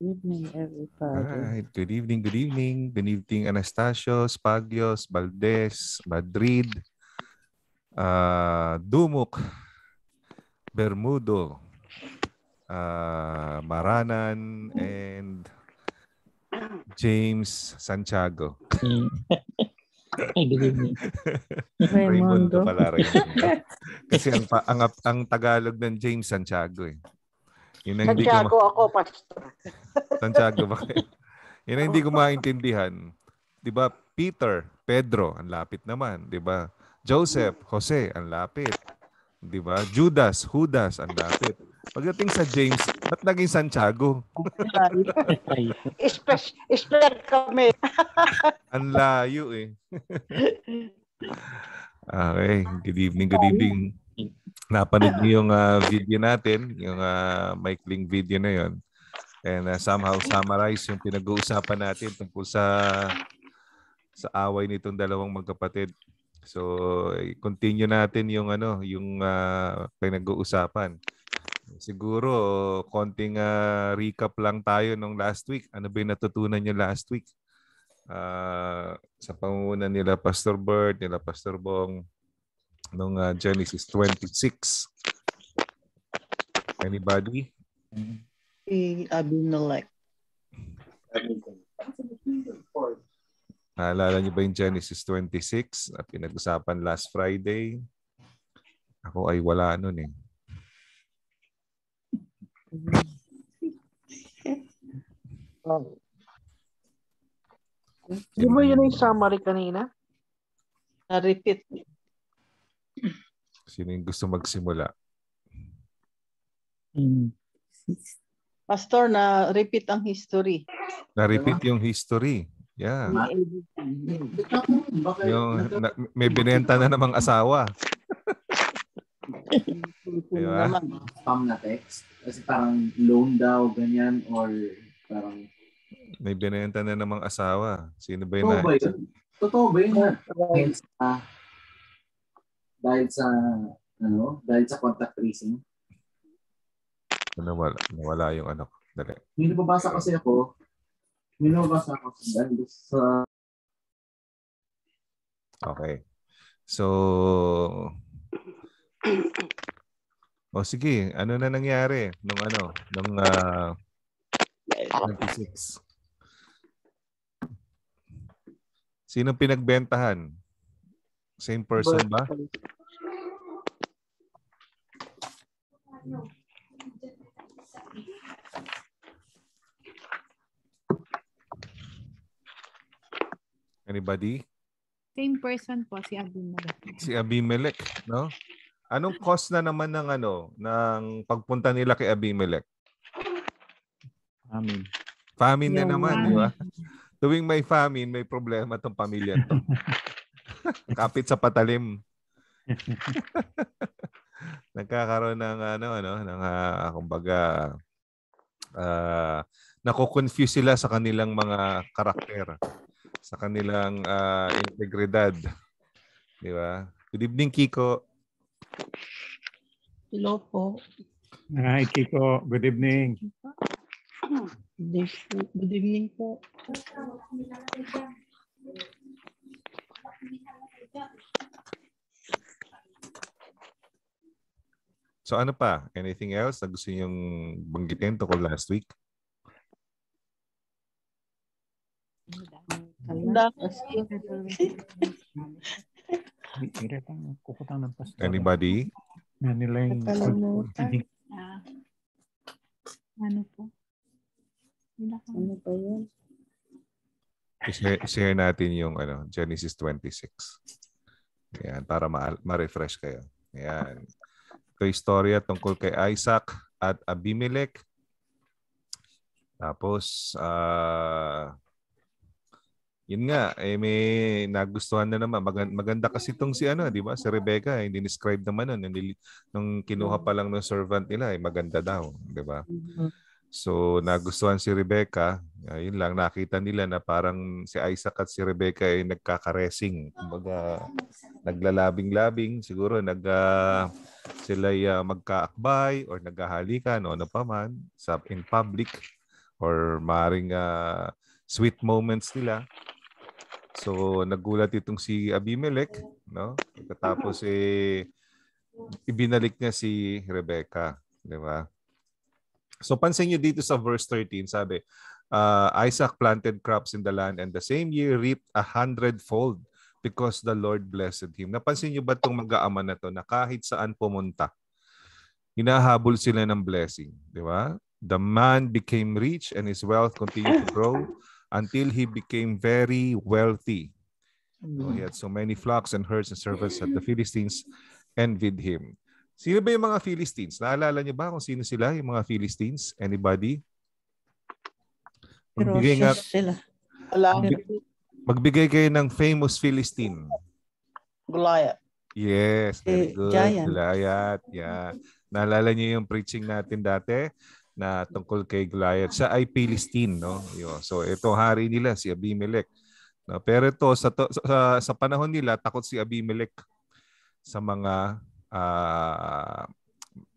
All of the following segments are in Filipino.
evening, everybody. right. Good evening, good evening. Good evening, Anastasio, Spagios, Valdez, Madrid, uh, Dumuk, Bermudo, uh, Maranan, and James Santiago. Ay, good evening. Raymundo pala. Raymundo. Kasi ang, ang, ang Tagalog ng James Santiago eh. Yun ang Santiago ma- ako, pastor. Santiago ba kayo? Yun ang hindi ko maintindihan. Di ba, Peter, Pedro, ang lapit naman. Di ba? Joseph, Jose, ang lapit. Di ba? Judas, Judas, ang lapit. Pagdating sa James, ba't naging Santiago? Esper, esper kami. ang layo eh. okay. Good evening, good evening napanood niyo yung uh, video natin, yung uh, maikling video na yon. And uh, somehow summarize yung pinag-uusapan natin tungkol sa sa away nitong dalawang magkapatid. So eh, continue natin yung ano, yung uh, pinag-uusapan. Siguro konting uh, recap lang tayo nung last week. Ano ba yung natutunan niyo last week? Uh, sa pamumuno nila Pastor Bird, nila Pastor Bong, nung uh, Genesis 26. Anybody? Si Abimelech. Naalala niyo ba yung Genesis 26 na pinag-usapan last Friday? Ako ay wala nun eh. Oh. Di yun yung summary kanina? Na-repeat. Sino yung gusto magsimula? Mm. Pastor, na-repeat ang history. Na-repeat yung history. Yeah. yung, na, may binenta na namang asawa. diba? Spam na text. Kasi parang loan daw, ganyan, or parang... May binenta na namang asawa. Sino ba yun? Totoo ba yun? Totoo ba yun? Ah dahil sa ano, dahil sa contact tracing. Nawala, nawala yung ano. Dali. May nababasa kasi ako. May nababasa ako dahil sa... Okay. So, o oh, sige, ano na nangyari nung ano, nung uh, 96? Sino pinagbentahan? Same person ba? Anybody? Same person po si Abimelech. Si Abimelech, no? Anong cost na naman ng ano ng pagpunta nila kay Abimelech? Amen. Famine yeah, na naman, di ba? Tuwing may famine, may problema tong pamilya to. Kapit sa patalim. Nagkakaroon ng ano ano ng uh, kumbaga uh, nako-confuse sila sa kanilang mga karakter, sa kanilang uh, integridad. 'Di ba? Good evening Kiko. Hello po. Hi Kiko, good evening. Good evening po. So ano pa? Anything else na gusto niyong banggitin tungkol last week? Anybody? Na Ano po? Ano pa yun? share, share natin yung ano, Genesis 26. Ayan, para ma- ma-refresh kayo. Ayan. Ito istorya tungkol kay Isaac at Abimelech. Tapos, uh, yun nga, eh, may nagustuhan na naman. Maganda, maganda kasi itong si ano, di ba? Si Rebecca, eh, dinescribe naman nun. Nung, nung kinuha pa lang ng servant nila, eh, maganda daw. Di ba? Mm-hmm. So nagustuhan si Rebecca, ayun lang nakita nila na parang si Isaac at si Rebecca ay nagkakaresing. Kumbaga naglalabing-labing, siguro nag uh, ah, sila ay uh, magkaakbay or naghahalikan o ano pa man sa in public or maring uh, ah, sweet moments nila. So nagulat itong si Abimelech, no? Tapos eh ibinalik niya si Rebecca, di ba? So pansin niyo dito sa verse 13, sabi, uh, Isaac planted crops in the land and the same year reaped a hundredfold because the Lord blessed him. Napansin niyo ba itong mag-aama na to na kahit saan pumunta, hinahabol sila ng blessing. Di ba? The man became rich and his wealth continued to grow until he became very wealthy. So mm-hmm. oh, he had so many flocks and herds and servants that the Philistines envied him. Sino ba yung mga Philistines? Naalala niyo ba kung sino sila, yung mga Philistines? Anybody? Magbigay nga, sila. Magbigay, magbigay kayo ng famous Philistine. Goliath. Yes, very eh, good. Giant. Goliath, yeah. Naalala niyo yung preaching natin dati na tungkol kay Goliath. Siya ay Philistine, no? Yo. So ito hari nila si Abimelech. No, pero ito sa, to, sa sa panahon nila takot si Abimelech sa mga uh,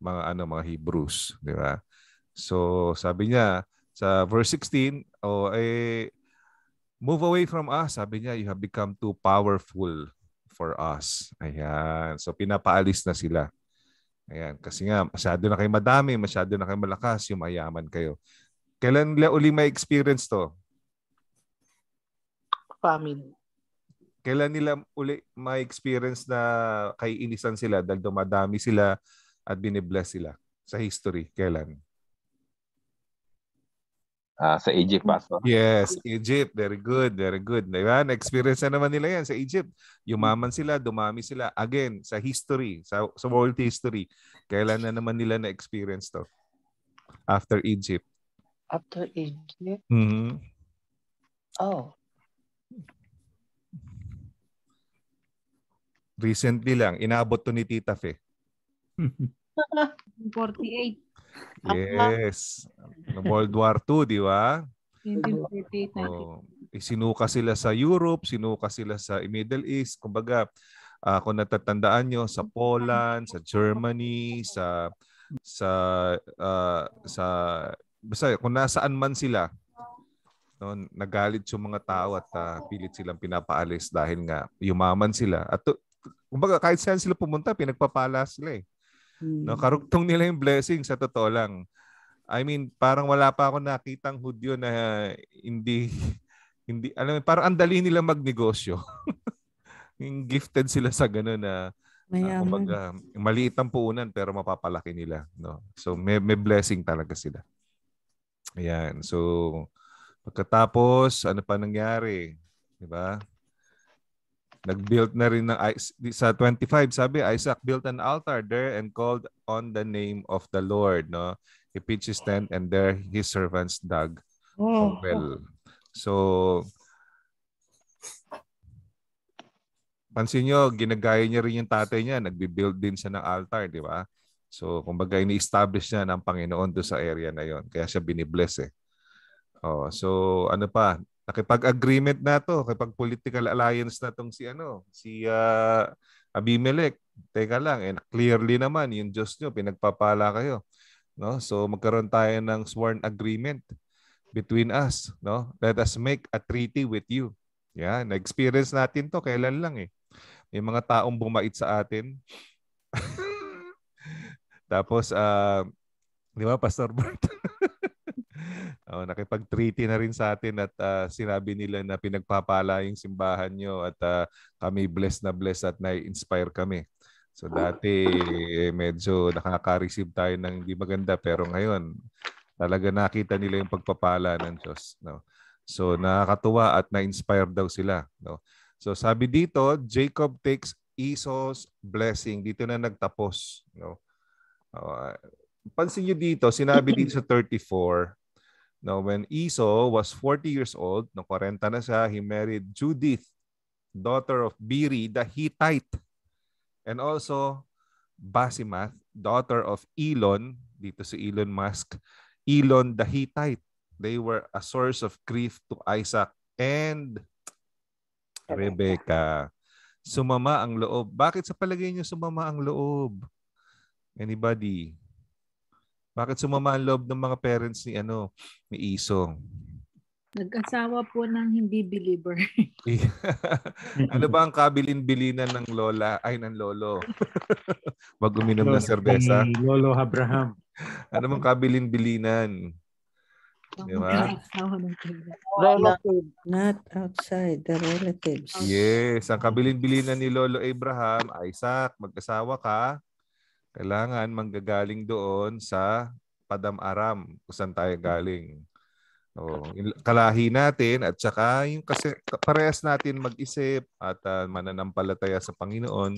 mga ano mga Hebrews, di ba? So sabi niya sa verse 16, oh, eh move away from us, sabi niya you have become too powerful for us. Ayan. So pinapaalis na sila. Ayan, kasi nga masyado na kayo madami, masyado na kayo malakas, yung mayaman kayo. Kailan nila uli may experience to? Famine kailan nila uli may experience na kaiinisan sila dahil dumadami sila at binibless sila sa history? Kailan? Uh, sa Egypt ba? So. Yes, Egypt. Very good, very good. Diba? Na-experience na naman nila yan sa Egypt. Yumaman sila, dumami sila. Again, sa history, sa, sa world history, kailan na naman nila na-experience to? After Egypt. After Egypt? Mm-hmm. Oh, Recently lang, inabot to ni Tita Fe. 48. Yes. No World War II, di ba? 1948, 1948. sinuka sila sa Europe, sinuka sila sa Middle East. Kumbaga, uh, kung natatandaan nyo, sa Poland, sa Germany, sa sa uh, sa basta kung nasaan man sila no, nagalit yung mga tao at uh, pilit silang pinapaalis dahil nga yumaman sila. At kumbaga kahit saan sila pumunta, pinagpapala sila eh. Hmm. No, karugtong nila yung blessing sa totoo lang. I mean, parang wala pa ako nakitang hudyo na hindi hindi alam mo, parang ang nila magnegosyo. yung gifted sila sa gano'n na kumbaga, maliit ang puunan pero mapapalaki nila, no. So may, may blessing talaga sila. Ayan. So pagkatapos ano pa nangyari? 'Di ba? nagbuild na rin ng, sa 25, sabi, Isaac built an altar there and called on the name of the Lord. No? He pitched his tent and there his servants dug oh. well. So, pansin nyo, ginagaya niya rin yung tatay niya. nagbi-build din siya ng altar, di ba? So, kumbaga, ini-establish niya ng Panginoon do sa area na yon Kaya siya binibless eh. Oh, so ano pa? nakipag-agreement na to, kapag political alliance na tong si ano, si uh, Abimelech. Teka lang, and eh, clearly naman yung Diyos nyo, pinagpapala kayo. No? So magkaroon tayo ng sworn agreement between us, no? Let us make a treaty with you. Yeah, na-experience natin 'to kailan lang eh. May mga taong bumait sa atin. Tapos uh, 'di ba Pastor Bert? Oh, nakipag-treaty na rin sa atin at uh, sinabi nila na pinagpapala yung simbahan nyo at uh, kami blessed na blessed at na-inspire kami. So ah. dati eh, medyo nakaka-receive tayo ng hindi maganda pero ngayon talaga nakita nila yung pagpapala ng Diyos. No? So nakakatuwa at na-inspire daw sila. No? So sabi dito, Jacob takes Esau's blessing. Dito na nagtapos. No? Uh, pansin nyo dito, sinabi dito sa 34, Now, when Esau was 40 years old, no 40 na siya, he married Judith, daughter of Biri the Hittite, and also Basimath, daughter of Elon, dito si Elon Musk, Elon the Hittite. They were a source of grief to Isaac and Rebecca. Sumama ang loob. Bakit sa palagay niyo sumama ang loob? Anybody? Bakit sumama ang loob ng mga parents ni ano ni Iso? Nag-asawa po ng hindi believer. ano ba ang kabilin-bilinan ng lola? Ay, ng lolo. Wag uminom ng serbesa. Lolo Abraham. ano bang kabilin-bilinan? Di ba? Lolo Not outside the relatives. Yes. Ang kabilin-bilinan ni Lolo Abraham, Isaac, mag-asawa ka kailangan manggagaling doon sa Padam-aram kung saan tayo galing. Oh, kalahi natin at saka yung kasi parehas natin mag-isip at uh, mananampalataya sa Panginoon.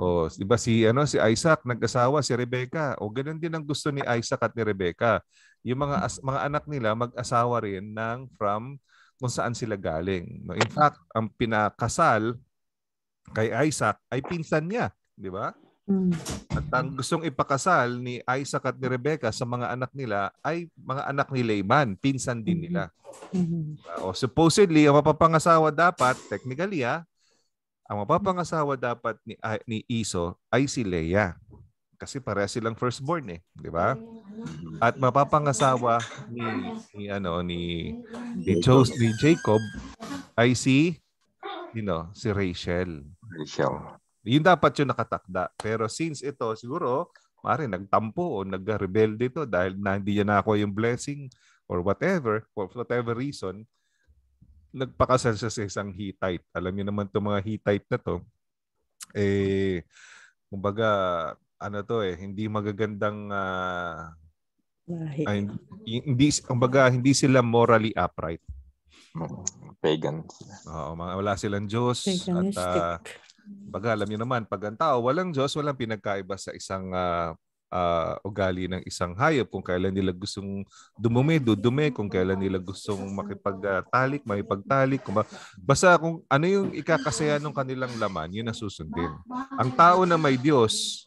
Oh, 'di ba si ano si Isaac nag-asawa si Rebecca. O oh, ganun din ang gusto ni Isaac at ni Rebecca. Yung mga as, mga anak nila mag-asawa rin ng from kung saan sila galing. No, in fact, ang pinakasal kay Isaac ay pinsan niya, 'di ba? Mm. At ang gustong ipakasal ni Isaac at ni Rebecca sa mga anak nila ay mga anak ni Layman, pinsan din mm-hmm. nila. Mm-hmm. Uh, o supposedly, ang mapapangasawa dapat, technically ha, ah, ang mapapangasawa dapat ni, uh, ni Iso ay si Leia. Kasi pareha silang firstborn eh, di ba? At mapapangasawa ni, ni ano ni ni, Jose, ni Jacob ay si you know, si Rachel. Rachel. Yun dapat yung nakatakda. Pero since ito, siguro, mare, nagtampo o nagrebelde dito dahil na, hindi niya nakuha yung blessing or whatever, for whatever reason, nagpakasal siya sa isang Hittite. Alam niyo naman itong mga Hittite na to, eh, kumbaga, ano to eh, hindi magagandang uh, ay, hindi kumbaga hindi sila morally upright. Hmm, pagan. Oo, wala silang Diyos Paganistic. at uh, Baga, alam niyo naman, pag ang tao walang Diyos, walang pinagkaiba sa isang uh, uh, ugali ng isang hayop kung kailan nila gustong dumumi, dudume, kung kailan nila gustong makipagtalik, makipagtalik. Kung basta kung ano yung ikakasaya ng kanilang laman, yun ang susundin. Ang tao na may Diyos,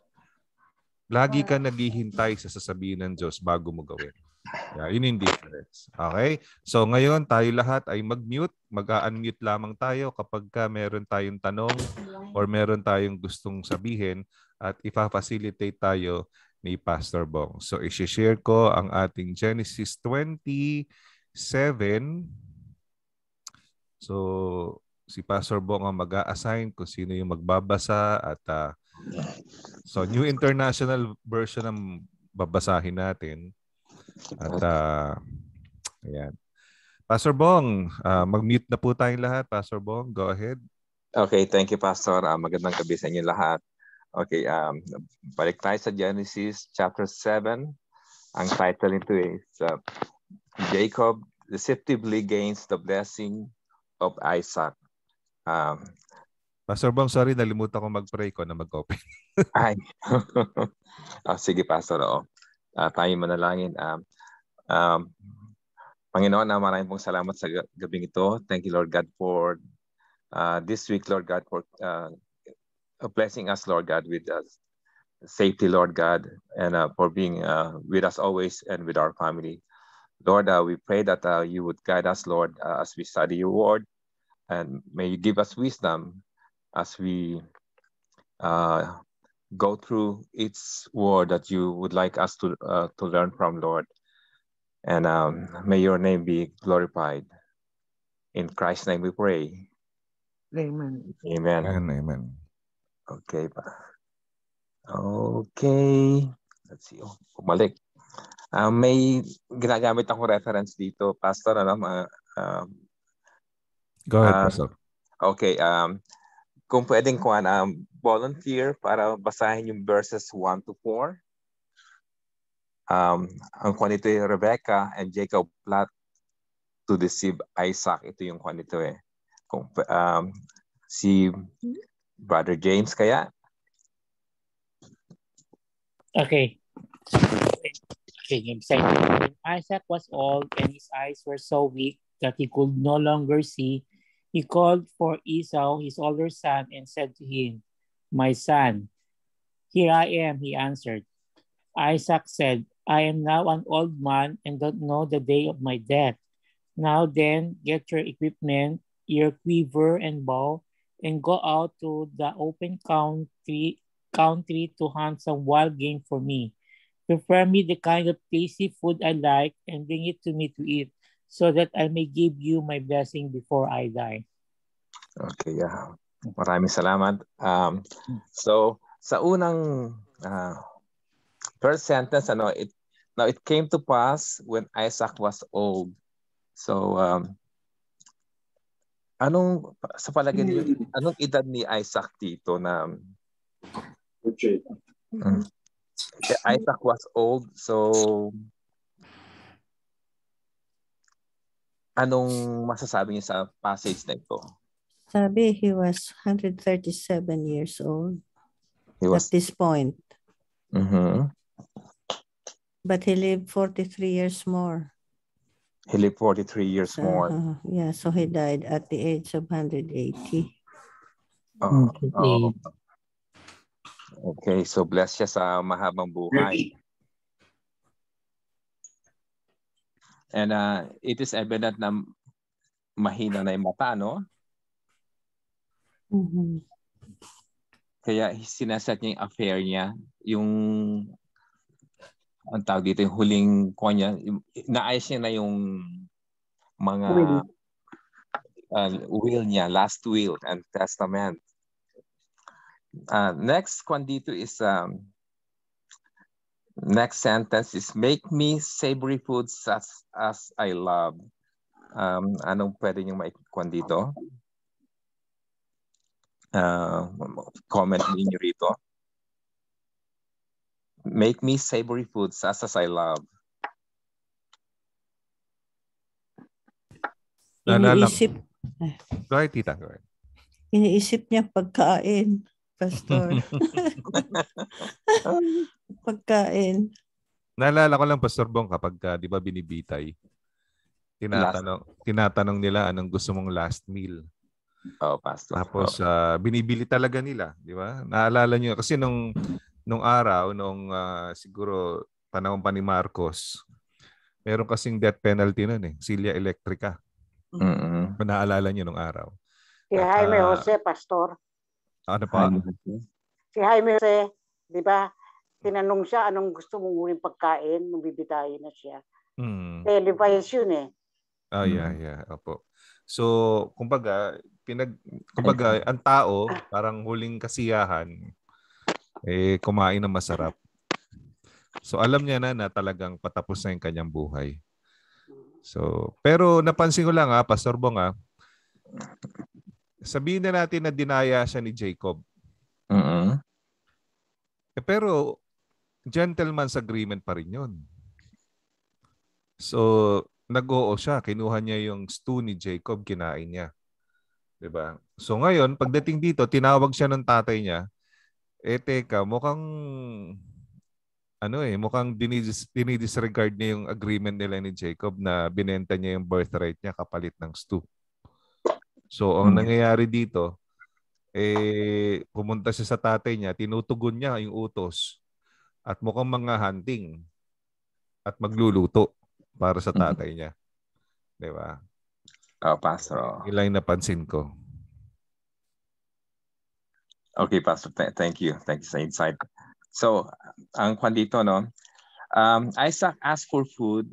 lagi ka naghihintay sa sasabihin ng Diyos bago mo gawin. Yeah, yun yung difference. Okay? So ngayon tayo lahat ay mag-mute. Mag-unmute lamang tayo kapag ka meron tayong tanong or meron tayong gustong sabihin at ipa-facilitate tayo ni Pastor Bong. So i-share ko ang ating Genesis 27. So si Pastor Bong ang mag-a-assign kung sino yung magbabasa at uh, so New International Version ang babasahin natin. At uh, ayan. Pastor Bong, uh, mag-mute na po tayong lahat. Pastor Bong, go ahead. Okay, thank you Pastor. Uh, magandang gabi sa inyo lahat. Okay, um, balik tayo sa Genesis chapter 7. Ang title nito is uh, Jacob deceptively gains the blessing of Isaac. Um, Pastor Bong, sorry, nalimutan ko mag-pray ko na mag-open. Ay. oh, sige, Pastor. Oh. uh, tayo manalangin. Um, um, Panginoon, na ah, maraming pong salamat sa gabing ito. Thank you, Lord God, for uh, this week, Lord God, for uh, blessing us, Lord God, with uh, safety, Lord God, and uh, for being uh, with us always and with our family. Lord, uh, we pray that uh, you would guide us, Lord, uh, as we study your word. And may you give us wisdom as we uh, go through its word that you would like us to, uh, to learn from, Lord. And um, may your name be glorified. In Christ's name we pray. Amen. Amen. Amen. amen. Okay. Okay. Let's see. Oh, bumalik. Uh, may ginagamit akong reference dito, Pastor. Ano, uh, um, Go ahead, uh, Pastor. Okay. Um, kung pwedeng kuan um, volunteer para basahin yung verses 1 to 4. Um, ang kuan ito Rebecca and Jacob plot to deceive Isaac. Ito yung kuan ito eh. Kung, um, si Brother James kaya? Okay. Okay, James. Isaac was old and his eyes were so weak that he could no longer see He called for Esau, his older son, and said to him, My son, here I am, he answered. Isaac said, I am now an old man and don't know the day of my death. Now then, get your equipment, your quiver and bow, and go out to the open country, country to hunt some wild game for me. Prepare me the kind of tasty food I like and bring it to me to eat. so that I may give you my blessing before I die. Okay, yeah. Maraming salamat. Um, so, sa unang uh, first sentence, ano, it, now it came to pass when Isaac was old. So, um, anong, sa palagay niyo, anong edad ni Isaac dito na... Okay. Um, hmm. Isaac was old, so Anong masasabi niyo sa passage na ito? Sabi, he was 137 years old he was... at this point. Mm-hmm. But he lived 43 years more. He lived 43 years so, more. Uh, yeah, so he died at the age of 180. Oh, oh. Okay, so bless siya sa mahabang buhay. And uh, it is evident na mahina na yung mata, no? Mm-hmm. Kaya sinaset niya yung affair niya, yung ang tawag dito, yung huling kuha niya, naayos niya na yung mga will. Uh, will niya, last will and testament. Uh, next kwan dito is um, Next sentence is, make me savory foods as, as I love. Um, anong pwede niyong maikukuhan dito? Uh, comment niyo rito. Make me savory foods as, as I love. Iniisip. Go ahead, tita. Iniisip niya pagkain. Pastor. Pagkain. Naalala ko lang, Pastor Bong, kapag, uh, di ba, binibitay, tinatanong, last. tinatanong nila anong gusto mong last meal. Oh, Pastor. Tapos, oh. uh, binibili talaga nila, di ba? Naalala nyo, kasi nung, nung araw, nung uh, siguro panahon pa ni Marcos, meron kasing death penalty nun eh, Silya Electrica. Mm-hmm. Naalala nyo nung araw. Kaya uh, Jaime ah, Jose, Pastor. Ano pa? Si Jaime Jose, di ba, tinanong siya anong gusto mong huling pagkain nung bibitayin na siya. Mm. Eh, advice yun eh. Oh, yeah, hmm. yeah. Opo. So, kumbaga, pinag, kumbaga, ang tao, parang huling kasiyahan, eh, kumain ng masarap. So, alam niya na na talagang patapos na yung kanyang buhay. Hmm. So, pero napansin ko lang ha, ah, Pastor Bong ha, ah, Sabihin na natin na dinaya siya ni Jacob. Uh-uh. Eh, pero gentleman's agreement pa rin yun. So, nag-oo siya. Kinuha niya yung stew ni Jacob, kinain niya. 'Di ba? So ngayon, pagdating dito, tinawag siya ng tatay niya. Eh teka, mukhang ano eh, mukhang dinidis- dinidisregard niya yung agreement nila ni Jacob na binenta niya yung birthright niya kapalit ng stew. So, ang hmm. nangyayari dito, eh, pumunta siya sa tatay niya, tinutugon niya yung utos at mukhang mga hunting at magluluto para sa mm-hmm. tatay niya. Mm-hmm. Di ba? Oh, Pastor. Ilang oh. napansin ko. Okay, Pastor. Th- thank you. Thank you sa insight. So, ang kwan dito, no? Um, Isaac asked for food,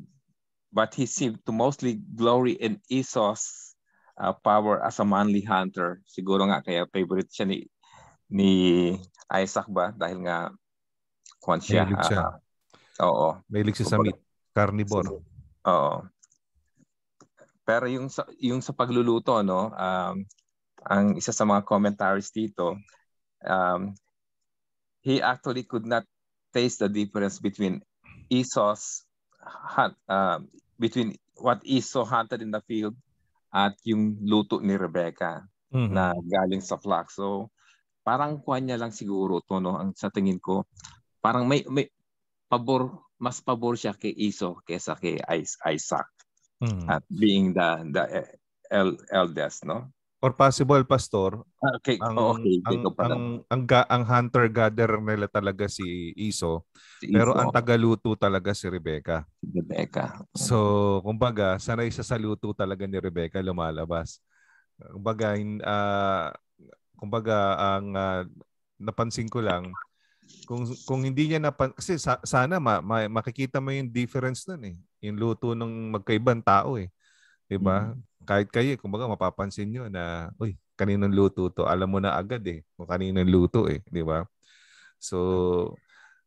but he seemed to mostly glory in Esau's uh, power as a manly hunter. Siguro nga kaya favorite siya ni ni Isaac ba dahil nga kwan siya. Mahilig siya. Uh, oo. Mahilig siya sa meat. Carnivore. oo. Pero yung sa, yung sa pagluluto no, um, ang isa sa mga commentaries dito, um, he actually could not taste the difference between Esau's hunt, um, between what Esau hunted in the field at yung luto ni Rebecca mm-hmm. na galing sa flock. So parang kuha niya lang siguro to no ang sa tingin ko parang may may pabor mas pabor siya kay Iso kaysa kay Isaac. Mm-hmm. At being the the eh, eldest no or possible pastor ah, okay ang oh, okay, ang, ang ang, ang, ang hunter gatherer nila talaga si Iso, si Iso. pero ang tagaluto talaga si Rebecca Rebecca so kumbaga sanay siya sa luto talaga ni Rebecca lumalabas kumbaga uh, kumbaga ang uh, napansin ko lang kung kung hindi niya napan kasi sa, sana ma, ma, makikita mo yung difference nun eh yung luto ng magkaibang tao eh 'di ba mm-hmm kahit kayo, kumbaga mapapansin nyo na, uy, kaninong luto to. Alam mo na agad eh, kung kaninong luto eh, di ba? So, mm.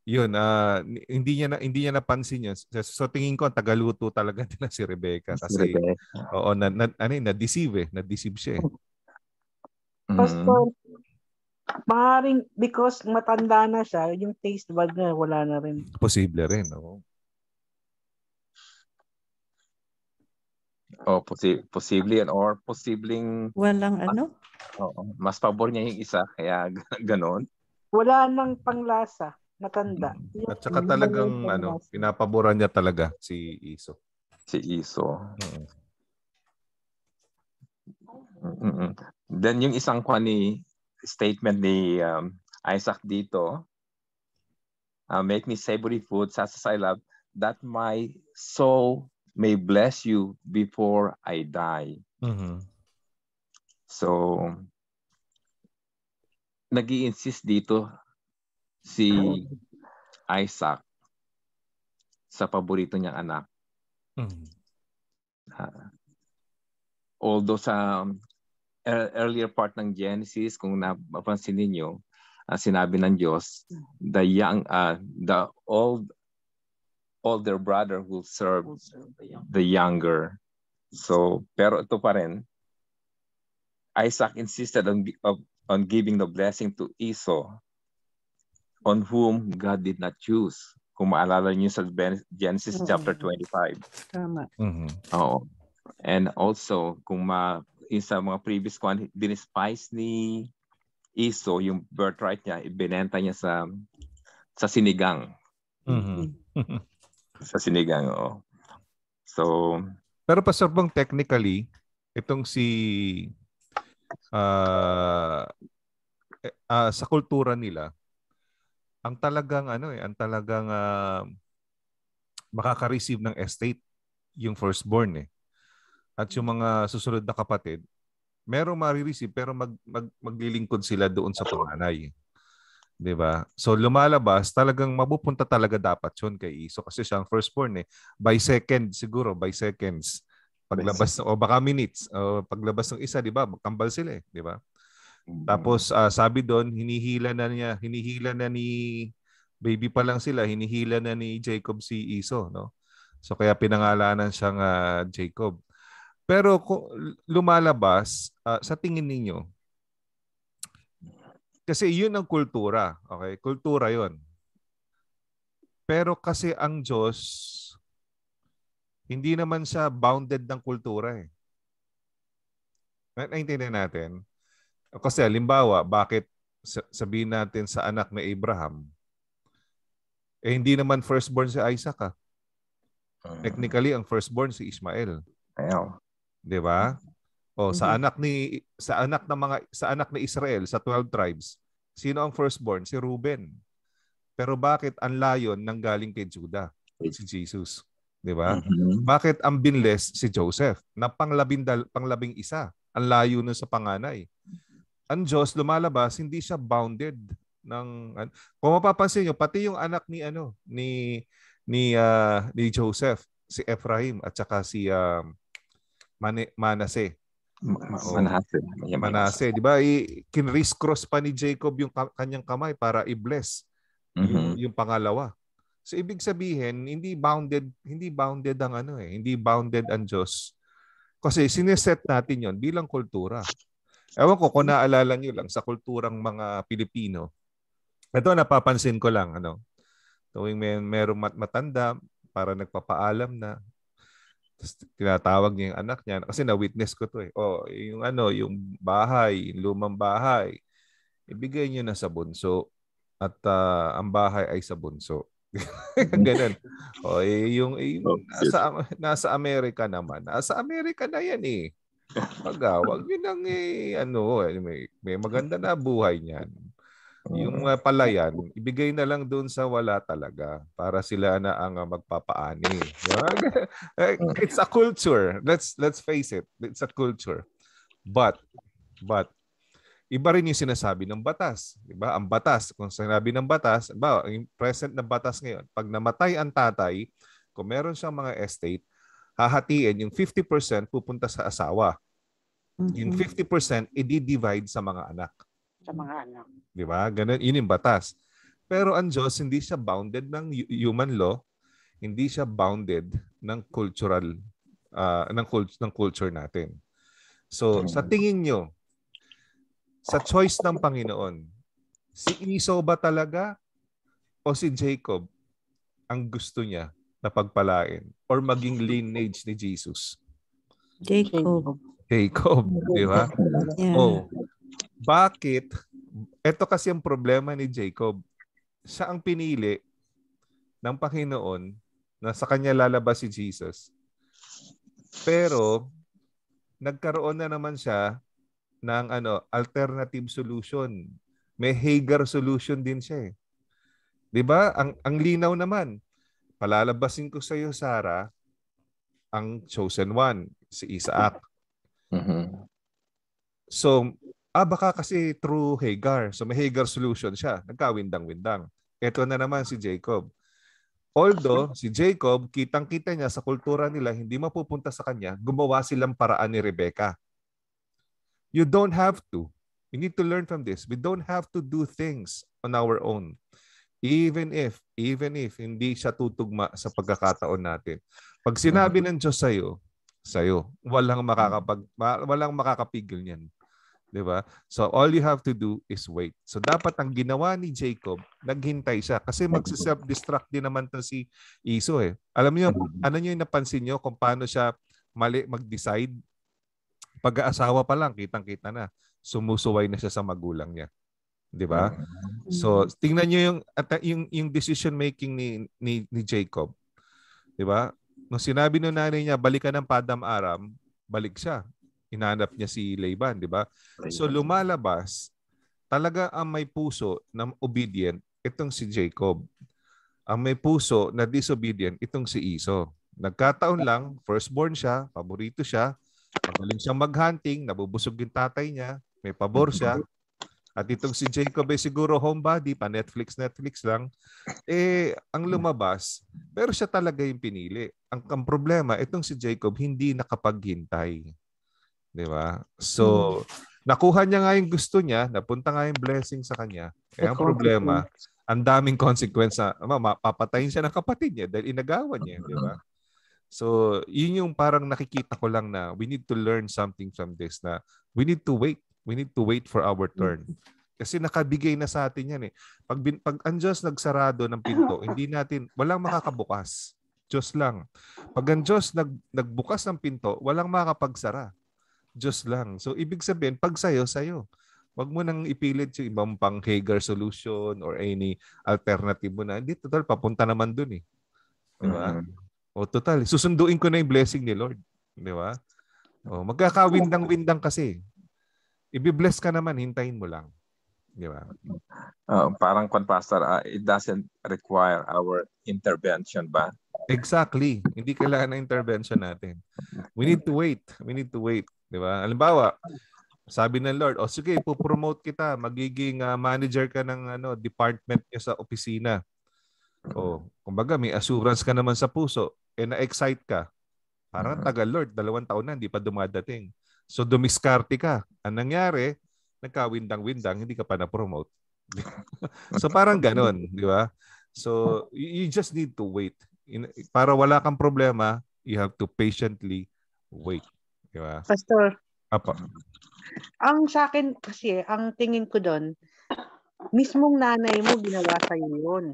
yun, uh, hindi niya na, hindi niya napansin yun. So, so tingin ko tagaluto talaga din si Rebecca kasi si Rebecca. oo na, na ano na deceive eh, na deceive eh, siya. Eh. Mm. Pastor, mm. Maring because matanda na siya, yung taste bud niya wala na rin. Posible rin, oo. No? Oh, posi- possibly or posibleng walang mas, ano? Oo, mas pabor niya yung isa kaya ganon. Wala nang panglasa, matanda. Mm. Yung At saka talagang ano, pinapaboran niya talaga si Iso. Si Iso. Mm-hmm. Then yung isang kwa ni statement ni um, Isaac dito, uh, make me savory food such as I love that my soul may bless you before I die. Mm-hmm. So, nag insist dito si Isaac sa paborito niyang anak. Mm-hmm. Uh, although sa um, er, earlier part ng Genesis kung napansin niyo uh, ah, sinabi ng Diyos the young uh, the old older brother will serve the younger. So, pero ito pa rin, Isaac insisted on, of, on giving the blessing to Esau, on whom God did not choose. Kung maalala niyo sa Genesis mm-hmm. chapter 25. Tama. Mm-hmm. Oo. And also, kung ma, sa mga previous ko, dinispice ni Esau, yung birthright niya, ibinenta niya sa sa sinigang. Mm-hmm. mm-hmm. Sa sinigang, oo. So, pero Pastor Bong, technically, itong si uh, uh, sa kultura nila, ang talagang ano eh, ang talagang uh, makaka-receive ng estate yung firstborn eh. At yung mga susunod na kapatid, merong marireceive pero mag, mag, maglilingkod sila doon sa panganay. 'di ba? So lumalabas, talagang mapupunta talaga dapat 'yun kay Iso kasi siyang firstborn eh. By second siguro, by seconds. Paglabas o baka minutes, o paglabas ng isa, 'di ba? Magkambal sila eh, 'di ba? Mm-hmm. Tapos uh, sabi doon, hinihila na niya, hinihila na ni baby pa lang sila, hinihila na ni Jacob si Iso, no? So kaya pinangalanan siyang uh, Jacob. Pero kung lumalabas, uh, sa tingin ninyo, kasi yun ang kultura. Okay? Kultura yun. Pero kasi ang Diyos, hindi naman siya bounded ng kultura eh. Naintindihan natin. Kasi halimbawa, bakit sabihin natin sa anak ni Abraham, eh hindi naman firstborn si Isaac ah. ah. Technically, ang firstborn si Ishmael. Ayaw. Di ba? Oh, mm-hmm. sa anak ni sa anak ng mga sa anak ni Israel sa 12 tribes, sino ang firstborn? Si Reuben. Pero bakit ang layon nang galing kay Juda? Si Jesus, 'di ba? Mm-hmm. Bakit ang binless si Joseph na panglabindal panglabing isa? Ang layo nun sa panganay. Ang Diyos lumalabas, hindi siya bounded ng kung mapapansin niyo pati yung anak ni ano ni ni uh, ni Joseph, si Ephraim at saka si uh, Mane, So, Manase. Manase, di ba? Kinrace cross pa ni Jacob yung kanyang kamay para i-bless mm-hmm. yung pangalawa. So ibig sabihin, hindi bounded, hindi bounded ang ano eh, hindi bounded ang Diyos. Kasi sineset natin yon bilang kultura. Ewan ko kung naalala niyo lang sa kulturang mga Pilipino. Ito napapansin ko lang ano. Tuwing may merong matanda para nagpapaalam na tapos tinatawag niya yung anak niya. Kasi na-witness ko to eh. Oh, yung ano, yung bahay, yung lumang bahay. Ibigay niyo na sa bunso. At uh, ang bahay ay sa bunso. Ganun. O, oh, eh, yung, eh, yung oh, nasa, nasa Amerika naman. Nasa Amerika na yan eh. Pagawag ah, wag eh, ano, eh, may, may maganda na buhay niyan. Yung uh, palayan, ibigay na lang doon sa wala talaga para sila na ang magpapaani. Eh, mm. it's a culture. Let's let's face it. It's a culture. But but iba rin yung sinasabi ng batas, 'di ba? Ang batas, kung sinabi ng batas, ba, yung present na batas ngayon, pag namatay ang tatay, kung meron siyang mga estate, hahatiin yung 50% pupunta sa asawa. mm Yung 50% i-divide sa mga anak sa mga anak. Di ba? Ganun, yun yung batas. Pero ang Diyos, hindi siya bounded ng human law, hindi siya bounded ng cultural uh, ng, cult- ng culture natin. So, hmm. sa tingin nyo, sa choice ng Panginoon, si Esau ba talaga o si Jacob ang gusto niya na pagpalain or maging lineage ni Jesus? Jacob. Jacob, di ba? Yeah. Oh, bakit, ito kasi ang problema ni Jacob. Siya ang pinili ng Panginoon na sa kanya lalabas si Jesus. Pero, nagkaroon na naman siya ng ano, alternative solution. May Hagar solution din siya eh. 'Di ba? Ang ang linaw naman. Palalabasin ko sa iyo, Sara ang chosen one, si Isaac. Mm-hmm. So, ah baka kasi through Hagar. So may Hagar solution siya. Nagkawindang-windang. Ito na naman si Jacob. Although si Jacob, kitang-kita niya sa kultura nila, hindi mapupunta sa kanya, gumawa silang paraan ni Rebecca. You don't have to. We need to learn from this. We don't have to do things on our own. Even if, even if hindi siya tutugma sa pagkakataon natin. Pag sinabi mm-hmm. ng Diyos sa'yo, sa'yo, walang, makakapag, walang makakapigil niyan. 'di ba? So all you have to do is wait. So dapat ang ginawa ni Jacob, naghintay siya kasi magse-self-destruct din naman 'to si Iso eh. Alam niyo, ano niyo napansin niyo kung paano siya mali mag-decide? Pag-aasawa pa lang, kitang-kita na sumusuway na siya sa magulang niya. 'Di ba? So tingnan niyo yung at yung yung decision making ni ni, ni Jacob. 'Di ba? Nung sinabi ng nanay niya, balikan ng Padam Aram, balik siya hinanap niya si Laban, di ba? So lumalabas, talaga ang may puso na obedient, itong si Jacob. Ang may puso na disobedient, itong si Iso. Nagkataon lang, firstborn siya, paborito siya, magaling siyang maghunting, nabubusog yung tatay niya, may pabor siya. At itong si Jacob ay siguro homebody, pa Netflix, Netflix lang. Eh, ang lumabas, pero siya talaga yung pinili. Ang, ang problema, itong si Jacob hindi nakapaghintay. Di ba? So, hmm. nakuha niya nga yung gusto niya, napunta nga yung blessing sa kanya. Kaya ang problema, ang daming consequence na mapapatayin siya ng kapatid niya dahil inagawan niya, di ba? So, yun yung parang nakikita ko lang na we need to learn something from this na we need to wait. We need to wait for our turn. Kasi nakabigay na sa atin yan eh. Pag, bin, pag ang Diyos nagsarado ng pinto, hindi natin, walang makakabukas. Diyos lang. Pag ang Diyos nag, nagbukas ng pinto, walang makapagsara. Diyos lang. So, ibig sabihin, pag sa'yo, sa'yo. Huwag mo nang ipilit yung ibang pang Hager solution or any alternative mo na. Hindi, total, papunta naman dun eh. Di ba? Mm-hmm. O total, susunduin ko na yung blessing ni Lord. Di ba? O, magkakawindang-windang kasi. Ibi-bless ka naman, hintayin mo lang. Di ba? Uh, parang kon pastor, uh, it doesn't require our intervention ba? Exactly. Hindi kailangan ng intervention natin. We need to wait. We need to wait. Di ba? Halimbawa, sabi ng Lord, o oh, sige, pupromote kita. Magiging uh, manager ka ng ano, department niya sa opisina. O, oh, kumbaga, may assurance ka naman sa puso. Eh, na-excite ka. Parang mm. tagal, Lord. Dalawang taon na, hindi pa dumadating. So, dumiskarte ka. Ang nangyari, nagkawindang-windang, hindi ka pa na-promote. so, parang ganon, di ba? So, you just need to wait. In, para wala kang problema, you have to patiently wait. Di ba? Pastor. Apo. Ang sa akin kasi, ang tingin ko doon, mismong nanay mo ginawa sa iyo 'yon.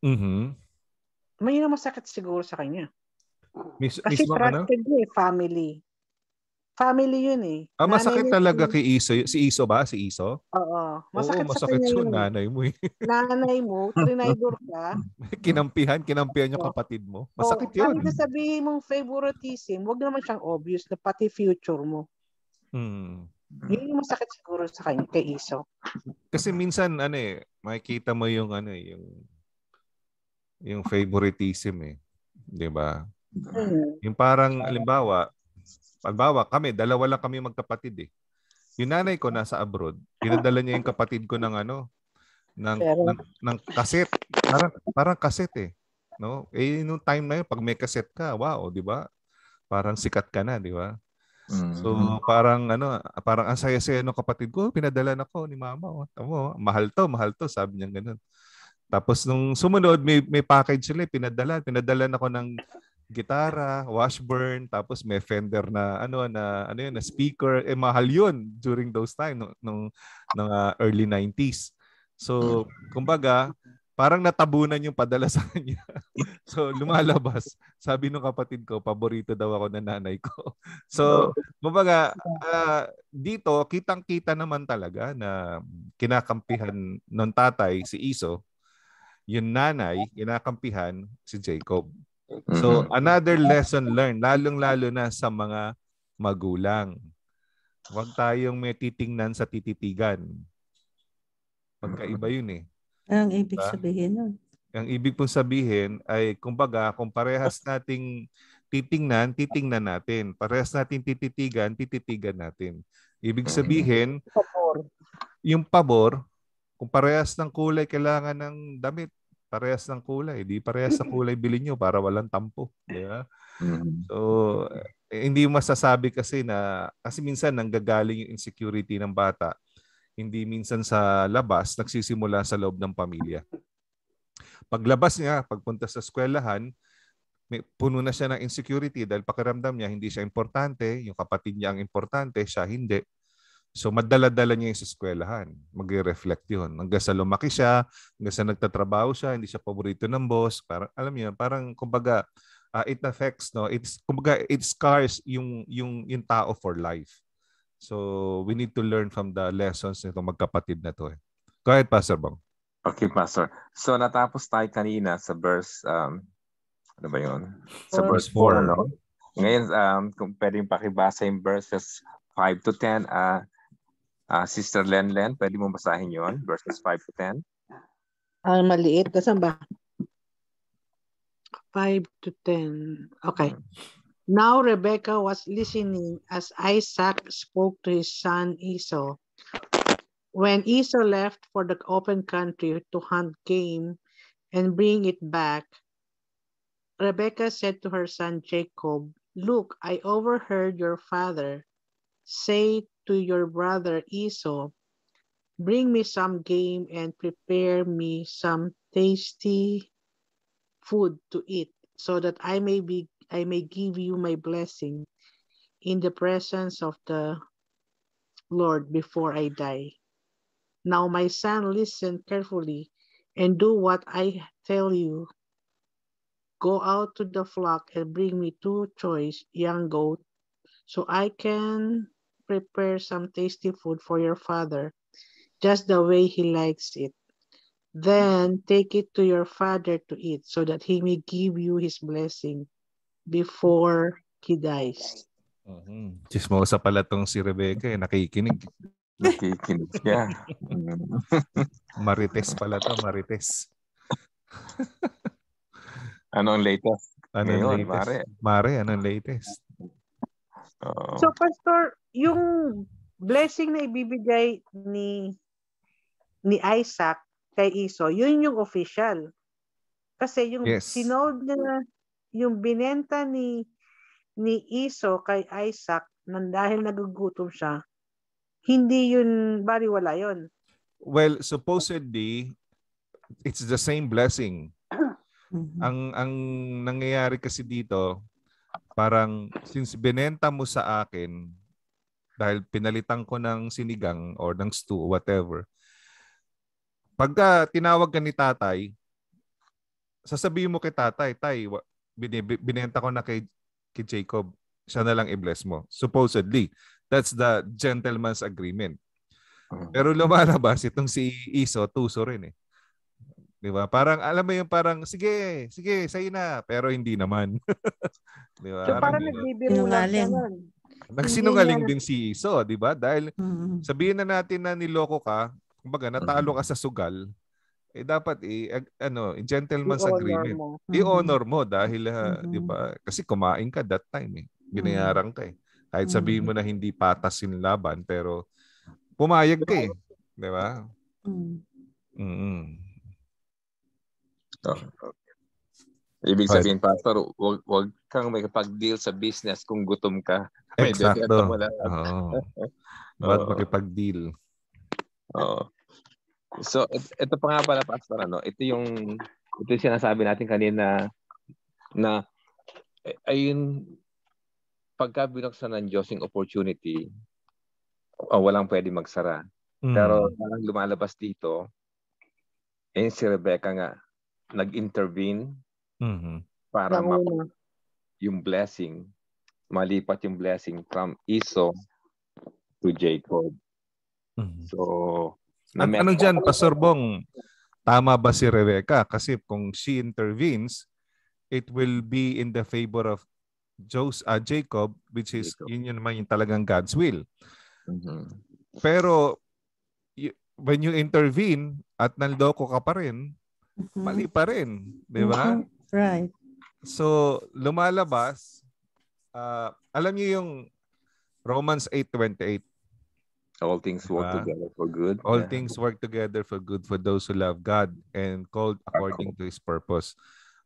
Mhm. May na masakit siguro sa kanya. Mis- kasi mismo, ano? trusted ano? eh, family. Family yun eh. Ah, masakit nanay talaga yun. kay Iso. Si Iso ba? Si Iso? Oo. Masakit, Oo, masakit sa yun. Nanay mo eh. nanay mo, trinidor ka. kinampihan, kinampihan yung kapatid mo. Masakit Oo, ano yun. Ang sabihin mong favoritism, wag naman siyang obvious na pati future mo. Hmm. Yun yung masakit siguro sa kanya, kay Iso. Kasi minsan, ano eh, makikita mo yung ano eh, yung yung favoritism eh. 'Di ba? Hmm. Yung parang, alimbawa, Pagbawa, kami, dalawa lang kami magkapatid eh. Yung nanay ko nasa abroad, pinadala niya yung kapatid ko ng ano, ng, Pero... ng, ng kaset. Parang, parang kaset eh. No? Eh, nung time na yun, pag may kaset ka, wow, di ba? Parang sikat ka na, di ba? Mm-hmm. So parang ano, parang ang saya-saya ng kapatid ko, pinadala nako ni mama. Oh, tamo, oh. mahal to, mahal to, sabi niya ganoon. Tapos nung sumunod, may, may package sila, eh, pinadala. Pinadala nako ko ng gitara, washburn, tapos may Fender na ano na ano yun, na speaker, eh mahal yun during those time nung nung, uh, early 90s. So, kumbaga, parang natabunan yung padala sa kanya. so, lumalabas. Sabi nung kapatid ko, paborito daw ako ng nanay ko. So, kumbaga, uh, dito, kitang-kita naman talaga na kinakampihan ng tatay, si Iso, yung nanay, kinakampihan si Jacob. So, mm-hmm. another lesson learned, lalong-lalo na sa mga magulang. Huwag tayong may titingnan sa tititigan. Pagkaiba yun eh. Ang diba? ibig sabihin nun. Ang ibig pong sabihin ay, kumbaga, kung parehas nating titingnan, titingnan natin. Parehas nating tititigan, tititigan natin. Ibig mm-hmm. sabihin, yung pabor, kung parehas ng kulay, kailangan ng damit parehas ng kulay. Di parehas sa kulay bilhin nyo para walang tampo. Di ba? So, eh, hindi masasabi kasi na, kasi minsan nanggagaling yung insecurity ng bata, hindi minsan sa labas, nagsisimula sa loob ng pamilya. Paglabas niya, pagpunta sa eskwelahan, may, puno na siya ng insecurity dahil pakiramdam niya hindi siya importante, yung kapatid niya ang importante, siya hindi. So madala-dala niya yung sa eskwelahan. Magre-reflect yun. Hanggang sa lumaki siya, hanggang sa nagtatrabaho siya, hindi siya paborito ng boss. Parang, alam niyo, parang kumbaga, uh, it affects, no? It's, kumbaga, it scars yung, yung, yung tao for life. So we need to learn from the lessons nitong magkapatid na to. Eh. Go ahead, Pastor Bong. Okay, Pastor. So natapos tayo kanina sa verse, um, ano ba yun? Sa verse 4, no? Ngayon, um, kung pwedeng pakibasa yung verses 5 to 10, uh, ah, Uh, Sister Len Len, pwede mo basahin yon verses 5 to 10. Ang ah, maliit, kasan ba? 5 to 10. Okay. Hmm. Now Rebecca was listening as Isaac spoke to his son Esau. When Esau left for the open country to hunt game and bring it back, Rebecca said to her son Jacob, Look, I overheard your father say to your brother Esau, Bring me some game and prepare me some tasty food to eat, so that I may be I may give you my blessing in the presence of the Lord before I die. Now, my son, listen carefully and do what I tell you. Go out to the flock and bring me two choice young goats so I can prepare some tasty food for your father, just the way he likes it. Then take it to your father to eat, so that he may give you his blessing before he dies. Mm-hmm. Chismosa pala tong si Rebecca, eh, nakikinig. Nakikinig siya. marites pala to, marites. ano latest? Ano ang latest? Mare. Mare, ano latest? so, Pastor, yung blessing na ibibigay ni ni Isaac kay Iso, yun yung official. Kasi yung yes. sinod na yung binenta ni ni Iso kay Isaac nang dahil nagugutom siya, hindi yun wala yon. Well, supposedly it's the same blessing. ang ang nangyayari kasi dito, parang since binenta mo sa akin dahil pinalitan ko ng sinigang or ng stew whatever, pagka tinawag ka ni tatay, sasabihin mo kay tatay, tay, binenta ko na kay, kay Jacob. Siya na lang i-bless mo. Supposedly, that's the gentleman's agreement. Hmm. Pero lumalabas itong si Iso, tuso rin eh. 'Di ba? Parang alam mo yung parang sige, sige, sayo na, pero hindi naman. 'Di ba? So parang, nagbibiro lang Nagsinungaling din si Iso, 'di ba? Dahil mm-hmm. sabihin na natin na niloko ka, kumbaga natalo ka sa sugal, eh dapat i eh, ano, in gentleman's I-honor agreement. Mo. I-honor mo dahil ah, mm-hmm. 'di ba? Kasi kumain ka that time eh. Binayaran mm-hmm. ka eh. Kahit sabihin mo na hindi patas yung laban pero pumayag ka eh. 'Di ba? Mm. Mm. Okay. Ibig sabihin, right. Pastor, wag, wag kang may pag-deal sa business kung gutom ka. Exacto. mo lang. Oo. Ba't makipag-deal? Oo. So, ito, pa nga pala, Pastor, ano? ito yung ito yung sinasabi natin kanina na eh, ayun, pagka binuksan ng Diyos yung opportunity, oh, walang pwede magsara. Mm. Pero parang lumalabas dito, eh, si Rebecca nga, nag-intervene mm-hmm. para map- yung blessing, malipat yung blessing from Esau to Jacob. Mm-hmm. So, na At ano dyan, Pastor Bong, tama ba si Rebecca? Kasi kung she intervenes, it will be in the favor of Joseph, ah, uh, Jacob, which is, Jacob. yun yun naman yung talagang God's will. Mm-hmm. Pero, y- when you intervene at nandoko ka pa rin, mm-hmm. mali pa rin. Di ba? Right. So, lumalabas, uh, alam niyo yung Romans 8.28. All things work uh, together for good. All yeah. things work together for good for those who love God and called according to His purpose.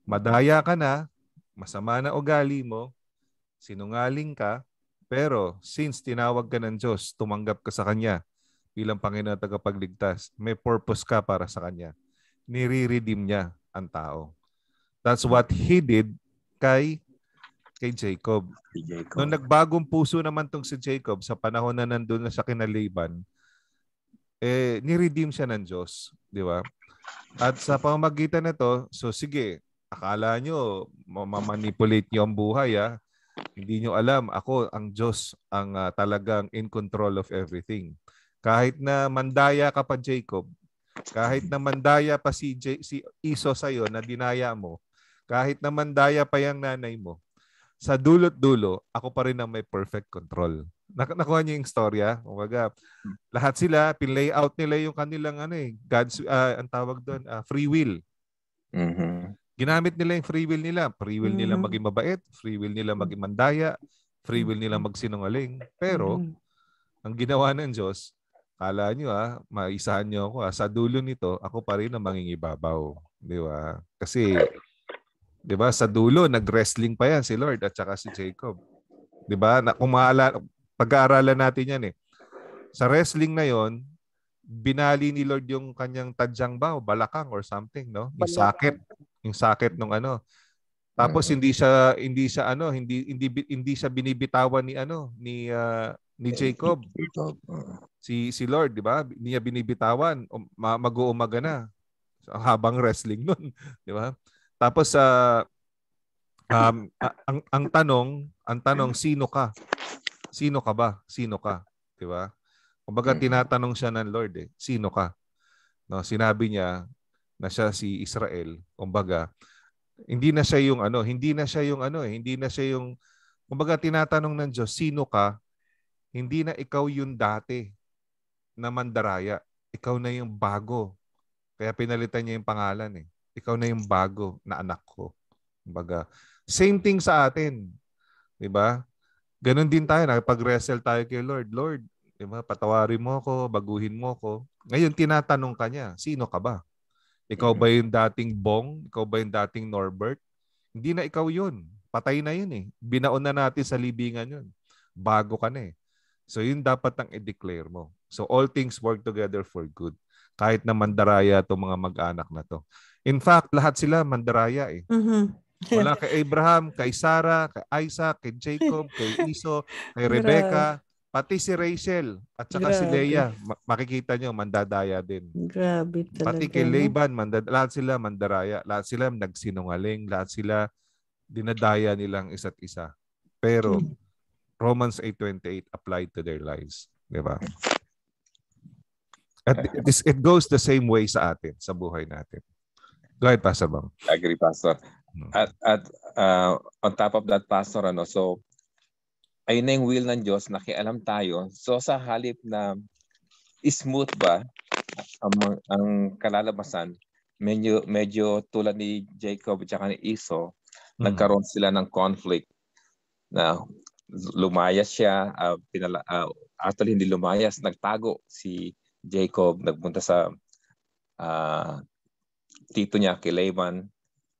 Madaya ka na, masama na ugali mo, sinungaling ka, pero since tinawag ka ng Diyos, tumanggap ka sa Kanya bilang Panginoon at tagapagligtas, may purpose ka para sa Kanya nire-redeem niya ang tao. That's what he did kay kay Jacob. Si Jacob. Nung nagbagong puso naman tong si Jacob sa panahon na nandun na sa kinaliban, eh, ni-redeem siya ng Diyos. Di ba? At sa pamamagitan nito, so sige, akala nyo, mamanipulate nyo ang buhay ah. Hindi nyo alam, ako ang Diyos ang uh, talagang in control of everything. Kahit na mandaya ka pa Jacob, kahit na mandaya pa si, J, si Iso sa'yo na dinaya mo, kahit na mandaya pa yung nanay mo, sa dulot-dulo, ako pa rin ang may perfect control. Nak- nakuha niyo yung storya. Ah. Kumbaga, lahat sila, pinlayout nila yung kanilang ano eh, God's, uh, ang tawag doon, uh, free will. Mm-hmm. Ginamit nila yung free will nila. Free will mm-hmm. nila maging mabait, free will nila maging mandaya, free will nila mm-hmm. magsinungaling. Pero, mm-hmm. ang ginawa ng Diyos, Kala nyo ah, maisahan nyo ako ah. Sa dulo nito, ako pa rin ang mangingibabaw. Di ba? Kasi, di ba, sa dulo, nag-wrestling pa yan si Lord at saka si Jacob. Di ba? Na, kung maala, pag-aaralan natin yan eh. Sa wrestling na yon binali ni Lord yung kanyang tadyang ba o balakang or something, no? Yung sakit. Yung sakit nung ano. Tapos mm. hindi siya hindi siya ano, hindi hindi hindi siya binibitawan ni ano ni uh, ni Jacob si si Lord, 'di ba? Niya binibitawan, um, mag-uumaga na. Ang habang wrestling nun, 'di ba? Tapos sa uh, um, ang ang tanong, ang tanong sino ka? Sino ka ba? Sino ka? 'Di ba? Kumbaga tinatanong siya ng Lord eh, sino ka? No, sinabi niya na siya si Israel. Kumbaga, hindi na siya yung ano, hindi na siya yung ano eh, hindi na siya yung kumbaga tinatanong ng Diyos, sino ka? Hindi na ikaw yung dati na Mandaraya. Ikaw na yung bago. Kaya pinalitan niya yung pangalan eh. Ikaw na yung bago na anak ko. Kumbaga, same thing sa atin. 'Di ba? Ganon din tayo, nakipag-wrestle tayo kay Lord. Lord, 'di ba? Patawarin mo ako, baguhin mo ako. Ngayon tinatanong ka niya, sino ka ba? Ikaw ba yung dating Bong? Ikaw ba yung dating Norbert? Hindi na ikaw 'yun. Patay na 'yun eh. Binaon na natin sa libingan 'yun. Bago ka na eh. So yun dapat ang i-declare mo. So all things work together for good. Kahit na mandaraya itong mga mag-anak na to. In fact, lahat sila mandaraya eh. Mm-hmm. Wala kay Abraham, kay Sarah, kay Isaac, kay Jacob, kay Iso, kay Rebecca, pati si Rachel at saka Grabe. si Leah, makikita nyo, mandadaya din. Grabe talaga. Pati kay Laban, mandad- lahat sila mandaraya. Lahat sila nagsinungaling. Lahat sila dinadaya nilang isa't isa. Pero mm. Romans 8.28 applied to their lives. Di ba? At it, is, it goes the same way sa atin, sa buhay natin. Go ahead, Pastor Bang. I agree, Pastor. Mm. At, at uh, on top of that, Pastor, ano, so, ayun na yung will ng Diyos, nakialam tayo. So, sa halip na smooth ba ang, ang kalalabasan, medyo, medyo tulad ni Jacob at ni Esau, hmm. nagkaroon sila ng conflict na lumayas siya, uh, pinala, uh, actually hindi lumayas, nagtago si Jacob, nagpunta sa uh, tito niya, kay Laban.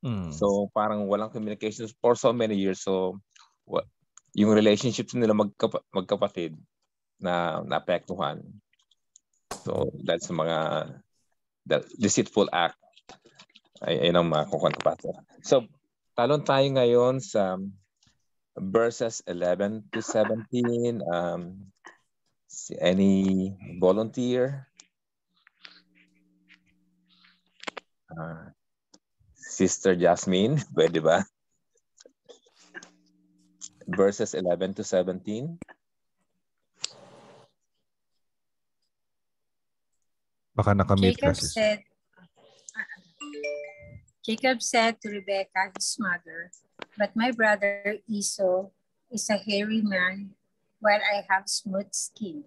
Mm. So parang walang communications for so many years. So what, yung relationships nila magkap- magkapatid na naapektuhan. So that's mga that deceitful act ay ayun ang makukuha ko pastor. So talon tayo ngayon sa verses 11 to 17 um Any volunteer? Uh, Sister Jasmine, ba? Verses 11 to 17. Baka nakamute Jacob said, Jacob said to Rebecca, his mother, But my brother Esau is a hairy man while I have smooth skin.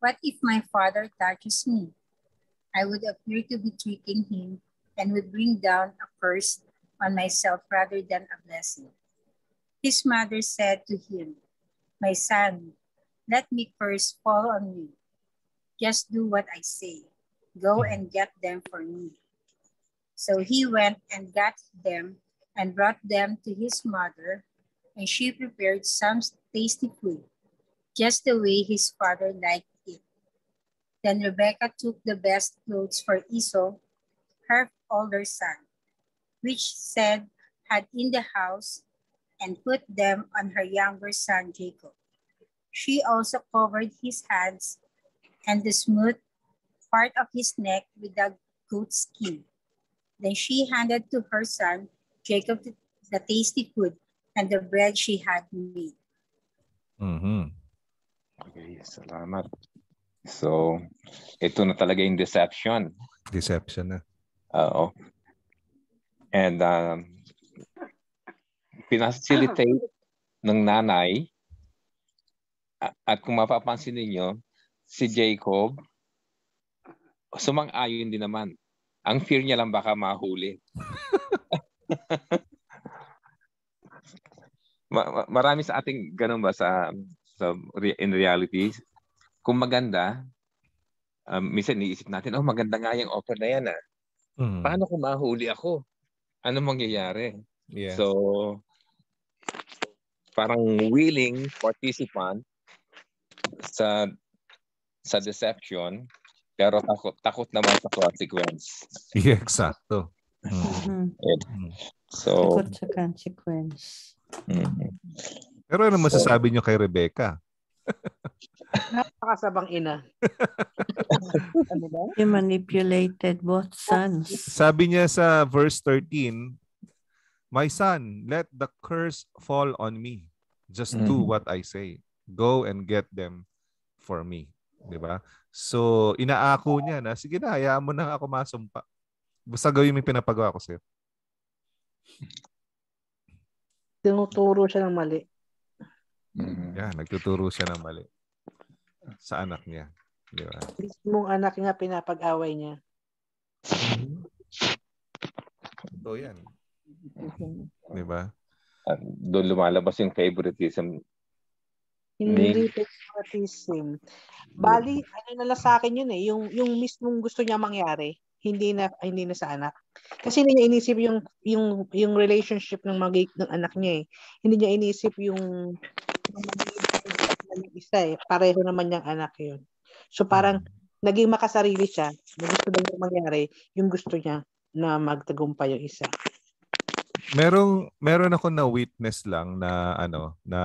What if my father touches me? I would appear to be tricking him and would bring down a curse on myself rather than a blessing. His mother said to him, My son, let me curse fall on you. Just do what I say. Go and get them for me. So he went and got them and brought them to his mother, and she prepared some tasty food just the way his father liked it. Then Rebecca took the best clothes for Esau, her older son, which Seth had in the house, and put them on her younger son Jacob. She also covered his hands and the smooth part of his neck with a goat skin. Then she handed to her son Jacob the tasty food and the bread she had made. Mm-hmm. Okay, salamat. So, ito na talaga yung deception. Deception na. Oo. And um, pinasilitate ng nanay at kung mapapansin niyo si Jacob sumang-ayon din naman. Ang fear niya lang baka mahuli. Ma- marami sa ating ganun ba sa So, in reality, kung maganda, um, minsan iniisip natin, oh maganda nga yung offer na yan ah. Mm. Paano kung mahuli ako? Ano mangyayari? Yes. So, parang willing participant sa sa deception pero takot takot naman sa consequence. Yeah, exacto. Mm. Mm-hmm. Mm. So, takot sa consequence. Mm-hmm. Pero ano masasabi niyo kay Rebecca? Napakasabang ina. He manipulated both sons. Sabi niya sa verse 13, My son, let the curse fall on me. Just mm. do what I say. Go and get them for me. Di ba? So, inaako niya na, sige na, hayaan mo na ako masumpa. Basta gawin mo yung pinapagawa ko sa'yo. Tinuturo siya ng mali. Mm-hmm. Yan, nagtuturo siya ng mali sa anak niya. Di ba? Mismong anak niya pinapag-away niya. Totoo yan. Di ba? Uh, doon lumalabas yung favoritism. Hindi favoritism. Bali, ano na lang sa akin yun eh, yung, yung mismong gusto niya mangyari, hindi na hindi na sa anak. Kasi hindi niya inisip yung yung yung relationship ng mag ng anak niya eh. Hindi niya inisip yung isa eh. Pareho naman niyang anak yun. So parang naging makasarili siya. Gusto lang yung mangyari yung gusto niya na magtagumpay yung isa. Merong meron ako na witness lang na ano na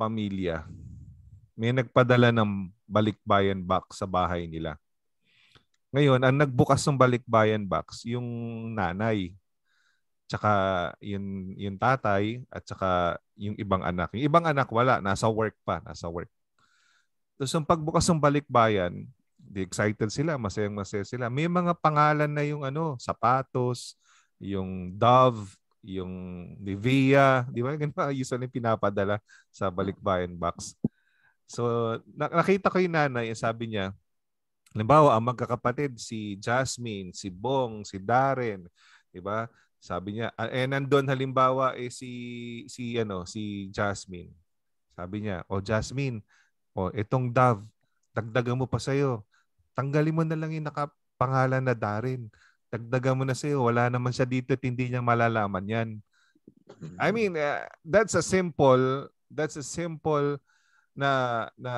pamilya. May nagpadala ng balikbayan box sa bahay nila. Ngayon, ang nagbukas ng balikbayan box, yung nanay tsaka yung, yung tatay at tsaka yung ibang anak. Yung ibang anak wala, nasa work pa, nasa work. Tapos yung pagbukas ng balikbayan, di excited sila, masayang masaya sila. May mga pangalan na yung ano, sapatos, yung Dove, yung Nivea, di ba? Ganun pa, usually pinapadala sa balikbayan box. So, nakita ko yung nanay, sabi niya, halimbawa, ang magkakapatid, si Jasmine, si Bong, si Darren, di ba? Sabi niya, ah, eh nandoon halimbawa eh si si ano, si Jasmine. Sabi niya, "O oh, Jasmine, o oh, itong Dove, dagdagan mo pa sa'yo. Tanggalin mo na lang 'yung nakapangalan na Darin. Dagdagan mo na sa'yo. Wala naman siya dito, hindi niya malalaman 'yan." I mm. mean, uh, that's a simple, that's a simple na na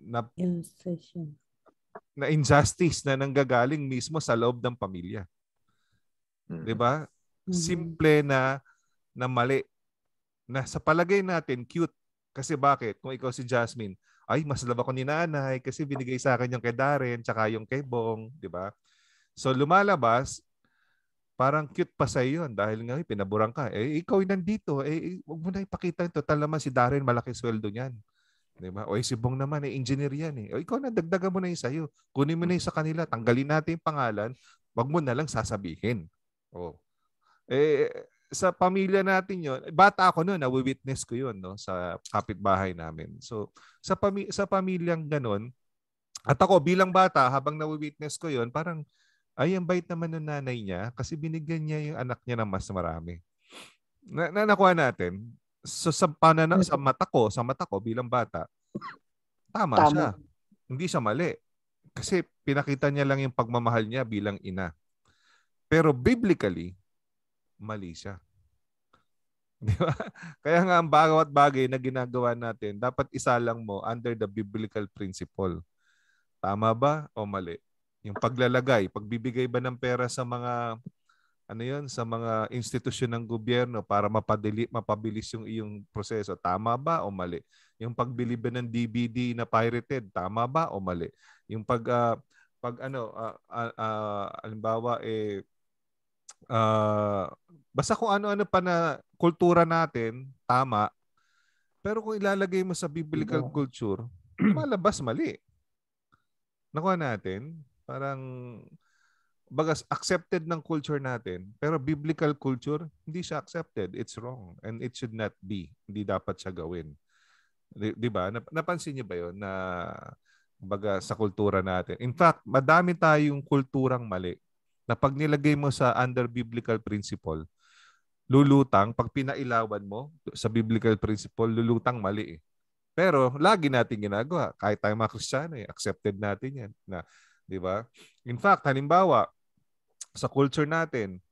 na illustration na injustice na nanggagaling mismo sa loob ng pamilya mm 'Di ba? Mm-hmm. Simple na na mali na sa palagay natin cute kasi bakit? Kung ikaw si Jasmine, ay mas love ako ni nanay kasi binigay sa akin yung kay Darren tsaka yung kay Bong, 'di ba? So lumalabas parang cute pa sa yon dahil nga pinaburang ka. Eh ikaw nandito, eh, eh wag mo na ipakita ito. Talaman si Darren malaki sweldo niyan. 'Di ba? O eh, si Bong naman eh engineer yan eh. O ikaw na dagdagan mo na 'yung sayo. Kunin mo na 'yung sa kanila, tanggalin natin 'yung pangalan, wag mo na lang sasabihin. Oh. Eh, sa pamilya natin yon bata ako noon nawi-witness ko yon no sa kapitbahay namin so sa pami- sa pamilyang ganun at ako bilang bata habang nawi-witness ko yon parang ay ang bait naman ng nanay niya kasi binigyan niya yung anak niya ng mas marami na, na nakuha natin so sa panana- sa mata ko sa mata ko bilang bata tama, tama. siya hindi siya mali kasi pinakita niya lang yung pagmamahal niya bilang ina pero biblically, mali siya. Di ba? Kaya nga ang bawat bagay na ginagawa natin, dapat isa lang mo under the biblical principle. Tama ba o mali? Yung paglalagay, pagbibigay ba ng pera sa mga ano yon sa mga institusyon ng gobyerno para mapadili, mapabilis yung iyong proseso. Tama ba o mali? Yung pagbili ba ng DVD na pirated, tama ba o mali? Yung pag uh, pag ano uh, ah, uh, ah, uh, alimbawa eh Uh, basta kung ano-ano pa na kultura natin, tama. Pero kung ilalagay mo sa biblical no. Diba? culture, malabas mali. Nakuha natin, parang bagas accepted ng culture natin, pero biblical culture, hindi siya accepted. It's wrong and it should not be. Hindi dapat siya gawin. 'Di, di ba? napansin niyo ba 'yon na baga sa kultura natin. In fact, madami tayong kulturang mali na pag nilagay mo sa under biblical principle, lulutang, pag pinailawan mo sa biblical principle, lulutang mali eh. Pero lagi natin ginagawa. Kahit tayo mga Kristiyano eh, accepted natin yan. Na, di ba? In fact, halimbawa, sa culture natin,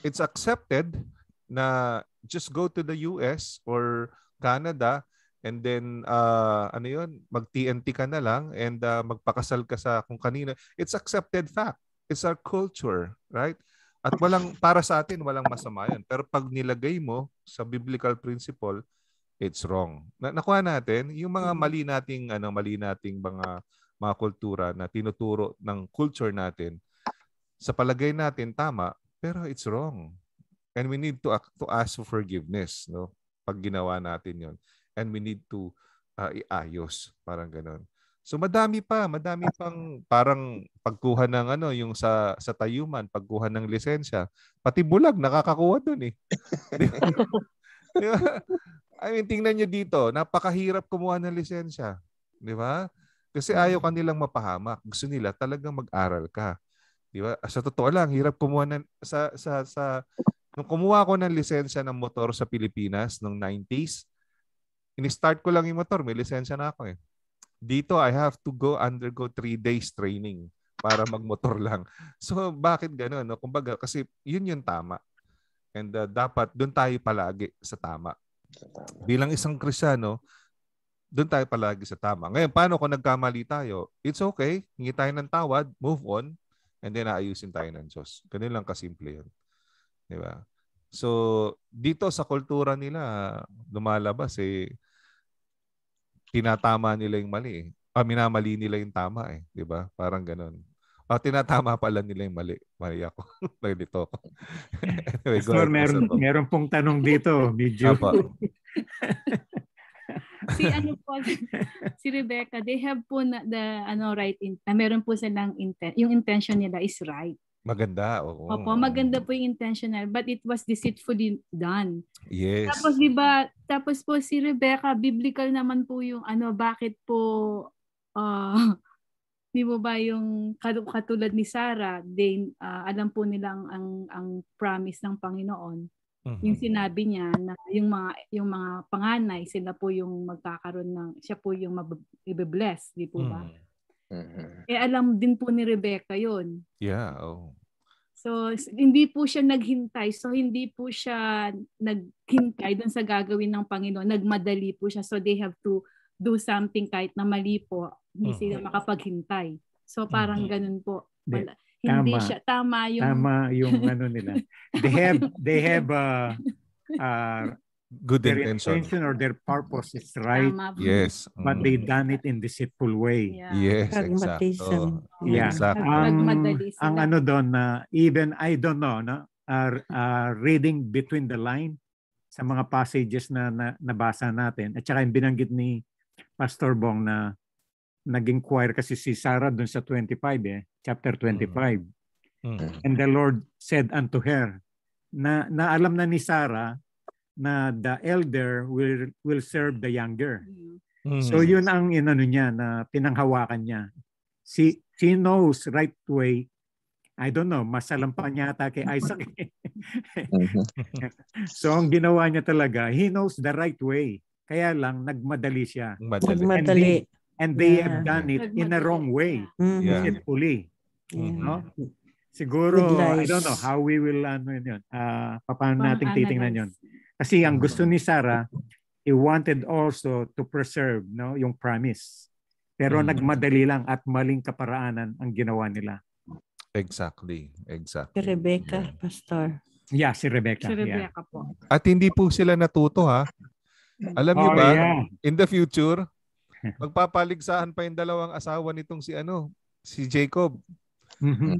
it's accepted na just go to the US or Canada and then uh, ano yun, mag TNT ka na lang and uh, magpakasal ka sa kung kanina. It's accepted fact. It's our culture, right? At walang, para sa atin, walang masama yun. Pero pag nilagay mo sa biblical principle, it's wrong. Na, nakuha natin, yung mga mm-hmm. mali nating, ano, mali nating mga, mga kultura na tinuturo ng culture natin, sa palagay natin, tama, pero it's wrong. And we need to, to ask for forgiveness, no? Pag ginawa natin yon And we need to uh, iayos. Parang ganun. So madami pa, madami pang parang pagkuha ng ano, yung sa sa tayuman, pagkuha ng lisensya. Pati bulag nakakakuha doon eh. Di ba? Di ba? I mean, tingnan niyo dito, napakahirap kumuha ng lisensya. Di ba? Kasi mm. ayaw kanilang mapahamak. Gusto nila talagang mag-aral ka. Di ba? Sa totoo lang, hirap kumuha ng sa sa sa nung kumuha ako ng lisensya ng motor sa Pilipinas nung 90s, ini-start ko lang yung motor, may lisensya na ako eh. Dito, I have to go undergo three days training para magmotor lang. So, bakit ganoon? No? Kumbaga, kasi yun yung tama. And uh, dapat, doon tayo palagi sa tama. Bilang isang Kristiyano, doon tayo palagi sa tama. Ngayon, paano kung nagkamali tayo? It's okay. Hingi tayo ng tawad. Move on. And then, aayusin tayo ng Diyos. Ganun lang kasimple yun. Di ba? So, dito sa kultura nila, lumalabas eh, tinatama nila yung mali eh. Ah, minamali nila yung tama eh. Di ba? Parang ganun. Ah, tinatama pala nila yung mali. Mali ako. Nalito dito. anyway, Pastor, meron, meron pong tanong dito. Medyo. si ano po si Rebecca they have po na, the ano right in, na meron po silang intent yung intention nila is right Maganda, oo. Opo, maganda po yung intentional but it was deceitfully done. Yes. Tapos 'di ba, tapos po si Rebecca, biblical naman po yung ano, bakit po uh, di mo ba yung katulad ni Sarah, they, uh, alam po nilang ang, ang promise ng Panginoon. Mm-hmm. Yung sinabi niya na yung mga yung mga panganay sila po yung magkakaroon ng siya po yung i bless di po ba? Mm-hmm. Mm-hmm. Eh alam din po ni Rebecca yon. Yeah, oh. So hindi po siya naghintay. So hindi po siya naghintay dun sa gagawin ng Panginoon. Nagmadali po siya. So they have to do something kahit na mali po. Hindi mm-hmm. sila makapaghintay. So parang mm-hmm. ganun po. Wala. Tama. Hindi siya tama yung tama yung ano nila. They have they have uh, uh, good their intention. intention or their purpose is right. Yes. Mm. But they done it in deceitful way. Yeah. Yes, exacto. Yeah. Exacto. Um, ang ano doon na uh, even I don't know, no? Uh, uh, reading between the line sa mga passages na, na nabasa natin at saka yung binanggit ni Pastor Bong na naging choir kasi si Sarah doon sa 25 eh, chapter 25. Mm. Mm. And the Lord said unto her na, na alam na ni Sarah na the elder will will serve the younger. Mm-hmm. So yun ang inano niya na pinanghawakan niya. Si she knows right way. I don't know, pa niya ata kay Isaac. Mm-hmm. so ang ginawa niya talaga, he knows the right way. Kaya lang nagmadali siya. Madali. Nagmadali. And they, and they yeah. have done it nagmadali. in a wrong way. mm mm-hmm. Yeah. Fully. Mm-hmm. No? Siguro, I don't know how we will, ano yun, uh, paano natin titingnan yun. Kasi ang gusto mm. ni Sarah, he wanted also to preserve no yung promise. Pero mm-hmm. nagmadali lang at maling kaparaanan ang ginawa nila. Exactly, exactly. Si Rebecca, yeah. pastor. Yeah, si Rebecca. Si Rebecca yeah. po. At hindi po sila natuto ha. Alam niyo oh, ba, yeah. in the future, magpapaligsahan pa yung dalawang asawa nitong si ano, si Jacob. Mm-hmm.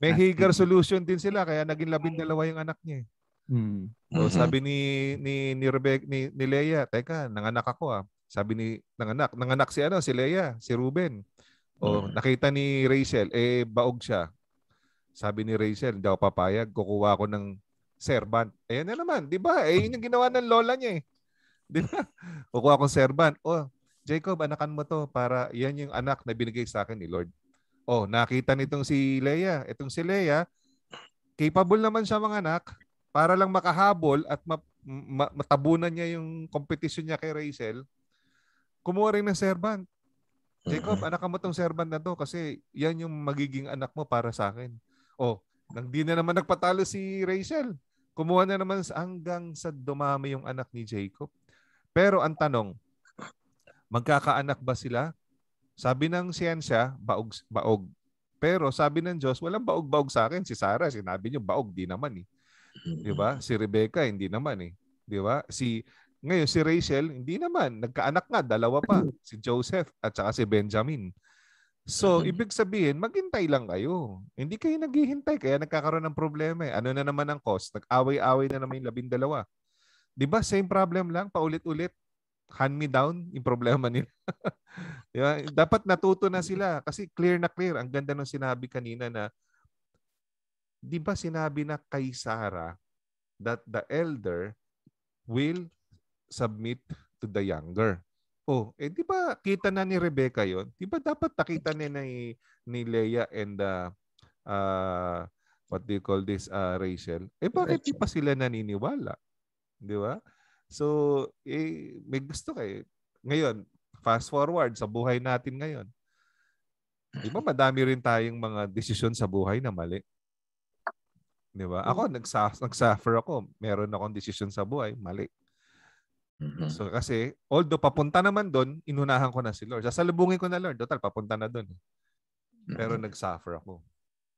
May Hagar solution din sila kaya naging labing dalawa yung anak niya. Eh. Mm. So, mm-hmm. sabi ni ni ni Rebecca ni, ni Leia, teka, nanganak ako ah. Sabi ni nanganak, nanganak si ano, si Leia, si Ruben. O mm nakita ni Rachel, eh baog siya. Sabi ni Rachel, daw papayag, kukuha ako ng servant. Ayan na naman, 'di ba? Eh yun yung ginawa ng lola niya eh. 'Di ba? Kukuha akong servant. Oh, Jacob, anakan mo to para yan yung anak na binigay sa akin ni Lord. Oh, nakita nitong si Leia. Itong si Leia, capable naman siya mga anak para lang makahabol at ma- ma- matabunan niya yung competition niya kay Rachel, kumuha rin ng servant. Jacob, mm-hmm. anak mo tong servant na to kasi yan yung magiging anak mo para sa akin. Oh, nang di na naman nagpatalo si Rachel. Kumuha na naman hanggang sa dumami yung anak ni Jacob. Pero ang tanong, magkakaanak ba sila? Sabi ng siyensya, baog, baog. Pero sabi ng Diyos, walang baog-baog sa akin. Si Sarah, sinabi niyo, baog, di naman eh. 'Di ba? Si Rebecca hindi naman eh. 'Di ba? Si ngayon si Rachel hindi naman nagkaanak na dalawa pa, si Joseph at saka si Benjamin. So, ibig sabihin, maghintay lang kayo. Hindi kayo naghihintay kaya nagkakaroon ng problema eh. Ano na naman ang cost? Nag-away-away na naman yung labindalawa. 'Di ba? Same problem lang paulit-ulit hand me down yung problema nila. diba? Dapat natuto na sila kasi clear na clear. Ang ganda ng sinabi kanina na di ba sinabi na kay Sarah that the elder will submit to the younger? Oh, eh di ba kita na ni Rebecca 'yon? Di ba dapat nakita ni ni, ni Leia and uh, uh, what do you call this uh, Rachel? Eh bakit di pa sila naniniwala? Di ba? So, eh, may gusto kay ngayon, fast forward sa buhay natin ngayon. Di ba madami rin tayong mga desisyon sa buhay na mali? 'Di ba? Ako mm-hmm. nagsuffer ako. Meron akong decision sa buhay, mali. Mm-hmm. So kasi although papunta naman doon, inunahan ko na si Lord. Sasalubungin ko na Lord, total papunta na doon. Eh. Mm-hmm. Pero nagsuffer ako.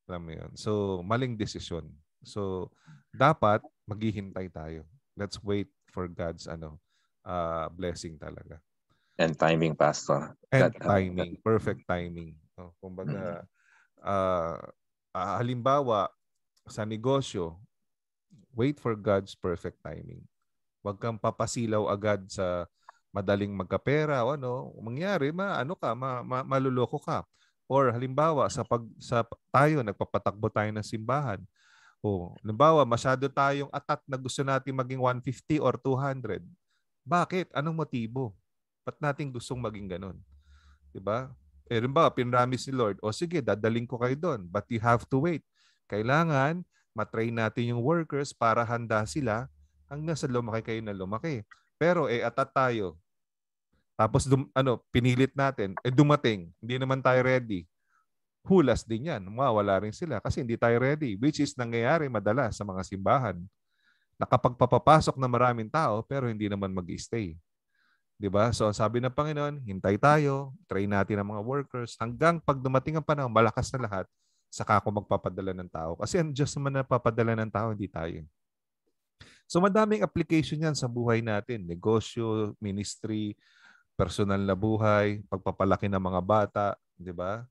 Alam mo 'yun. So maling decision. So dapat maghihintay tayo. Let's wait for God's ano uh, blessing talaga. And timing, Pastor. And that, uh, timing. That, perfect timing. Oh, kumbaga, mm-hmm. uh, uh, halimbawa, sa negosyo, wait for God's perfect timing. Huwag kang papasilaw agad sa madaling magkapera o ano, mangyari ma ano ka, ma, ma, maluloko ka. Or halimbawa sa pag sa tayo nagpapatakbo tayo ng simbahan. O halimbawa masyado tayong atat na gusto nating maging 150 or 200. Bakit? Anong motibo? Ba't nating gustong maging ganun? 'Di ba? Eh, halimbawa, pinramis ni Lord, o sige, dadaling ko kayo doon, but you have to wait. Kailangan matrain natin yung workers para handa sila hanggang sa lumaki kayo na lumaki. Pero eh atat tayo. Tapos dum, ano, pinilit natin, eh dumating, hindi naman tayo ready. Hulas din 'yan. Mawawala rin sila kasi hindi tayo ready, which is nangyayari madalas sa mga simbahan. Nakapagpapapasok na maraming tao pero hindi naman mag-stay. 'Di ba? So sabi ng Panginoon, hintay tayo, train natin ang mga workers hanggang pag dumating ang panahon, malakas na lahat saka ako magpapadala ng tao. Kasi ang Diyos naman papadala ng tao, hindi tayo. Eh. So madaming application yan sa buhay natin. Negosyo, ministry, personal na buhay, pagpapalaki ng mga bata, di ba?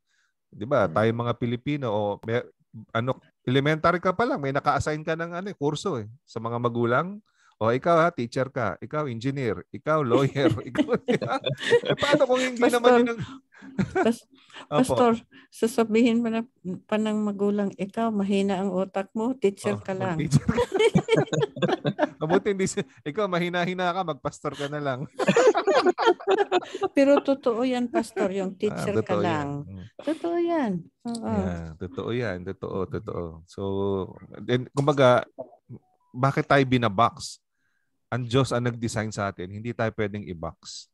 Di ba? Mm. Tayo mga Pilipino, o may, ano, elementary ka pa lang, may naka-assign ka ng ano, eh, kurso eh, sa mga magulang. O ikaw ha, teacher ka. Ikaw engineer. Ikaw lawyer. ikaw, eh, paano kung hindi pastor, naman yun? pas, pastor, sasabihin mo na pa ng magulang, ikaw, mahina ang otak mo, teacher oh, ka lang. Teacher ka. Mabuti hindi siya. Ikaw, mahina-hina ka, magpastor ka na lang. Pero totoo yan, pastor, yung teacher ah, ka yan. lang. Hmm. Totoo yan. Oo. Yeah, totoo yan. Totoo, totoo. So, then, kumbaga, bakit tayo binabox? ang Diyos ang nag-design sa atin. Hindi tayo pwedeng i-box.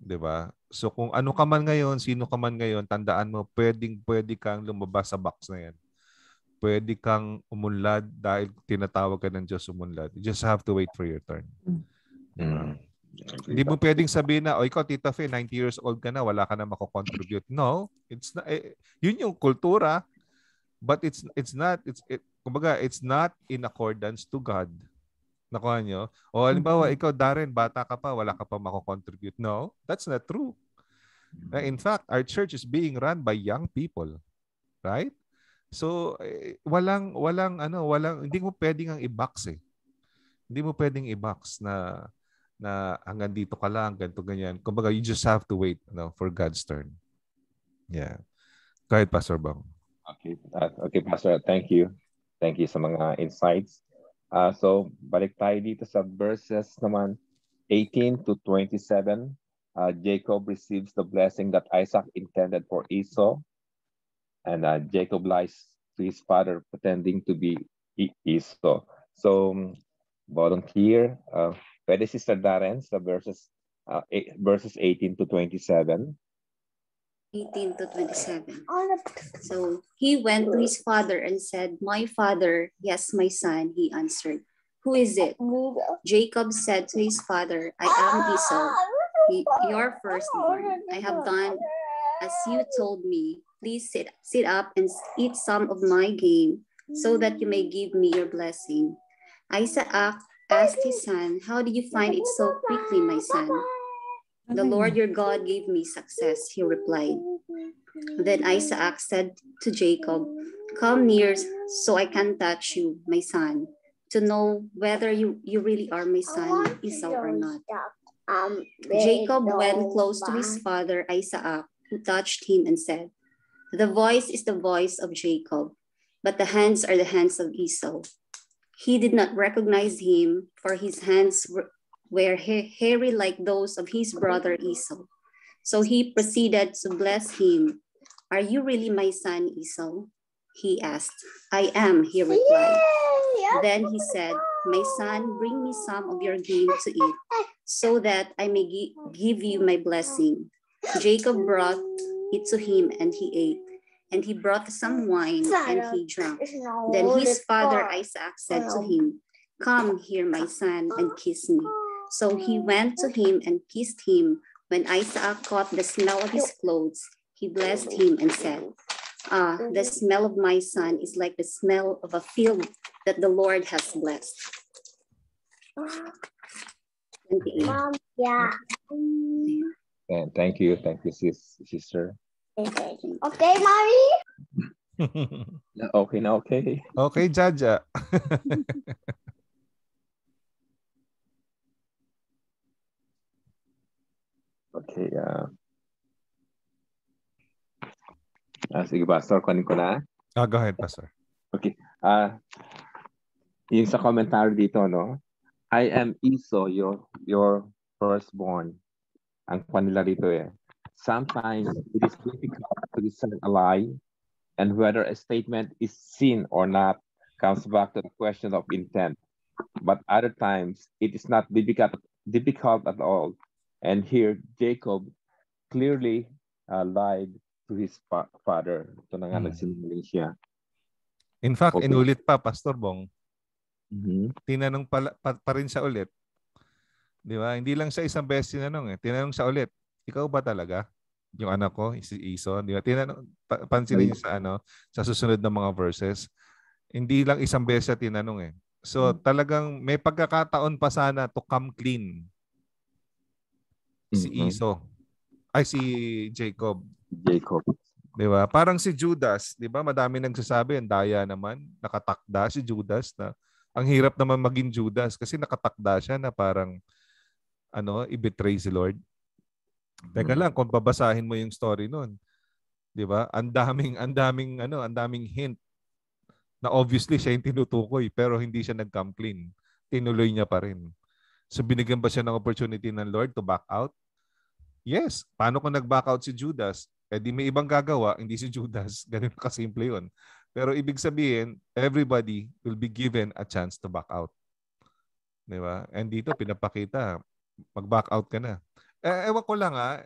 'Di ba? So kung ano ka man ngayon, sino ka man ngayon, tandaan mo pwedeng pwede kang lumabas sa box na 'yan. Pwede kang umunlad dahil tinatawag ka ng Diyos umunlad. You just have to wait for your turn. Diba? Mm. Hindi mo pwedeng sabihin na, o ikaw, Tita Fe, 90 years old ka na, wala ka na mako-contribute. No, it's not, eh, yun yung kultura. But it's it's not it's it, kumbaga it's not in accordance to God. Nakuha nyo? O halimbawa, mm-hmm. ikaw, Darren, bata ka pa, wala ka pa mako-contribute. No, that's not true. Eh, in fact, our church is being run by young people. Right? So, eh, walang, walang, ano, walang, hindi mo pwedeng ang i-box eh. Hindi mo pwedeng i-box na, na hanggang dito ka lang, ganito, ganyan. Kumbaga, you just have to wait you know, for God's turn. Yeah. Go ahead, Pastor Bang. Okay, uh, okay Pastor, thank you. Thank you sa mga insights. Uh, so, balik tayo dito sa verses naman 18 to 27. Uh, ah, Jacob receives the blessing that Isaac intended for Esau. And uh, Jacob lies to his father pretending to be e-, Esau. So, volunteer. Um, uh, pwede Sister Darren sa verses, uh, verses 18 to 27. 18 to 27. So he went to his father and said, My father, yes, my son, he answered. Who is it? Jacob said to his father, I am Esau, your firstborn. I have done as you told me. Please sit, sit up and eat some of my game so that you may give me your blessing. Isaac asked his son, How do you find it so quickly, my son? The Lord your God gave me success, he replied. Then Isaac said to Jacob, Come near so I can touch you, my son, to know whether you, you really are my son, Esau, or not. Jacob went close to his father Isaac, who touched him and said, The voice is the voice of Jacob, but the hands are the hands of Esau. He did not recognize him, for his hands were, were hairy like those of his brother Esau. So he proceeded to bless him. Are you really my son, Esau? He asked. I am, he replied. Then he said, My son, bring me some of your game to eat, so that I may give you my blessing. Jacob brought it to him, and he ate. And he brought some wine, and he drank. Then his father Isaac said to him, Come here, my son, and kiss me. So he went to him and kissed him. When Isaac caught the smell of his clothes, he blessed him and said, Ah, the smell of my son is like the smell of a field that the Lord has blessed. Mom, yeah. And thank you, thank you, sister. Okay, okay mommy. okay, now okay. Okay, Jaja. Pastor. Ah, از ko na. کنیم ah, go ahead, Pastor. Okay. اوکی ah, yung sa komentaryo dito, no? I am Iso, your, your firstborn. Ang kanila rito eh. Sometimes it is difficult to discern a lie and whether a statement is seen or not comes back to the question of intent. But other times, it is not difficult, difficult at all And here, Jacob clearly uh, lied to his fa- father. Ito na nga, hmm. nagsinungaling siya. In fact, okay. inulit pa, Pastor Bong. Mm-hmm. Tinanong pa, pa, pa rin siya ulit. Di ba? Hindi lang siya isang beses tinanong eh. Tinanong siya ulit, ikaw ba talaga? Yung anak ko, si Ison. Di ba? Tinanong, pa, pansinin niyo sa ano, sa susunod ng mga verses. Hindi lang isang beses siya tinanong eh. So mm-hmm. talagang may pagkakataon pa sana to come clean si Iso. Ay, si Jacob. Jacob. Di ba? Parang si Judas, di ba? Madami nagsasabi, ang daya naman, nakatakda si Judas na ang hirap naman maging Judas kasi nakatakda siya na parang ano, i-betray si Lord. Teka mm. lang, kung babasahin mo yung story noon, 'di ba? Ang daming ang daming ano, ang daming hint na obviously siya yung tinutukoy pero hindi siya nag-come clean. Tinuloy niya pa rin. So binigyan ba siya ng opportunity ng Lord to back out? Yes, paano kung nag out si Judas? Eh di may ibang gagawa, hindi si Judas. Ganun kasimple yun. Pero ibig sabihin, everybody will be given a chance to back out. Di ba? And dito, pinapakita, mag-back out ka na. Eh, ewan ko lang ha,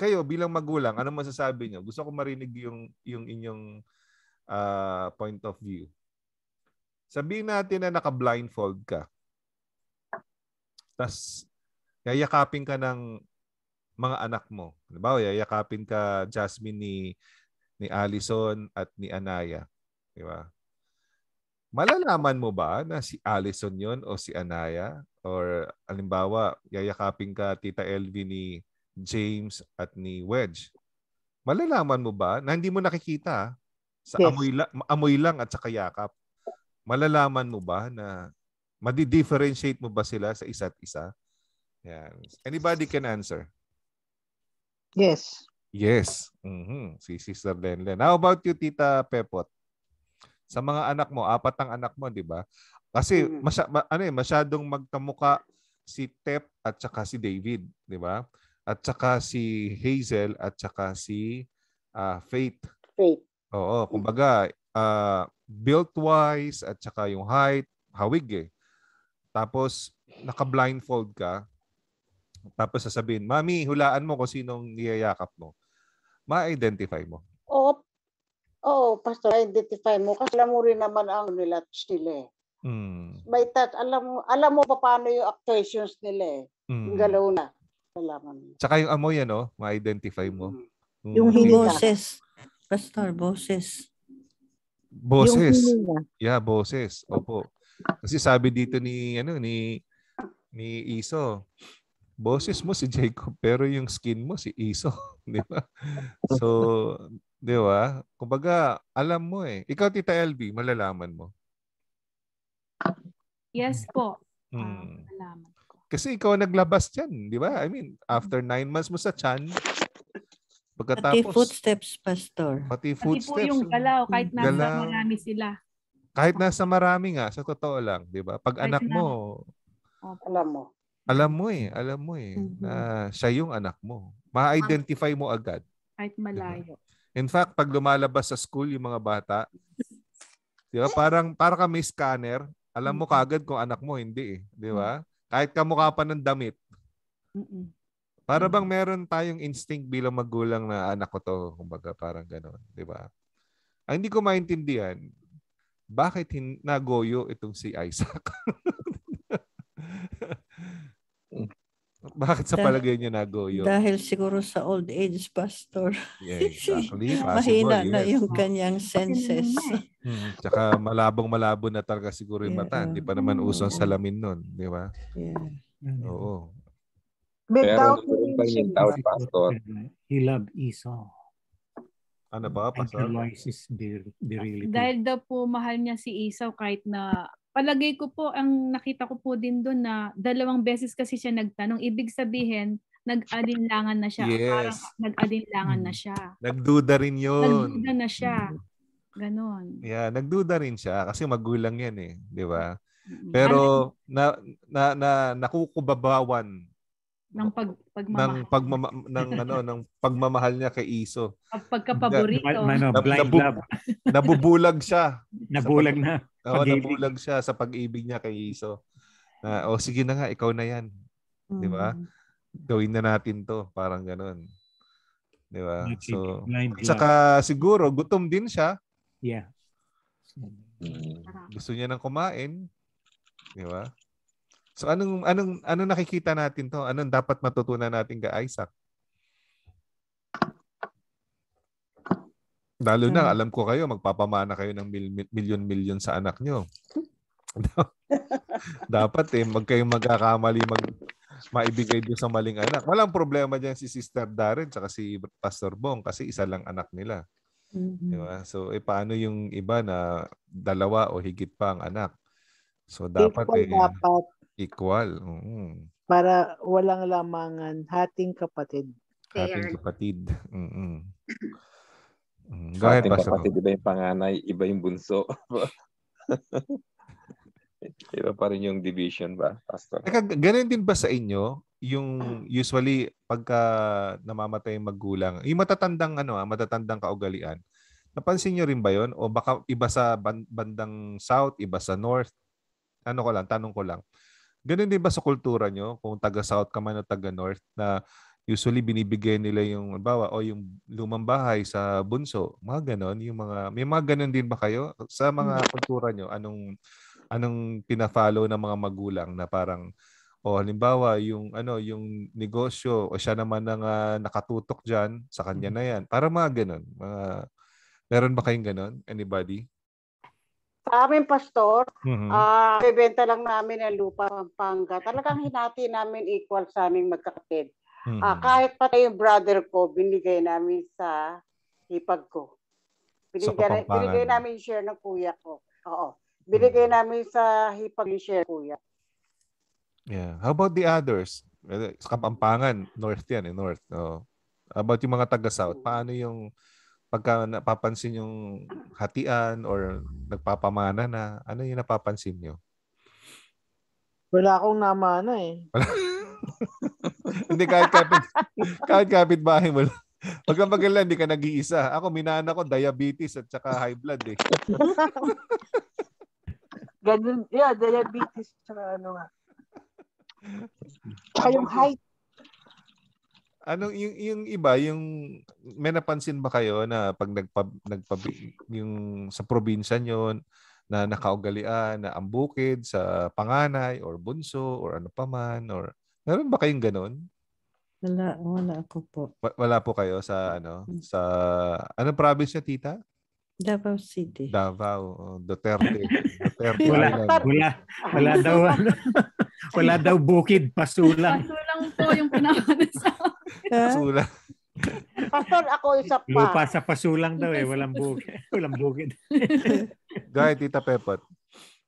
kayo bilang magulang, ano masasabi nyo? Gusto ko marinig yung, yung inyong uh, point of view. Sabihin natin na naka-blindfold ka. Tapos, yayakapin ka ng mga anak mo. Halimbawa, yayakapin ka Jasmine ni ni Allison at ni Anaya, di ba? Malalaman mo ba na si Allison 'yon o si Anaya or halimbawa, yayakapin ka Tita Elvie ni James at ni Wedge. Malalaman mo ba na hindi mo nakikita ah, sa yes. amoy, la- amoy lang at sa kayakap? Malalaman mo ba na madi-differentiate mo ba sila sa isa't isa? Yan. Anybody can answer. Yes. Yes. Mm-hmm. Si Sister Lenlen. How about you, Tita Pepot? Sa mga anak mo, apat ang anak mo, di ba? Kasi mm-hmm. masya, ma, ano eh, masyadong magkamuka si Tep at saka si David, di ba? At saka si Hazel at saka si uh, Faith. Faith. Oo, kumbaga uh, built wise at saka yung height, hawig eh. Tapos naka-blindfold ka, tapos sasabihin, Mami, hulaan mo kung sinong niyayakap mo, ma-identify mo. Oo, Oo, Pastor, identify mo. Kasi alam mo rin naman ang nila sila eh. Mm. May touch. alam, alam mo pa paano yung actuations nila eh. Mm. Yung hmm. galaw na. Alaman mo. Tsaka yung amoy, ano, ma-identify mo. Mm. Mm. Yung boses. Pastor, boses. Boses. Yeah, boses. Opo. Kasi sabi dito ni, ano, ni, ni Iso, boses mo si Jacob pero yung skin mo si Iso, di ba? So, di ba? Kumbaga, alam mo eh. Ikaw Tita LB, malalaman mo. Yes po. Ah, hmm. Malalaman ko. Kasi ikaw naglabas diyan, di ba? I mean, after nine months mo sa chan, pagkatapos... Pati footsteps, Pastor. Pati footsteps. Pati po yung galaw, kahit nasa galaw. marami sila. Kahit nasa marami nga, sa totoo lang, di ba? Pag kahit anak na, mo, Oh, Alam mo. Alam mo eh, alam mo eh mm-hmm. na siya yung anak mo. Ma-identify mo agad. Kahit malayo. In fact, pag lumalabas sa school yung mga bata, di ba? Parang para ka may scanner, alam mo kagad kung anak mo hindi eh, di ba? Kahit kamukha pa ng damit. mm Para bang meron tayong instinct bilang magulang na anak ko to, kumbaga parang ganoon, di ba? Ang hindi ko maintindihan, bakit hin- nagoyo itong si Isaac? Bakit sa palagay niya nago yun? Dahil siguro sa old age, Pastor. Yeah, exactly. Possible, Mahina yes. na yung kanyang senses. hmm. Tsaka malabong-malabo na talaga siguro yung mata. Hindi yeah. pa mm. naman uso ang mm. salamin nun. Di ba? Yeah. Mm-hmm. Oo. Without Pero meron pa yung tao, Pastor. He loved Esau. Ano ba, Pastor? And Lois is Dahil daw po mahal niya si Esau kahit na palagay ko po, ang nakita ko po din doon na dalawang beses kasi siya nagtanong. Ibig sabihin, nag-alinlangan na siya. Yes. Parang nag-alinlangan na hmm. siya. Nagduda rin yon Nagduda na siya. Hmm. Ganon. Yeah, nagduda rin siya kasi magulang yan eh. Di ba? Pero na, na, na, nakukubabawan ng pag pagmamahal ng pagmama ng ano ng pagmamahal niya kay Iso. Pag pagkapaborito. Na, na, ano, na, blind nabu, love. nabubulag siya. nabulag pag, na. Oo, oh, nabulag siya sa pag-ibig niya kay Iso. Na, uh, oh sige na nga ikaw na 'yan. Mm. 'Di ba? Mm. Gawin na natin 'to, parang ganoon. 'Di ba? So blind saka siguro gutom din siya. Yeah. Gusto niya nang kumain. 'Di ba? So anong anong ano nakikita natin to? Anong dapat matutunan natin kay Isaac? Lalo na, hmm. alam ko kayo, magpapamana kayo ng milyon-milyon sa anak nyo. Dapat eh, mag kayong magkakamali mag maibigay doon sa maling anak. Walang problema diyan si Sister Darren at si Pastor Bong kasi isa lang anak nila. Mm-hmm. Di ba? So, eh, paano yung iba na dalawa o higit pa ang anak? So, dapat Equal eh, dapat. Equal. Mm. Para walang lamangan, hating kapatid. They hating kapatid. Mm-mm. Mm. Go ahead, Pastor. Kapatid, iba yung panganay, iba yung bunso. iba pa rin yung division ba, Pastor? Teka, ganun din ba sa inyo? Yung ah. usually, pagka namamatay yung magulang, yung matatandang, ano, ah, matatandang kaugalian, napansin nyo rin ba yon O baka iba sa bandang south, iba sa north? Ano ko lang, tanong ko lang. Ganun din ba sa kultura nyo? Kung taga-south ka man o taga-north na usually binibigay nila yung, bawa, o yung lumang bahay sa bunso. Mga ganun, Yung mga, may mga ganun din ba kayo? Sa mga hmm. kultura nyo, anong, anong pinafollow ng mga magulang na parang, o halimbawa, yung ano, yung negosyo o siya naman na uh, nakatutok diyan sa kanya hmm. na 'yan. Para mga ganun. Mga meron ba kayong ganun? Anybody? Sa amin, Pastor, mm-hmm. uh, bibenta lang namin ang lupa Pampanga. Talagang hinati namin equal sa aming magkakapid. Ah, mm-hmm. Uh, kahit pati yung brother ko, binigay namin sa hipag ko. Binigay, na, binigay namin share ng kuya ko. Oo. Binigay mm-hmm. namin sa hipag share kuya. Yeah. How about the others? Sa Kapampangan, north yan eh, north. Oh. About yung mga taga-south, paano yung pagka napapansin yung hatian or nagpapamana na, ano yung napapansin nyo? Wala akong namana eh. hindi kahit kapit kahit kapit bahay mo lang. Pag magalan, hindi ka nag-iisa. Ako, minana ko diabetes at saka high blood eh. Ganun, yeah, diabetes saka ano nga. Saka yung height. Anong yung yung iba yung may napansin ba kayo na pag nagpa, nagpa yung sa probinsya niyo na nakaugalian na ang bukid sa panganay or bunso or ano pa man or meron ba kayong ganun? Wala, wala ako po. wala po kayo sa ano sa ano province niya tita? Davao City. Davao, Duterte. Duterte wala, wala, wala daw ano, wala daw bukid pasulang. Pasulang po yung pinakaano sa Pasula. Pastor ako isa pa. Lupa sa pasulang daw eh. Walang bukid. Walang bukid. Gaya, Tita Pepot.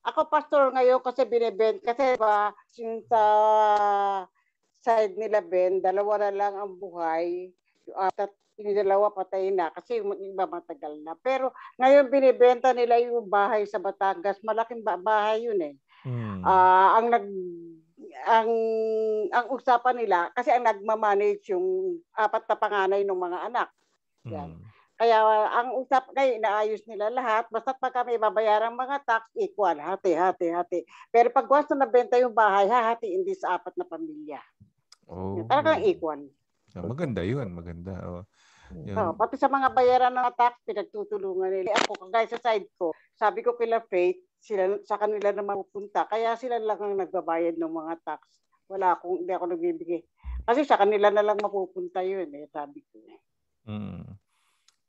Ako pastor ngayon kasi binebent. Kasi ba, yung sa side nila Ben, dalawa na lang ang buhay. Uh, tat, yung dalawa patay na kasi yung iba matagal na. Pero ngayon binibenta nila yung bahay sa Batangas. Malaking bahay yun eh. Hmm. Uh, ang nag ang ang usapan nila kasi ang nagma-manage yung apat na panganay ng mga anak. Mm. Yan. Hmm. Kaya ang usap kay inaayos nila lahat basta pag kami babayaran mga tax equal hati hati hati. Pero pag gusto na benta yung bahay hahatiin din sa apat na pamilya. Oh. Yan, talagang equal. Yeah, maganda 'yun, maganda. Oh. Yan. Oh, pati sa mga bayaran ng tax, pinagtutulungan nila. Ako, kagaya sa side ko, sabi ko kila Faith, sila sa kanila na mapupunta. Kaya sila lang ang nagbabayad ng mga tax. Wala akong, hindi ako nagbibigay. Kasi sa kanila na lang mapupunta yun, eh, sabi ko. Mm.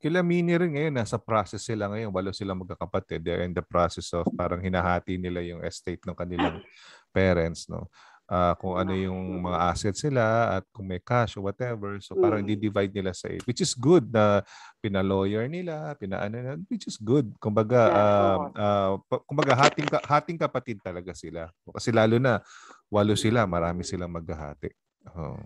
Kila Mini rin ngayon, nasa process sila ngayon. Walo sila magkakapatid. They're in the process of parang hinahati nila yung estate ng kanilang parents. No? uh, kung ano yung mga assets nila at kung may cash or whatever. So parang mm. divide nila sa eight. Which is good na pina-lawyer nila, pinaano na, which is good. Kumbaga, yeah, uh, uh, kumbaga hating, hating kapatid talaga sila. Kasi lalo na, walo sila, marami silang maghahati. Oh.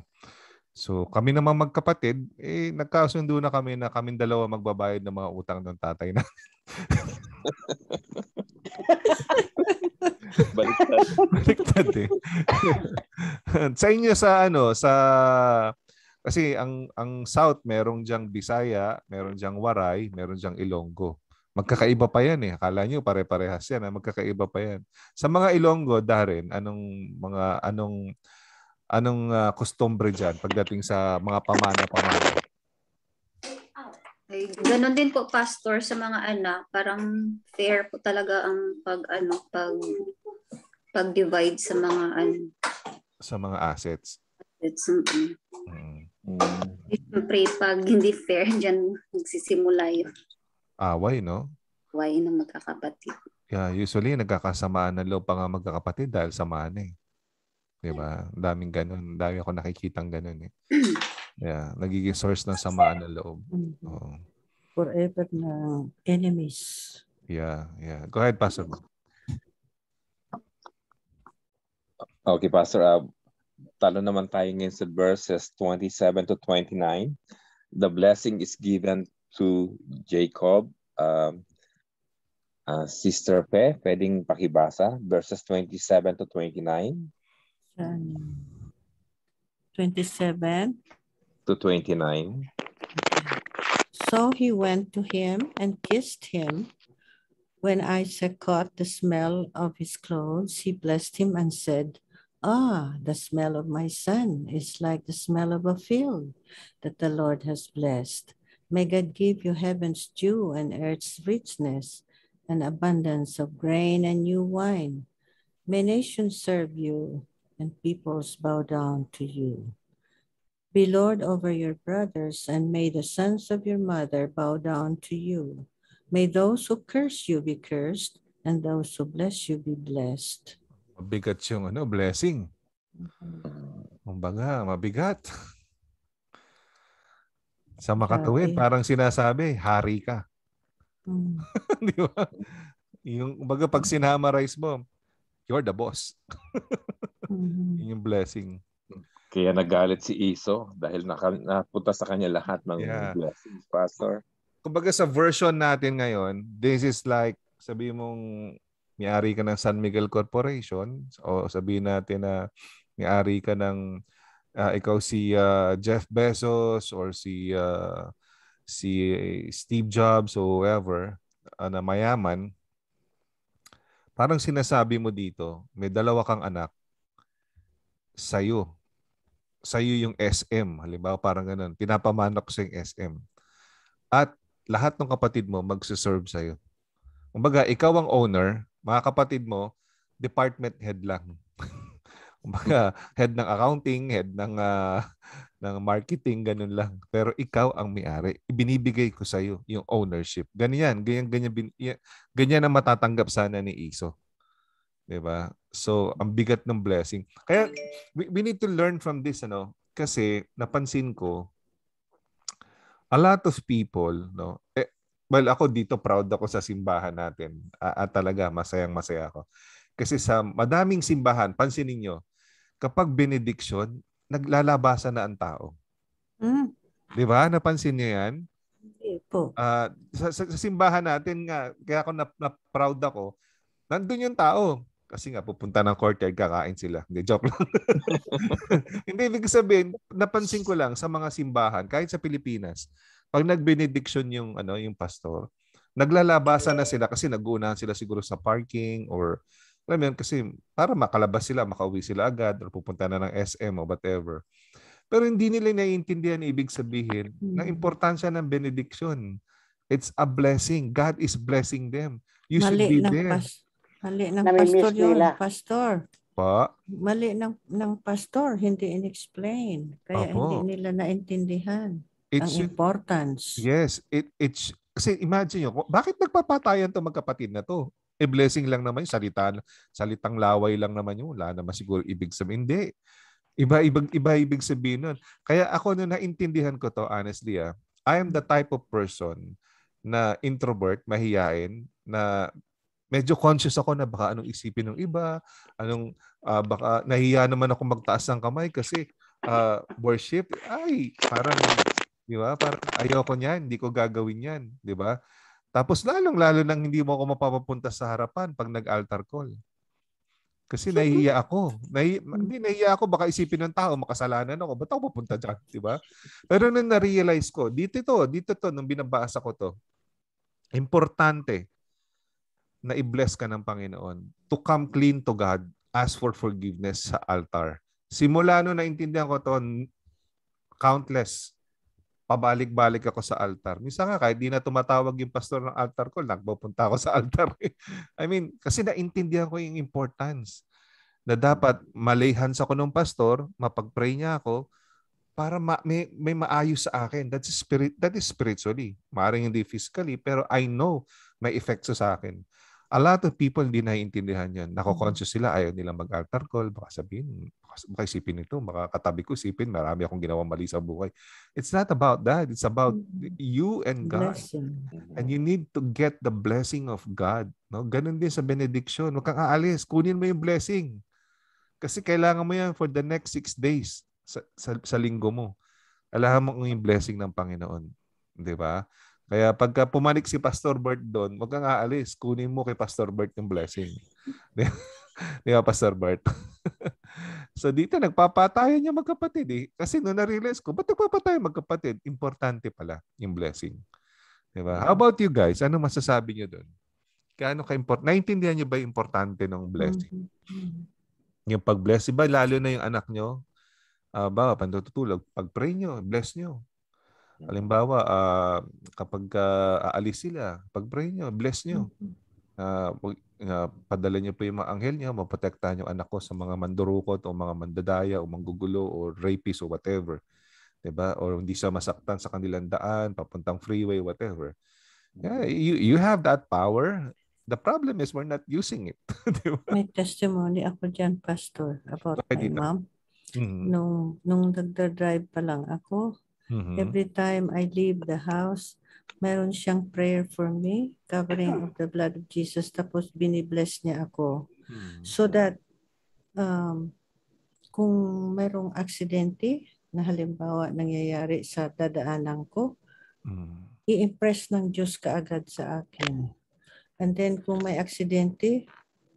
So kami naman magkapatid, eh, nagkasundo na kami na kaming dalawa magbabayad ng mga utang ng tatay na. Baliktad. Baliktad eh. sa inyo sa ano, sa kasi ang ang South merong diyang Bisaya, meron diyang Waray, meron diyang Ilonggo. Magkakaiba pa yan eh. Akala nyo pare-parehas yan. Ha? Ah. Magkakaiba pa yan. Sa mga Ilonggo, Darren, anong mga anong anong uh, kostumbre diyan pagdating sa mga pamana-pamana? Ay, ganun din po pastor sa mga anak, parang fair po talaga ang pag ano, pag pag-divide sa mga ano sa mga assets. Assets. Mm. Mm. mm. Siyempre, pag hindi fair, dyan nagsisimula yun. Ah, why, no? Why ng magkakapatid. Yeah, usually nagkakasamaan ng loob pa nga magkakapatid dahil samahan eh. 'Di ba? Daming ganun, dami ako nakikitang ganun eh. Yeah, nagiging source ng samaan ng loob. mm mm-hmm. Forever na enemies. Yeah, yeah. Go ahead, Pastor. Okay, Pastor. Uh, talo naman tayo ngayon sa verses 27 to 29. The blessing is given to Jacob. Um, uh, Sister Pe, pwedeng pakibasa. Verses 27 to 29. 27. to 29. So he went to him and kissed him. When Isaac caught the smell of his clothes, he blessed him and said, Ah, the smell of my son is like the smell of a field that the Lord has blessed. May God give you heaven's dew and earth's richness, an abundance of grain and new wine. May nations serve you and peoples bow down to you. Be Lord over your brothers, and may the sons of your mother bow down to you. May those who curse you be cursed, and those who bless you be blessed. Mabigat yung ano, blessing. Kumbaga, mabigat. Sa makatawid, okay. parang sinasabi, hari ka. Mm. Di ba? Yung, kumbaga, pag sinamarize mo, you're the boss. mm-hmm. Yung blessing. Kaya nagalit si Iso dahil naka, napunta sa kanya lahat ng yeah. blessings, Pastor. Kumbaga sa version natin ngayon, this is like, sabi mong may-ari ka ng San Miguel Corporation o sabi natin na may-ari ka ng uh, ikaw si uh, Jeff Bezos or si uh, si Steve Jobs or whoever uh, na mayaman parang sinasabi mo dito may dalawa kang anak sa'yo sa iyo yung SM. Halimbawa, parang ganun. Pinapamana sa yung SM. At lahat ng kapatid mo magse-serve sa iyo. Kumbaga, ikaw ang owner, mga kapatid mo, department head lang. Kumbaga, head ng accounting, head ng uh, ng marketing, ganun lang. Pero ikaw ang may-ari. Ibinibigay ko sa iyo yung ownership. Ganyan, ganyan, ganyan, ganyan, ganyan ang matatanggap sana ni Iso. 'di ba? So, ang bigat ng blessing. Kaya we, need to learn from this ano kasi napansin ko a lot of people, no. Eh, well, ako dito proud ako sa simbahan natin. Ah, ah, talaga masayang masaya ako. Kasi sa madaming simbahan, pansinin niyo, kapag benediction, naglalabasan na ang tao. Mm. 'Di ba? Napansin niyo 'yan? Hindi po. Uh, sa, sa, sa simbahan natin nga, kaya ako na, na proud ako, nandun yung tao. Kasi nga, pupunta ng courtyard, kakain sila. Hindi, joke lang. Hindi, ibig sabihin, napansin ko lang sa mga simbahan, kahit sa Pilipinas, pag nagbenediction yung, ano, yung pastor, naglalabasa na mm. sila kasi nag-uunahan sila siguro sa parking or alam mo kasi para makalabas sila, makauwi sila agad or pupunta na ng SM or whatever. Pero hindi nila naiintindihan ibig sabihin ng mm. importansya ng benediction. It's a blessing. God is blessing them. You Mali should be there. Pas- Mali ng pastor nila. pastor. Pa? Mali ng, ng pastor, hindi in-explain. Kaya Apo. hindi nila naintindihan it's, ang importance. Yes, it, it's, kasi imagine nyo, bakit nagpapatayan to magkapatid na to? Eh, blessing lang naman, yung salita, salitang laway lang naman yun. Wala naman siguro ibig sabihin. Hindi. Iba, ibig, iba ibig sabihin nun. Kaya ako nung naintindihan ko to, honestly, ah, I am the type of person na introvert, mahiyain, na medyo conscious ako na baka anong isipin ng iba, anong uh, baka nahiya naman ako magtaas ng kamay kasi uh, worship, ay, parang, di ba? Parang ayoko niyan, hindi ko gagawin yan, di ba? Tapos lalong-lalo nang hindi mo ako mapapapunta sa harapan pag nag-altar call. Kasi nahihiya ako. Nahi, hmm. hindi nahihiya ako baka isipin ng tao makasalanan ako. Ba't ako papunta diyan, 'di ba? Pero nung na-realize ko, dito to, dito to nung binabasa ko to. Importante na i-bless ka ng Panginoon to come clean to God, ask for forgiveness sa altar. Simula no naintindihan ko to, countless pabalik-balik ako sa altar. Minsan nga kahit di na tumatawag yung pastor ng altar ko, nagpupunta ako sa altar. I mean, kasi naintindihan ko yung importance na dapat malayhans sa ng pastor, mapag-pray niya ako, para ma- may, may maayos sa akin. That's spirit, that is spiritually. Maring hindi physically, pero I know may effect sa akin a lot of people hindi naiintindihan yan. Mm. Nako-conscious sila, ayaw nilang mag-altar call. Baka sabihin, baka, baka isipin ito, baka katabi ko isipin, marami akong ginawa mali sa buhay. It's not about that. It's about mm. you and God. Blessing. And you need to get the blessing of God. No? Ganun din sa benediction. Huwag kang aalis. Kunin mo yung blessing. Kasi kailangan mo yan for the next six days sa, sa, sa linggo mo. Alam mo yung blessing ng Panginoon. Di ba? Kaya pagka pumanik si Pastor Bert doon, huwag kang aalis. Kunin mo kay Pastor Bert yung blessing. Di ba, Pastor Bert? so dito, nagpapatayan niya magkapatid eh. Kasi noon na-realize ko, ba't nagpapatayan magkapatid? Importante pala yung blessing. Di ba? How about you guys? Ano masasabi niyo doon? Kaano ka-important? Naintindihan niyo ba yung importante ng blessing? Yung pag-bless, ba lalo na yung anak niyo, uh, ah, ba, pantutulog, pag-pray niyo, bless niyo. Mm. Halimbawa, uh, kapag uh, aalis sila, pag-pray nyo, bless nyo. Uh, uh, padala nyo po yung mga anghel nyo, maprotektahan yung anak ko sa mga mandurukot o mga mandadaya o manggugulo o rapist o whatever. 'di ba? Or hindi siya masaktan sa kanilang daan, papuntang freeway, whatever. Yeah, mm-hmm. you you have that power. The problem is we're not using it, 'di May testimony ako diyan, pastor, about okay, my mom. Mm-hmm. Nung nung nagda-drive pa lang ako, Mm-hmm. Every time I leave the house, meron siyang prayer for me, covering of the blood of Jesus, tapos binibless niya ako. Mm-hmm. So that um, kung merong aksidente na halimbawa nangyayari sa dadaanan ko, mm-hmm. i-impress ng Diyos kaagad sa akin. And then kung may aksidente,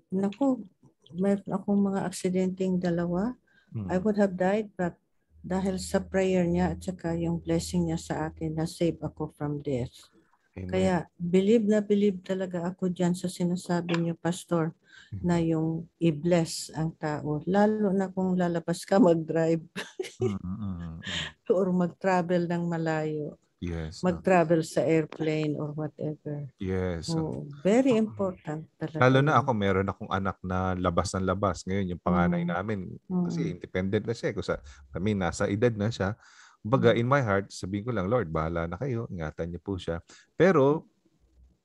naku, meron akong mga aksidenteng dalawa, mm-hmm. I would have died but dahil sa prayer niya at saka yung blessing niya sa akin na save ako from death. Amen. Kaya believe na believe talaga ako diyan sa sinasabi niyo pastor hmm. na yung i-bless ang tao lalo na kung lalabas ka mag-drive mm, mm, mm. or mag-travel ng malayo. Yes. Mag-travel sa airplane or whatever. Yes. Oo, very important talaga. Lalo na ako, meron akong anak na labas ng labas. Ngayon, yung panganay mm. namin, mm. kasi independent na siya. Eh. Kasi I mean, nasa edad na siya. Baga, in my heart, sabihin ko lang, Lord, bahala na kayo. Ingatan niyo po siya. Pero,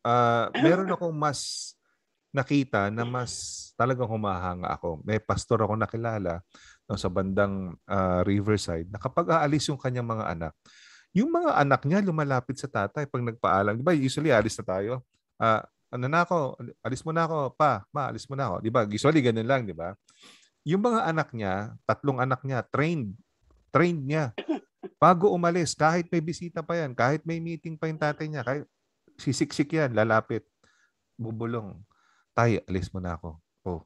uh, meron akong mas nakita na mas talagang humahanga ako. May pastor ako nakilala no, sa bandang uh, Riverside na kapag aalis yung kanyang mga anak, yung mga anak niya lumalapit sa tatay pag nagpaalam. Di ba usually alis na tayo? Uh, ano na ako? Alis mo na ako, pa. Ma, alis mo na ako. Di ba? Usually ganun lang, di ba? Yung mga anak niya, tatlong anak niya, trained. Trained niya. Bago umalis, kahit may bisita pa yan, kahit may meeting pa yung tatay niya, kahit sisiksik yan, lalapit, bubulong. Tay, alis mo na ako. Oh.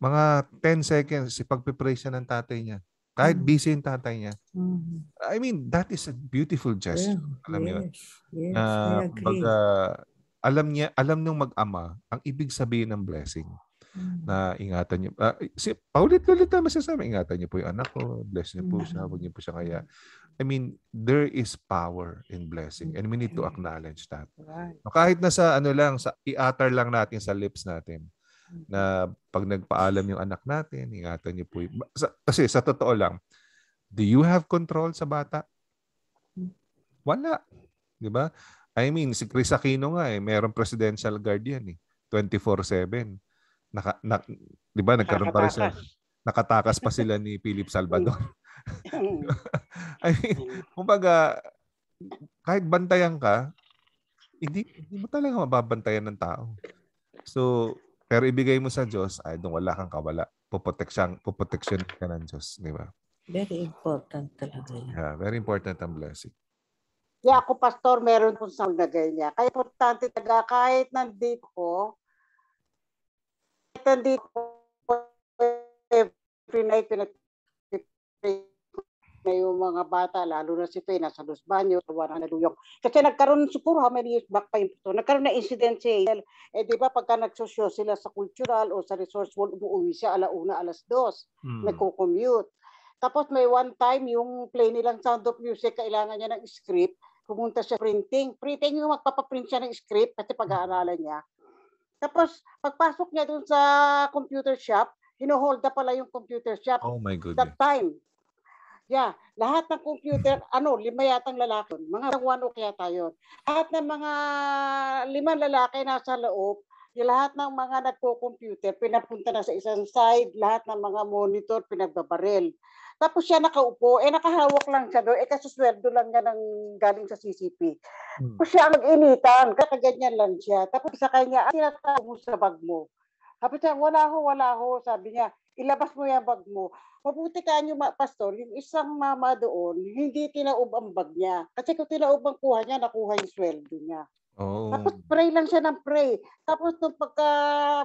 Mga 10 seconds, si ipagpipray siya ng tatay niya. Kahit mm-hmm. busy yung tatay niya. Mm-hmm. I mean, that is a beautiful gesture. Yeah. Alam yes. yun. Yes. Na, yes. pag, uh, alam niya, alam ng mag-ama ang ibig sabihin ng blessing. Mm-hmm. Na ingatan niyo. Uh, si paulit-ulit na masasabi, ingatan niyo po yung anak ko, bless niyo po siya, huwag niyo po siya mm. kaya. I mean, there is power in blessing and we need to acknowledge that. Right. Kahit na sa ano lang, sa i-utter lang natin sa lips natin na pag nagpaalam yung anak natin, ingatan niyo po. kasi sa totoo lang, do you have control sa bata? Wala. Di ba? I mean, si Chris Aquino nga eh, merong presidential guardian eh. 24-7. Naka, na, di ba, nagkaroon pa rin siya. Nakatakas pa sila ni Philip Salvador. I mean, kumbaga, kahit bantayan ka, hindi, hindi mo talaga mababantayan ng tao. So, pero ibigay mo sa Diyos, ay doon wala kang kawala. Puproteksyon, puproteksyon ka ng Diyos, di ba? Very important talaga yan. Yeah, very important ang blessing. Yeah, ako pastor, meron kong sound na ganyan. Kaya importante talaga, kahit nandito ko, kahit nandito ko, every night pinag-pray na yung mga bata, lalo na si Faye, nasa Los Baños, Tawanan na Luyok. Kasi nagkaroon, siguro how many years back pa yung so, nagkaroon na incident si Hazel. Eh di ba pagka nagsosyo sila sa cultural o sa resource resourceful, umuwi siya ala alauna, alas dos, hmm. nagko-commute. Tapos may one time, yung play nilang Sound of Music, kailangan niya ng script. Pumunta siya printing. Printing yung magpapaprint siya ng script kasi pag-aaralan niya. Tapos, pagpasok niya dun sa computer shop, hinuhold up pala yung computer shop. Oh my goodness. That time, Yeah, lahat ng computer, ano, lima yatang lalaki. Mga one o kaya tayo. Lahat ng mga lima lalaki nasa loob, yung lahat ng mga nagko-computer, pinapunta na sa isang side, lahat ng mga monitor, pinagbabaril. Tapos siya nakaupo, eh nakahawak lang siya doon, eh kasusweldo lang nga ng galing sa CCP. Hmm. Tapos siya ang initan, kakaganyan lang siya. Tapos sa kanya, ang tinatawag mo sa bag mo. Tapos siya, wala ho, wala ho, sabi niya ilabas mo yung bag mo. Mabuti ka nyo, Pastor, yung isang mama doon, hindi tinaob ang bag niya. Kasi kung tinaob ang kuha niya, nakuha yung sweldo niya. Oh. Tapos pray lang siya ng pray. Tapos nung pagka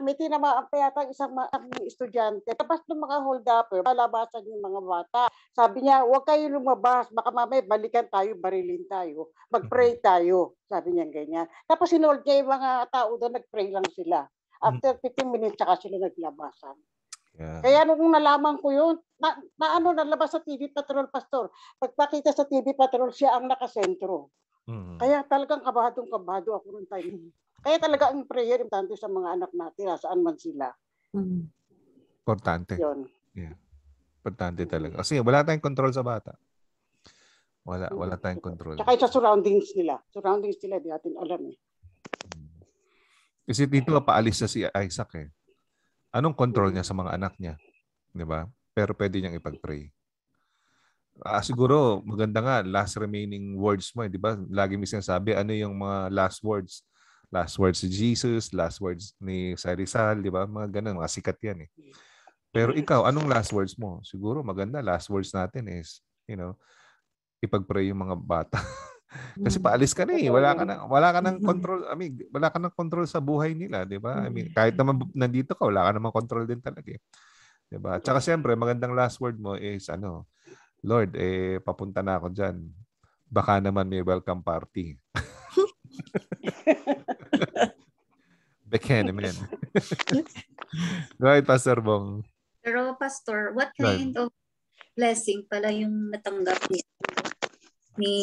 may tinamaan pa yata isang mga estudyante, tapos nung mga hold up, palabasan yung mga bata. Sabi niya, huwag kayo lumabas, baka mamaya balikan tayo, barilin tayo, magpray tayo. Sabi niya ganyan. Tapos sinold niya yung mga tao doon, nag-pray lang sila. Mm. After 15 minutes, saka sila naglabasan. Kaya nung nalaman ko yun, na, na ano, nalabas sa TV Patrol, Pastor. Pagpakita sa TV Patrol, siya ang nakasentro. Mm-hmm. Kaya talagang kabahadong kabado ako nung time. Kaya talaga ang prayer importante sa mga anak natin, saan man sila. mm Importante. Yun. Yeah. Importante talaga. Kasi wala tayong control sa bata. Wala, wala tayong control. Tsaka sa surroundings nila. Surroundings nila, di natin alam eh. Mm-hmm. Kasi dito mapaalis na si Isaac eh. Anong control mm. niya sa mga anak niya? 'Di ba? Pero pwede niyang ipag-pray. Ah, siguro maganda nga last remaining words mo, eh, 'di ba? Lagi mismo sinasabi ano yung mga last words? Last words si Jesus, last words ni Sai Rizal, 'di ba? Mga ganun, mga sikat 'yan eh. Pero mm-hmm. ikaw, anong last words mo? Siguro maganda last words natin is, you know, ipag-pray yung mga bata. Kasi hmm. paalis ka na eh. Wala ka na, wala ka nang control. I mean, wala ka nang control sa buhay nila, 'di ba? I mean, kahit naman nandito ka, wala ka namang control din talaga eh. 'Di ba? Tsaka siyempre, magandang last word mo is ano, Lord, eh papunta na ako diyan. Baka naman may welcome party. Beken, amen. Go ahead, Pastor Bong. Pero Pastor, what kind God. of blessing pala yung natanggap niya ni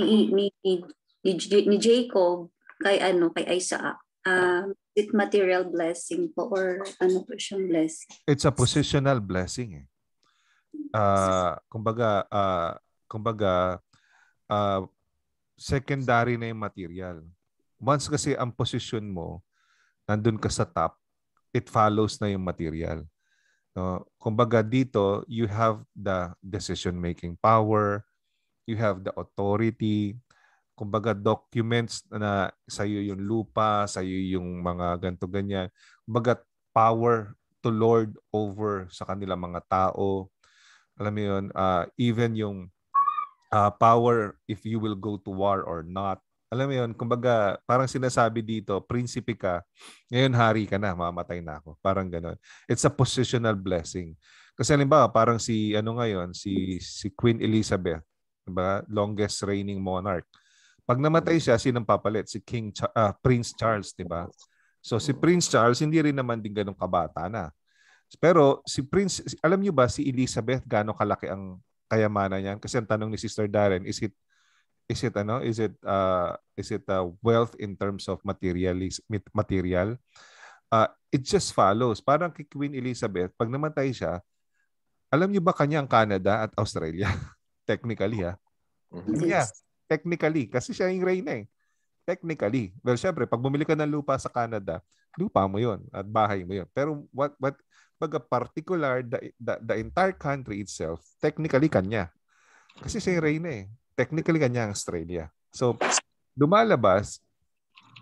ni, ni, ni, ni Jacob kay ano kay Isaac. Um, it material blessing po or ano po siyang blessing? It's a positional blessing eh. Uh, kumbaga, uh, kumbaga, uh, secondary na yung material. Once kasi ang position mo, nandun ka sa top, it follows na yung material. No? Kumbaga dito, you have the decision-making power, you have the authority, kumbaga documents na sa iyo yung lupa, sa iyo yung mga ganto ganyan. Kumbaga power to lord over sa kanila mga tao. Alam mo yun, uh, even yung uh, power if you will go to war or not. Alam mo yun, kumbaga, parang sinasabi dito, prinsipe ka, ngayon hari ka na, mamatay na ako. Parang ganun. It's a positional blessing. Kasi halimbawa, parang si, ano ngayon, si, si Queen Elizabeth, ba? longest reigning monarch. Pag namatay mm-hmm. siya, sinong papalit? Si King Ch- uh, ah, Prince Charles, 'di ba? So si mm-hmm. Prince Charles hindi rin naman din ganun kabata na. Pero si Prince, alam niyo ba si Elizabeth gaano kalaki ang kayamanan niyan? Kasi ang tanong ni Sister Darren, is it is it ano is it uh is it uh, wealth in terms of materialis material uh, it just follows parang kay Queen Elizabeth pag namatay siya alam niyo ba kanya ang Canada at Australia technically ha. Mm-hmm. Yes. Yeah, technically. Kasi siya yung reyna eh. Technically. Well, syempre, pag bumili ka ng lupa sa Canada, lupa mo yon at bahay mo yon. Pero what, what, pag particular, the, the, the entire country itself, technically kanya. Kasi siya yung reyna eh. Technically kanya ang Australia. So, dumalabas,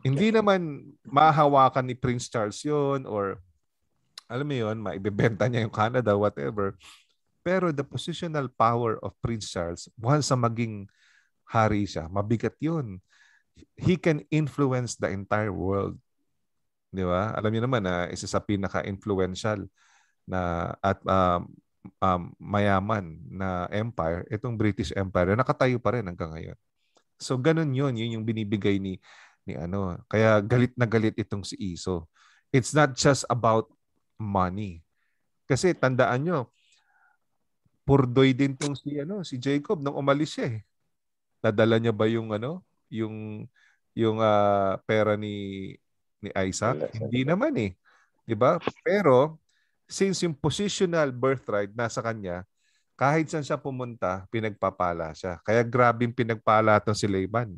hindi naman mahawakan ni Prince Charles yon or alam mo yon maibebenta niya yung Canada, whatever. Pero the positional power of Prince Charles, once sa maging hari siya, mabigat yun. He can influence the entire world. Di ba? Alam niyo naman na isa sa pinaka-influential na at um, um, mayaman na empire, itong British Empire, nakatayo pa rin hanggang ngayon. So ganun yun, yun yung binibigay ni ni ano. Kaya galit na galit itong si Iso. It's not just about money. Kasi tandaan nyo, purdoy din tong si ano si Jacob nang umalis siya eh. Nadala niya ba yung ano yung yung uh, pera ni ni Isaac? Hindi naman eh. 'Di ba? Pero since yung positional birthright nasa kanya, kahit saan siya pumunta, pinagpapala siya. Kaya grabe yung pinagpala to si Laban.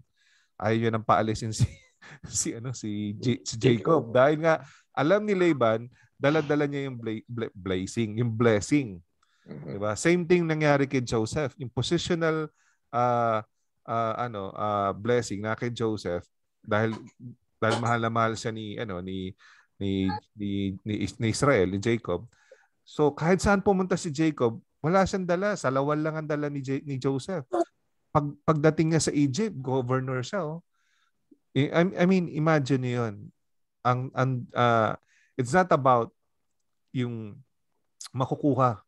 Ayaw yun ang paalisin si si ano si, J- si Jacob dahil nga alam ni Laban dala-dala niya yung bla- bla- blessing, yung blessing Mm-hmm. 'Di diba? Same thing nangyari kay Joseph, yung positional uh, uh, ano, uh, blessing na kay Joseph dahil dahil mahal na mahal siya ni ano ni ni ni, ni, ni Israel, ni Jacob. So kahit saan pumunta si Jacob, wala siyang dala, salawal lang ang dala ni J- ni Joseph. Pag pagdating niya sa Egypt, governor siya oh. I, I mean, imagine niyo 'yon. Ang ang uh, it's not about yung makukuha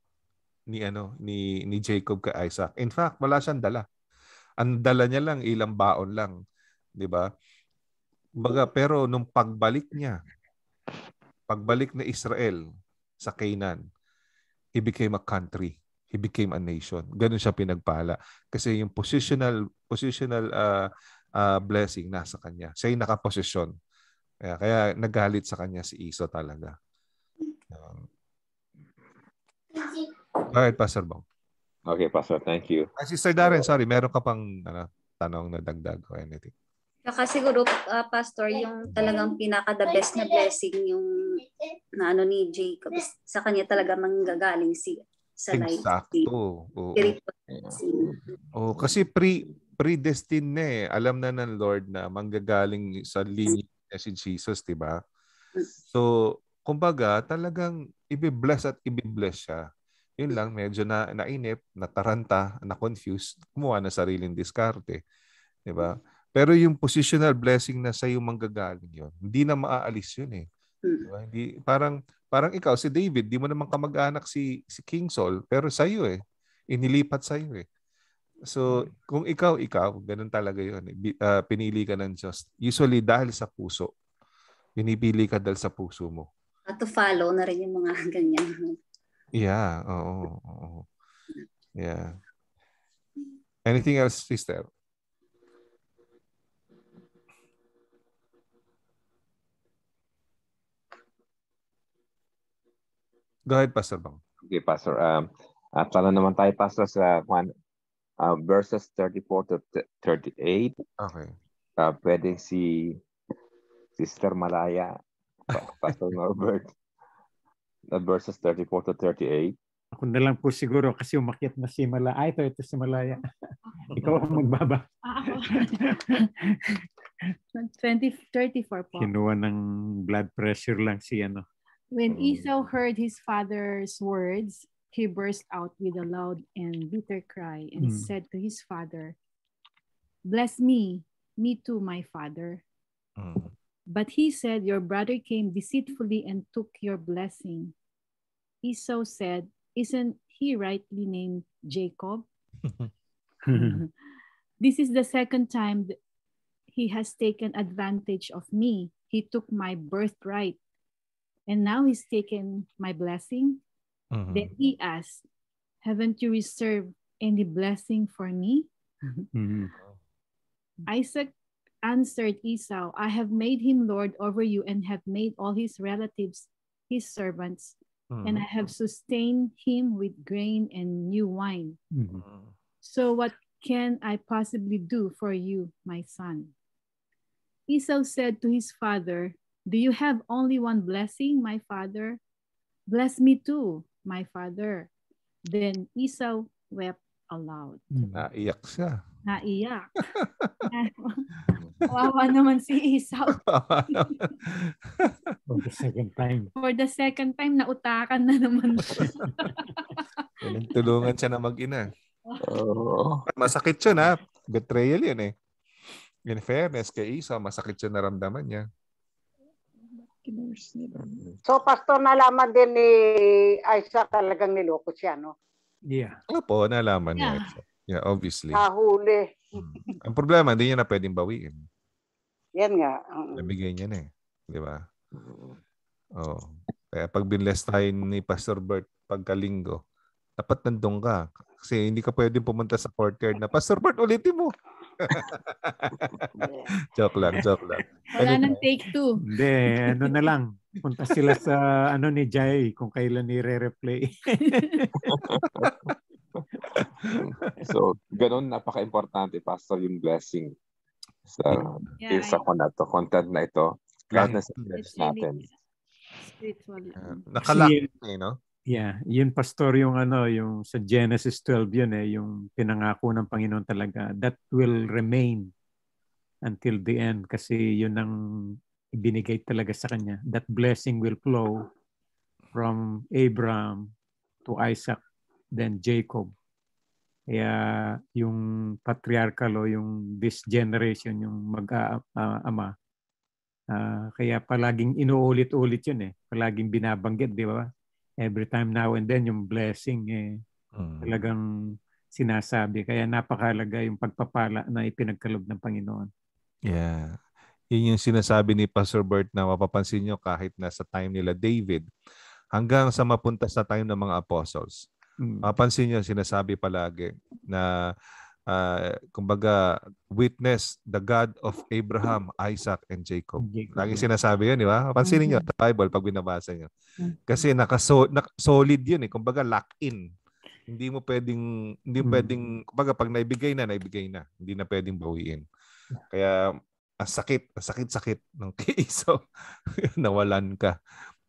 ni ano ni ni Jacob kay Isaac. In fact, wala siyang dala. Ang dala niya lang ilang baon lang, 'di ba? Baga pero nung pagbalik niya, pagbalik na Israel sa Canaan, he became a country. He became a nation. Ganon siya pinagpala kasi yung positional positional uh, uh, blessing nasa kanya. Siya yung nakaposisyon. Kaya, kaya nagalit sa kanya si Iso talaga. Go ahead, Pastor Bong. Okay, Pastor. Thank you. Ah, Sister Darren, sorry. Meron ka pang ano, tanong na dagdag or anything? Saka siguro, uh, Pastor, yung talagang pinaka-the best na blessing yung na ano ni Jacob. Sa kanya talaga manggagaling si sa life. Exacto. Oo. Oh, oh, kasi pre predestined na eh. Alam na ng Lord na manggagaling sa linya niya si Jesus, di ba? Mm. So, kumbaga, talagang ibibless at ibibless siya. Yun lang, medyo na nainip, nataranta, na-confused, kumuha na sariling diskarte. ba? Diba? Pero yung positional blessing na sa yung manggagaling yun, hindi na maaalis yun eh. Diba? Hindi, parang, parang ikaw, si David, di mo naman kamag-anak si, si King Saul, pero sa iyo eh. Inilipat sa iyo eh. So, hmm. kung ikaw, ikaw, ganun talaga yun. Uh, pinili ka ng Diyos. Usually, dahil sa puso. Pinipili ka dahil sa puso mo. At to follow na rin yung mga ganyan. Yeah. Oh, oh, oh, oh, Yeah. Anything else, sister? Go ahead, Pastor Bang. Okay, Pastor. Um, at na naman tayo, Pastor, sa one, uh, verses 34 to 38. Okay. Uh, pwede si Sister Malaya, Pastor Norbert. Uh, verses 34 to 38. Ako na lang po siguro kasi umakyat na si Malaya. Ay, ito, ito si Malaya. Ikaw ang magbaba. Ah, ako. 20, 34 po. Kinuha ng blood pressure lang si ano. When Esau heard his father's words, he burst out with a loud and bitter cry and mm. said to his father, Bless me, me too, my father. Mm. But he said, Your brother came deceitfully and took your blessing. Esau said, Isn't he rightly named Jacob? this is the second time he has taken advantage of me. He took my birthright and now he's taken my blessing. mm Then he asked, Haven't you reserved any blessing for me? Mm-hmm. Isaac answered Esau, I have made him lord over you and have made all his relatives his servants mm. and I have mm-hmm. sustained him with grain and new wine. Mm. So what can I possibly do for you, my son? Esau said to his father, Do you have only one blessing, my father? Bless me too, my father. Then Esau wept aloud. Mm-hmm. Naiyak siya. Naiyak. Wawa naman si Isaw. For the second time. For the second time, nautakan na naman. Tulungan siya na mag-ina. Oh. Masakit siya na. Betrayal yun eh. In fairness kay Isa, masakit siya naramdaman niya. So, Pastor, nalaman din ni Isa talagang niloko siya, no? Yeah. Opo, nalaman yeah. niya. Isa. Yeah, obviously. Hahuli. hmm. Ang problema, hindi niya na pwedeng bawiin. Yan nga. Um, Nabigay niya na eh. Di ba? Oo. Oh. Kaya pag binless tayo ni Pastor Bert pagkalinggo, dapat nandun ka. Kasi hindi ka pwedeng pumunta sa courtyard na, Pastor Bert, ulitin mo. joke lang, joke lang. Wala nang take two. Hindi, ano na lang. Punta sila sa ano ni Jai kung kailan ni re replay so, ganun napaka-importante, Pastor, yung blessing sa yeah, isa ko na to, content na ito. Kahit na sa natin. Spiritual. Uh, nakalaki, eh, no? Yeah, yun pastor yung ano, yung sa Genesis 12 yun eh, yung pinangako ng Panginoon talaga. That will remain until the end kasi yun ang ibinigay talaga sa kanya. That blessing will flow from Abraham to Isaac then Jacob kaya yung patriarchal o yung this generation, yung mag-ama, uh, ah, kaya palaging inuulit-ulit yun eh. Palaging binabanggit, di ba? Every time now and then, yung blessing eh, mm. talagang sinasabi. Kaya napakalaga yung pagpapala na ipinagkalob ng Panginoon. Yeah. Yun yung sinasabi ni Pastor Bert na mapapansin nyo kahit nasa time nila David hanggang sa mapunta sa time ng mga apostles Mm. Mapansin niyo sinasabi palagi na uh, kumbaga witness the God of Abraham, Isaac, and Jacob. Jacob. Lagi sinasabi 'yun, di ba? Pansinin niyo sa mm. Bible pag binabasa niyo. Mm. Kasi naka-solid 'yun eh, kumbaga lock in. Hindi mo pwedeng hindi mo pwedeng kumbaga pag naibigay na, naibigay na. Hindi na pwedeng bawiin. Kaya ang sakit, ang sakit-sakit ng kiso. Nawalan ka.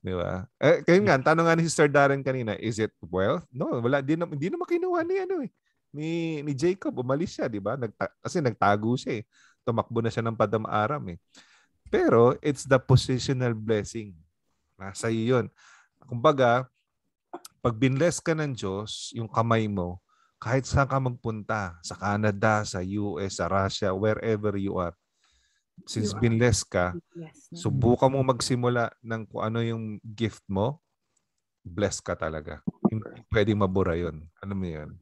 Di ba? Eh, kayo nga, hmm. tanong nga ni Sister Darren kanina, is it wealth? No, wala. Di, na, di naman kinuha ni, ano eh, ni, ni Jacob. Umalis siya, di ba? Nagta- kasi nagtago siya eh. Tumakbo na siya ng padam-aram eh. Pero it's the positional blessing. Nasa iyo yun. Kumbaga, pag binless ka ng Diyos, yung kamay mo, kahit saan ka magpunta, sa Canada, sa US, sa Russia, wherever you are, Since binless ka, yes, no? subukan mo magsimula ng kung ano yung gift mo, bless ka talaga. Hindi pwedeng mabura yon Ano mo yun?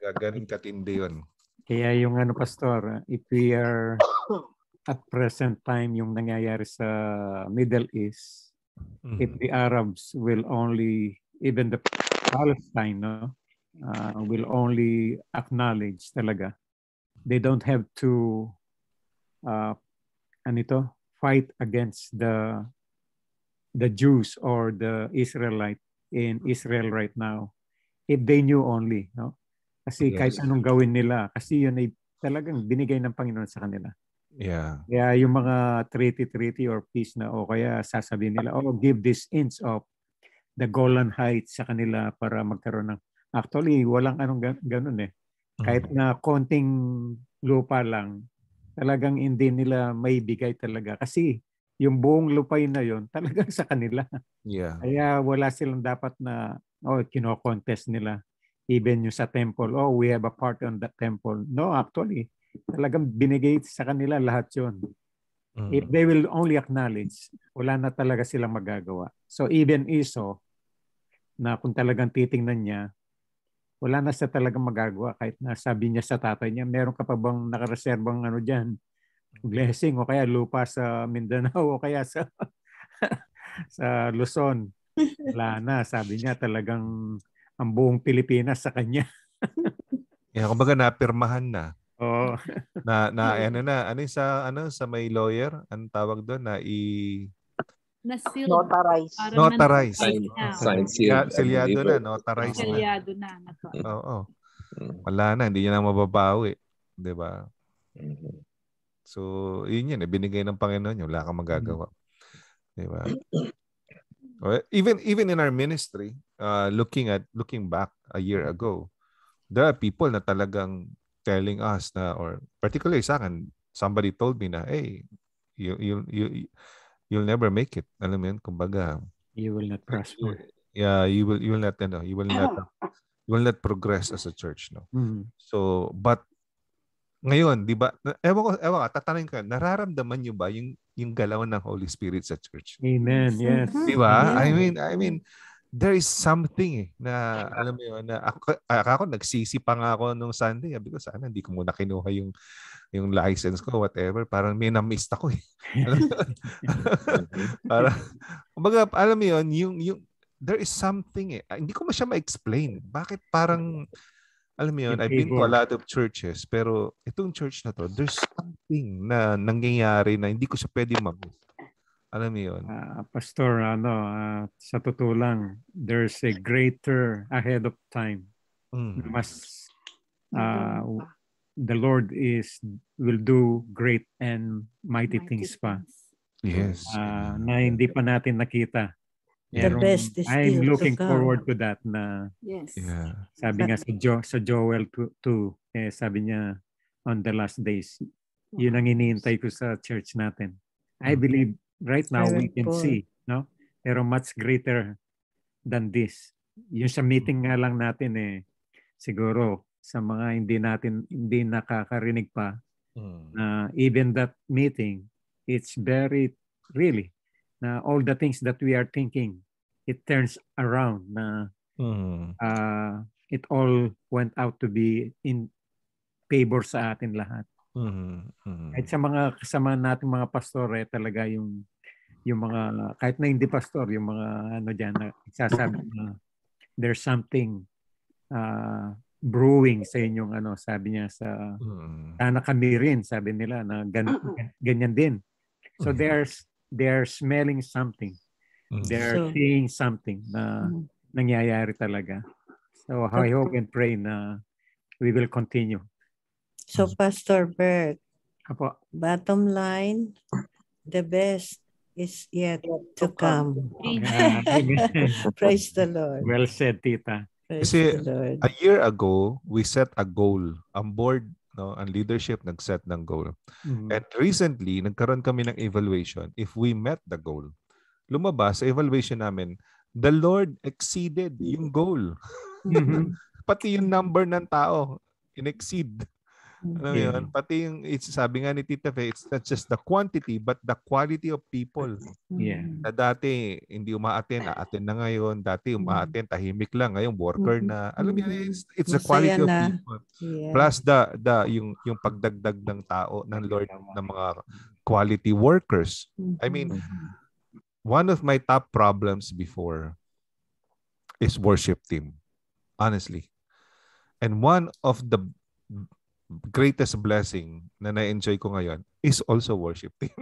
Gagaling katindi yun. Kaya yung ano, Pastor, if we are at present time yung nangyayari sa Middle East, mm-hmm. if the Arabs will only, even the Palestine, no? uh, will only acknowledge talaga. They don't have to uh, anito fight against the the Jews or the Israelite in Israel right now if they knew only no kasi yes. kahit anong gawin nila kasi yun ay talagang binigay ng Panginoon sa kanila yeah kaya yung mga treaty treaty or peace na o kaya sasabihin nila oh give this inch of the Golan Heights sa kanila para magkaroon ng actually walang anong gan- ganun eh kahit mm. na konting lupa lang talagang hindi nila maibigay talaga kasi yung buong lupay na yon talagang sa kanila. Yeah. Kaya wala silang dapat na oh kino-contest nila even yung sa temple. Oh, we have a part on the temple. No, actually, talagang binigay sa kanila lahat yon. mm If they will only acknowledge, wala na talaga silang magagawa. So even Iso, na kung talagang titingnan niya, wala na siya talaga magagawa kahit na sabi niya sa tatay niya, meron ka pa bang nakareserbang ano diyan? Blessing o kaya lupa sa Mindanao o kaya sa sa Luzon. Wala na, sabi niya talagang ang buong Pilipinas sa kanya. yeah, kumbaga napirmahan na. Oo. na na ano na, ano sa ano sa may lawyer, ang tawag doon na i na ah, sealed. Notarized. Notarized. Sign, sign sealed. Selyado na, notarized na. Selyado na. Ano Oo. Oh, oh. Wala na, hindi niya na mababawi. Di ba? Mm-hmm. So, yun yun. Eh, binigay ng Panginoon yun. Wala kang magagawa. Di ba? Mm-hmm. Even even in our ministry, uh, looking at looking back a year ago, there are people na talagang telling us na or particularly sa akin, somebody told me na, hey, you you you you'll never make it. Alam mo yun, kumbaga. You will not prosper. Yeah, you will you will not ano, you will not ah. you will not progress as a church, no. Mm-hmm. So, but ngayon, 'di ba? Ewan ko, ewan ka, tatanungin ko, nararamdaman niyo ba yung yung galaw ng Holy Spirit sa church? Amen. Mm-hmm. Yes. Mm-hmm. 'Di ba? I mean, I mean, there is something eh, na alam mo yun, na ako, ako, ako nagsisi pa nga ako nung Sunday. Sabi ko, sana hindi ko muna kinuha yung yung license ko, whatever, parang may na-miss ako eh. para kumbaga, alam mo yun, yung, yung, there is something eh. Ah, hindi ko masya siya ma-explain. Bakit parang, alam mo yun, I've been to a lot of churches, pero itong church na to, there's something na nangyayari na hindi ko siya pwede mabuo. Alam mo yun? Uh, Pastor, ano, uh, sa totoo lang, there's a greater ahead of time. Mm. Mas uh, the Lord is will do great and mighty, mighty things pa. Yes. Uh, na hindi pa natin nakita. Yeah. The best is I'm still looking to come. forward to that na yes. yeah. sabi nga sa, jo, sa Joel 2, eh, sabi niya on the last days, yun ang iniintay ko sa church natin. I mm. believe right now we can see, no? Pero much greater than this. Yung sa meeting nga lang natin eh, siguro sa mga hindi natin hindi nakakarinig pa hmm. na uh, even that meeting it's very really na all the things that we are thinking it turns around na mm. uh, it all went out to be in favor sa atin lahat. Mm-hmm. mm Kahit sa mga kasama natin mga pastor eh, talaga yung yung mga kahit na hindi pastor yung mga ano diyan na sasabi na there's something uh, brewing sa inyong ano, sabi niya sa mm. sana kami rin, sabi nila na gan, ganyan din. So mm. there's they're smelling something. Mm. They're so, seeing something na mm. nangyayari talaga. So I hope and pray na we will continue. So Pastor Bert, Apo. bottom line, the best is yet to come. Praise the Lord. Well said, Tita. Praise Kasi a year ago, we set a goal. Ang board, no, ang leadership nag-set ng goal. Mm-hmm. And recently, nagkaroon kami ng evaluation if we met the goal. Lumabas sa evaluation namin, the Lord exceeded yung goal. Mm-hmm. Pati yung number ng tao, in-exceed. Alam mo yeah. yun? Pati yung, it's, sabi nga ni Tita Faye, it's not just the quantity, but the quality of people. Yeah. Na dati, hindi umaaten, aaten na ngayon. Dati mm. umaaten, tahimik lang. Ngayon, worker mm-hmm. na. Alam mo yun, mm-hmm. it's, it's the quality na. of people. Yeah. Plus the, the, yung, yung pagdagdag ng tao, ng Lord, ng mga quality workers. I mean, mm-hmm. one of my top problems before is worship team. Honestly. And one of the greatest blessing na na-enjoy ko ngayon is also worship team.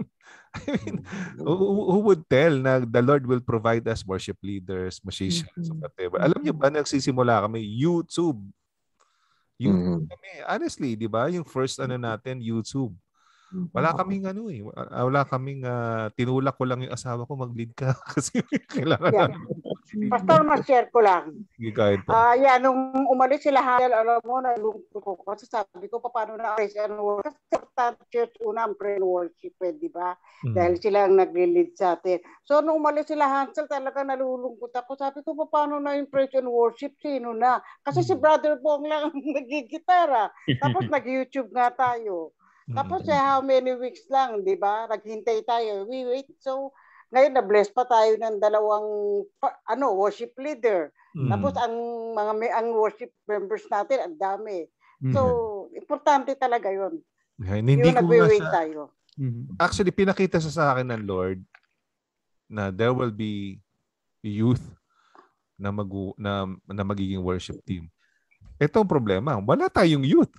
I mean, mm-hmm. who, who would tell na the Lord will provide us worship leaders, musicians, mm-hmm. whatever. Alam niyo ba, nagsisimula kami YouTube. YouTube mm-hmm. kami. Honestly, di ba? Yung first ano mm-hmm. natin, YouTube. Wala kaming ano eh, ah, wala kaming uh, tinulak ko lang yung asawa ko mag-lead ka kasi kailangan. Yeah. Pastor, ma-share ko lang. Sige kahit. Ah, uh, yeah, nung umalis sila Hayal, alam mo na ko kasi sabi ko paano na arrange and work. Kasi church una ang prayer worship, eh, di ba? Mm. Dahil sila ang nag-lead sa atin. So nung umalis sila Hansel, talaga nalulungkot ako. Sabi ko paano na yung praise and worship sino na? Kasi si hmm. Brother Bong lang nagigitara. Tapos nag-YouTube nga tayo. Tapos mm-hmm. eh, how many weeks lang, di ba? Naghintay tayo. We wait. So, ngayon na-bless pa tayo ng dalawang ano worship leader. Mm. Tapos ang mga may ang worship members natin ang dami. Mm. So, importante talaga 'yon. Yeah, hindi yung ko nasa, tayo. Mm-hmm. Actually, pinakita sa sa akin ng Lord na there will be youth na mag na, na magiging worship team. Ito ang problema, wala tayong youth.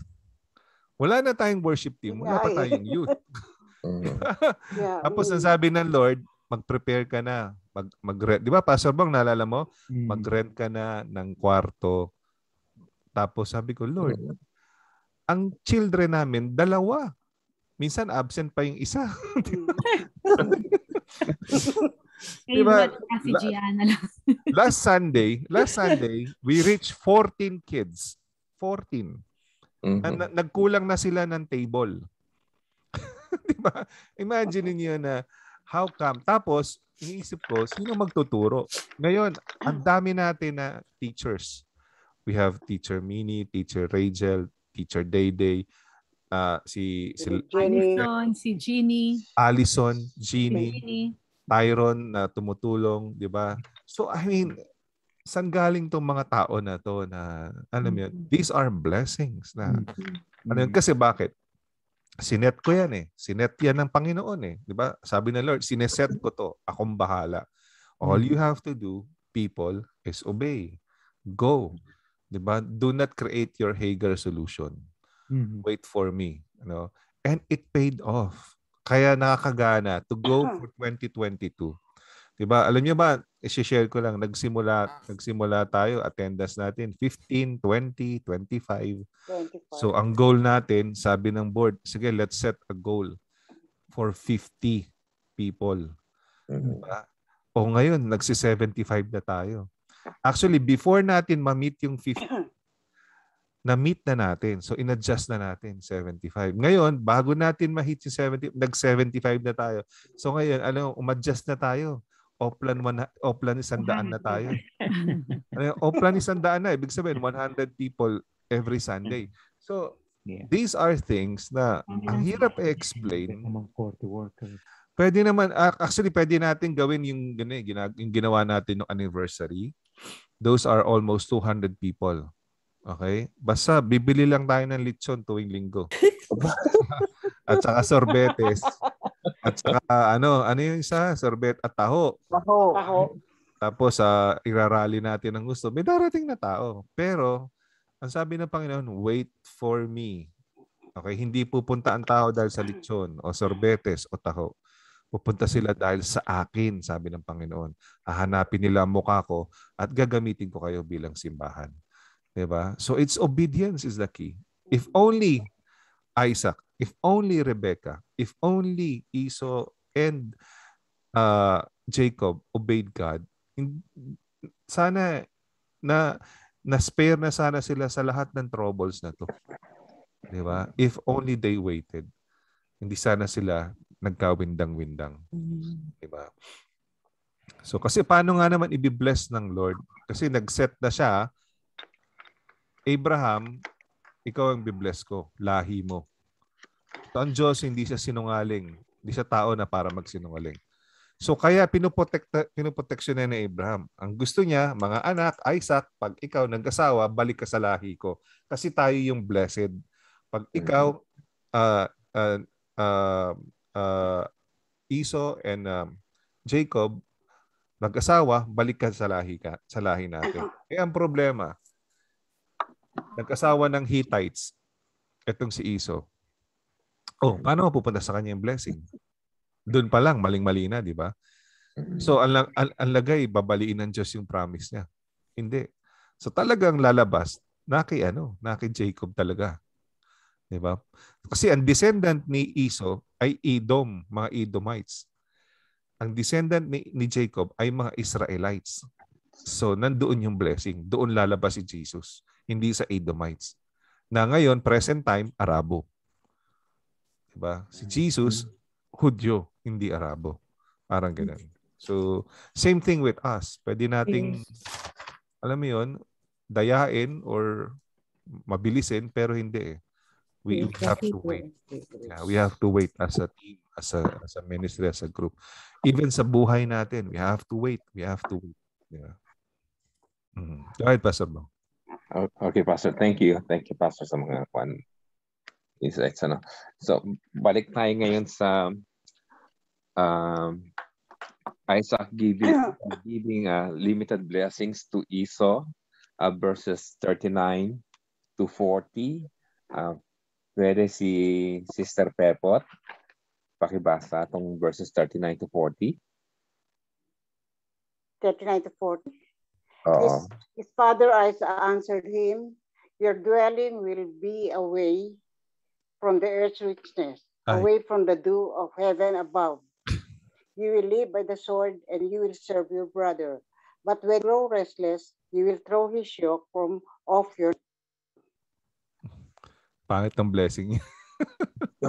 Wala na tayong worship team. Wala pa tayong youth. Mm. Tapos ang mm. sabi ng Lord, mag-prepare ka na. Mag, mag Di ba, Pastor Bong, naalala mo? Mm. Mag-rent ka na ng kwarto. Tapos sabi ko, Lord, ang children namin, dalawa. Minsan absent pa yung isa. Di ba? last Sunday, last Sunday, we reached 14 kids. 14. Mm-hmm. Na, nagkulang na sila ng table. 'Di ba? Imagine niyo na how come tapos iniisip ko sino magtuturo? Ngayon, ang dami natin na teachers. We have teacher Mini, teacher Rachel, teacher Dayday, uh, si si Allison, si Jeannie. Allison, Jeannie, Tyron na tumutulong, 'di ba? So I mean, saan galing tong mga tao na to na alam mo mm-hmm. these are blessings na mm-hmm. ano yun kasi bakit sinet ko yan eh sinet yan ng Panginoon eh di ba sabi ng Lord sineset ko to akong bahala all mm-hmm. you have to do people is obey go di ba do not create your Hagar solution mm-hmm. wait for me you know and it paid off kaya nakakagana to go for 2022 'Di ba? Alam niyo ba, i-share ko lang, nagsimula ah. nagsimula tayo attendance natin 15, 20, 25. 25. So ang goal natin, sabi ng board, sige, let's set a goal for 50 people. Mm-hmm. Diba? O ngayon, nagsi-75 na tayo. Actually, before natin ma-meet yung 50, na-meet na natin. So inadjust na natin 75. Ngayon, bago natin ma-hit yung 70, nag-75 na tayo. So ngayon, ano, adjust na tayo Oplan, man, isang daan na tayo. Eh. Ano isang daan na. Ibig sabihin, 100 people every Sunday. So, yeah. these are things na ang mm-hmm. hirap i-explain. Pwede naman, actually, pwede natin gawin yung, eh, yung ginawa natin ng anniversary. Those are almost 200 people. Okay? Basta bibili lang tayo ng lechon tuwing linggo. At saka sorbetes. At saka ano, ano yung isa? Sorbet at taho. Taho. taho. Tapos uh, irarally natin ang gusto. May darating na tao. Pero ang sabi ng Panginoon, wait for me. Okay, hindi pupunta ang tao dahil sa lechon o sorbetes o taho. Pupunta sila dahil sa akin, sabi ng Panginoon. Hahanapin nila ang mukha ko at gagamitin ko kayo bilang simbahan. 'Di ba? So it's obedience is the key. If only Isaac If only Rebecca, if only Esau and uh, Jacob obeyed God, sana na na-spare na sana sila sa lahat ng troubles na to. Di ba? If only they waited. Hindi sana sila nagkawindang-windang. Mm-hmm. Di ba? So kasi paano nga naman ibibless ng Lord? Kasi nag-set na siya, Abraham, ikaw ang bibless ko, lahi mo. So, ang Diyos hindi siya sinungaling. Hindi siya tao na para magsinungaling. So kaya pinoprotekta, pinoproteksyon na ni Abraham. Ang gusto niya, mga anak, Isaac, pag ikaw nag-asawa, balik ka sa lahi ko. Kasi tayo yung blessed. Pag ikaw, uh, ah, uh, ah, uh, ah, uh, Iso and um, Jacob, nag-asawa, balik ka sa lahi, ka, sa lahi natin. Eh ang problema, nag-asawa ng Hittites, itong si Iso oh, paano mapupunta sa kanya yung blessing? Doon pa lang, maling-mali na, di ba? So, ang, ang, ang lagay, babaliin ng Diyos yung promise niya. Hindi. So, talagang lalabas na kay, ano, na kay Jacob talaga. Di ba? Kasi ang descendant ni Esau ay Edom, mga Edomites. Ang descendant ni, ni Jacob ay mga Israelites. So, nandoon yung blessing. Doon lalabas si Jesus. Hindi sa Edomites. Na ngayon, present time, Arabo. Diba? Si mm-hmm. Jesus, Hudyo, hindi Arabo. Parang mm-hmm. ganyan. So, same thing with us. Pwede nating, alam mo yun, dayain or mabilisin, pero hindi eh. We, we have to wait. Yeah, we have to wait as a team, as a, as a ministry, as a group. Even sa buhay natin, we have to wait. We have to wait. Yeah. Mm-hmm. Go ahead, Pastor Bong. Okay, Pastor. Thank you. Thank you, Pastor, sa mga kwan insects. Ano? So, balik tayo ngayon sa um, Isaac giving, giving uh, limited blessings to Esau uh, verses 39 to 40. Uh, pwede si Sister Pepot pakibasa tong verses 39 to 40. 39 to 40. His, his father Isaac answered him, Your dwelling will be away from the earth's richness, Ay. away from the dew of heaven above. You will live by the sword and you will serve your brother. But when you grow restless, you will throw his yoke from off your... Pangit ng blessing niya.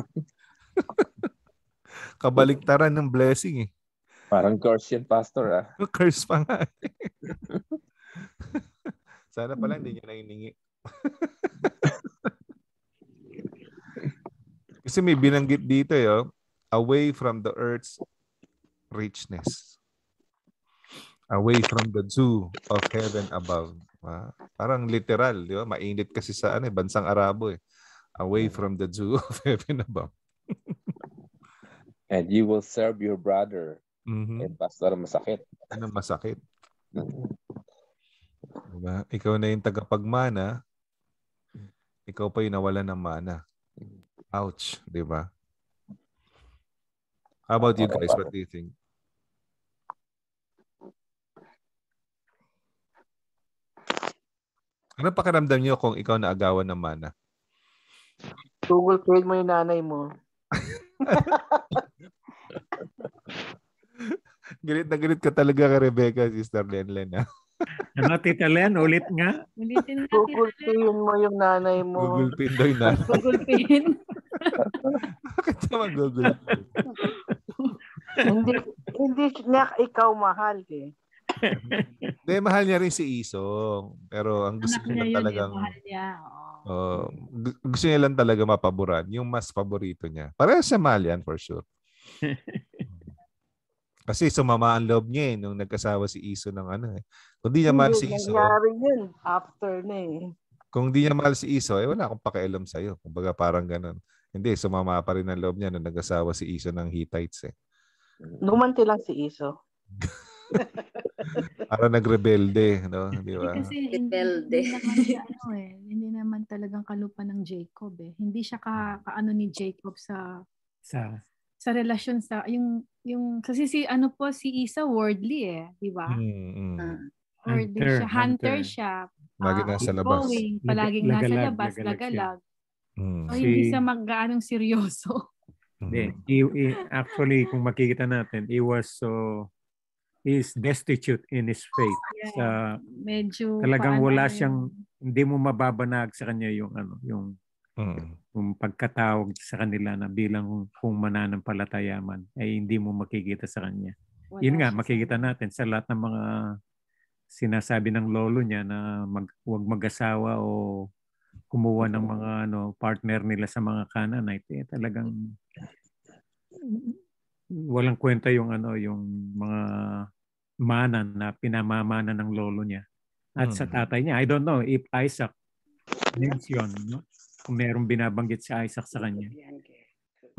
Kabaliktaran ng blessing eh. Parang curse yan, Pastor ah. curse pa nga. Eh. Sana pala hindi niya nainingi. Kasi may binanggit dito yo, eh, oh, away from the earth's richness. Away from the zoo of heaven above. Ah, parang literal, di ba? Mainit kasi sa ano, eh, bansang Arabo eh. Away hmm. from the zoo of heaven above. And you will serve your brother. Mm-hmm. And basta masakit. Ano masakit? Mm-hmm. Diba? Ikaw na yung tagapagmana, ikaw pa yung nawalan ng mana. Ouch, di ba? How about you guys? What do you think? Ano pakiramdam niyo kung ikaw na agawan ng mana? Google trade mo yung nanay mo. galit na galit ka talaga ka, Rebecca, Sister Lenlen. Ha? ano, Tita Len? Ulit nga? Ulitin na, Google Pin mo yung nanay mo. Google Pin daw yung nanay. Google Pin. Bakit siya magugulo? hindi, hindi niya ikaw mahal eh. Hindi, mahal niya rin si Isong. Pero ang gusto niya, niya talagang... mahal niya. Oh. Uh, gusto niya lang talaga mapaboran. Yung mas paborito niya. Pareho siya mahal yan for sure. Kasi sumama ang love niya eh, nung nagkasawa si Iso ng ano eh. Kung di niya mahal si Iso... Nangyari yun after na eh. Kung di niya mahal si Iso, eh wala akong pakialam sa'yo. Kumbaga parang ganun. Hindi, sumama pa rin ang loob niya nung nag-asawa si Iso ng Hittites eh. Gumanti lang si Iso. Para nagrebelde, no? Di ba? Kasi rebelde. Hindi, naman ano eh, hindi naman talagang kalupa ng Jacob eh. Hindi siya ka, kaano ni Jacob sa sa sa relasyon sa yung yung kasi si ano po si Isa worldly eh, di ba? Mm, mm. Uh, worldly hunter, siya, hunter, hunter siya. Lagi uh, nasa labas. Going, palaging nagalag, nasa labas, lagalag. lagalag. Mm. O hindi si... siya magkaanong seryoso. Mm. Hindi. Mm-hmm. I- actually, kung makikita natin, he was so is destitute in his faith. Oh, yeah. Sa, Medyo talagang wala siyang hindi mo mababanag sa kanya yung ano, yung mm. yung pagkatawag sa kanila na bilang kung mananampalataya man ay hindi mo makikita sa kanya. Wala Yun nga makikita natin sa lahat ng mga sinasabi ng lolo niya na mag, wag mag-asawa o kumuha ng mga ano partner nila sa mga Canaanite eh, talagang walang kwenta yung ano yung mga mana na pinamamana ng lolo niya at hmm sa tatay niya I don't know if Isaac names yun no? kung merong binabanggit si Isaac sa kanya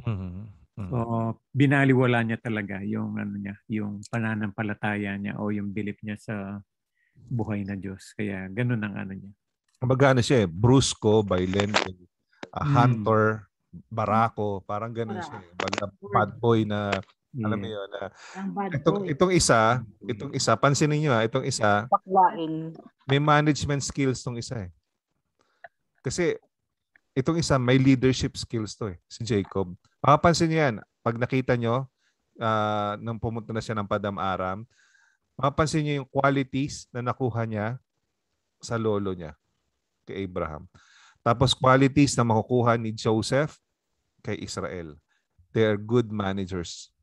mm-hmm. Mm-hmm. So, binaliwala niya talaga yung ano niya, yung pananampalataya niya o yung belief niya sa buhay na Diyos. Kaya ganun ang ano niya. Kumbaga ano siya eh, brusco, violent, uh, ah, hmm. hunter, mm. barako, parang ganun siya eh. Baga bad boy na Mm. Alam mo yun. Na, itong, itong isa, hmm. itong isa, pansinin nyo ha, ah, itong isa, Baklain. may management skills tong isa eh. Kasi itong isa, may leadership skills to eh, si Jacob. Mapapansin nyo yan, pag nakita nyo, uh, ah, nung pumunta na siya ng Padam Aram, mapapansin niyo yung qualities na nakuha niya sa lolo niya kay Abraham. Tapos qualities na makukuha ni Joseph kay Israel. They are good managers.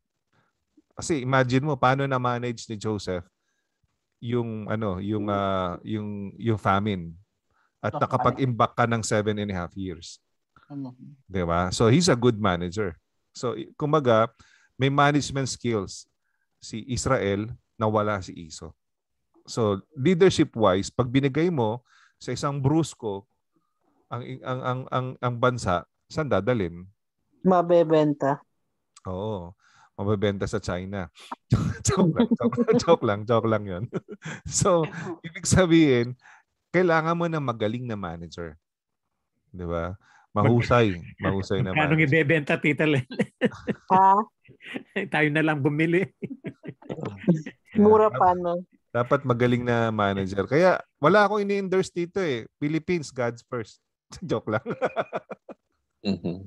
Kasi imagine mo paano na manage ni Joseph yung ano, yung uh, yung yung famine at nakapag-imbak ka ng seven and a half years. Di ba? So he's a good manager. So kumaga, may management skills si Israel na wala si Iso. So leadership wise, pag binigay mo sa isang brusko ang ang ang ang, ang bansa saan dadalin? Mabebenta. Oo. Mabebenta sa China. joke lang, joke, joke lang, joke lang 'yon. so, ibig sabihin, kailangan mo ng magaling na manager. 'Di ba? Mahusay, mahusay na manager. Anong ibebenta tita Lel? Tayo na lang bumili. Mura pa no. Dapat magaling na manager. Kaya wala akong ini-endorse dito eh. Philippines, God's first. Joke lang. mm-hmm.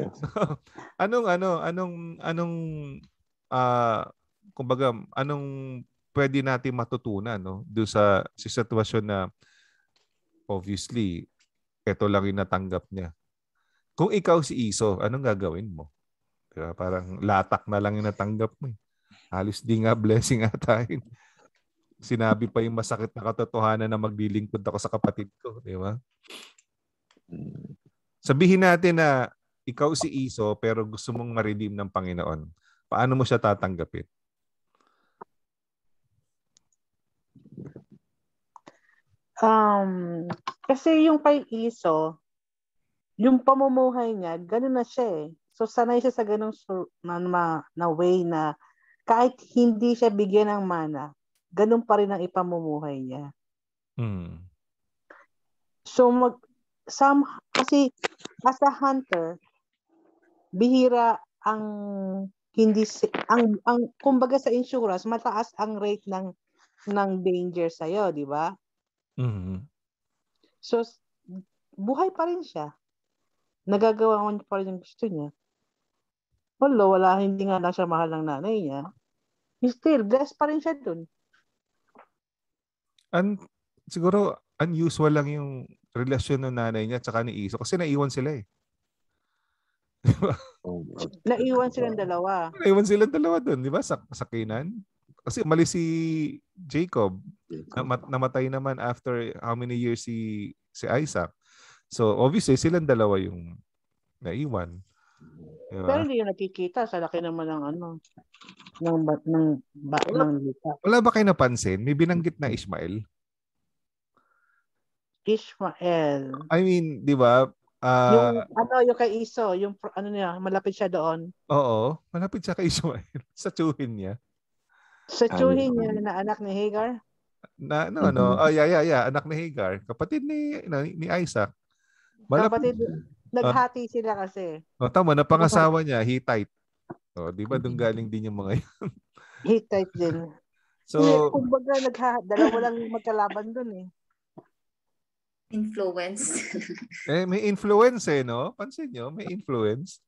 so, anong ano, anong anong uh, kumbaga, anong pwede natin matutunan no do sa si sitwasyon na obviously ito lang yung natanggap niya. Kung ikaw si Iso, anong gagawin mo? Diba? Parang latak na lang yung natanggap mo. Eh. Halos di nga blessing ata yun. Sinabi pa yung masakit na katotohanan na maglilingkod ako sa kapatid ko. Di ba? Sabihin natin na ikaw si Iso pero gusto mong ma-redeem ng Panginoon. Paano mo siya tatanggapin? Um, kasi yung kay Iso, yung pamumuhay niya, ganun na siya eh. So sanay siya sa ganung na, na, na way na kahit hindi siya bigyan ng mana, ganun pa rin ang ipamumuhay niya. Mm. So mag some kasi as a hunter bihira ang hindi ang ang kumbaga sa insurance mataas ang rate ng ng danger sa iyo, di ba? mm So buhay pa rin siya. Nagagawa mo pa rin yung gusto niya although wala, hindi nga na siya mahal ng nanay niya, He's still, blessed pa rin siya dun. And siguro, unusual lang yung relasyon ng nanay niya at saka ni Iso kasi naiwan sila eh. Diba? Oh, naiwan silang dalawa. Naiwan silang dalawa dun, di ba? Sa, sa Canaan. Kasi mali si Jacob. Namat, namatay naman after how many years si si Isaac. So obviously silang dalawa yung naiwan. Diba? Pero hindi yung nakikita sa laki naman ng ano ng ba, ng ba, wala, ng lupa. Wala ba kayo napansin? May binanggit na Ismael. Ismael. I mean, 'di ba? Uh, yung ano yung kay Iso, yung ano niya, malapit siya doon. Oo, malapit siya kay Ismail sa tuhin niya. Sa ano? tuhin um, niya na anak ni Hagar? Na no mm no, oh yeah yeah yeah, anak ni Hagar, kapatid ni ni, ano, ni Isaac. Malapit, kapatid Ah, Naghati sila kasi. Oh, tama, na pangasawa niya, Hittite. Oh, di ba doon mm-hmm. galing din yung mga yun? Hittite din. So, yeah, kumbaga, nagha, dalawa lang magkalaban doon eh. Influence. eh, may influence eh, no? Pansin nyo, may influence.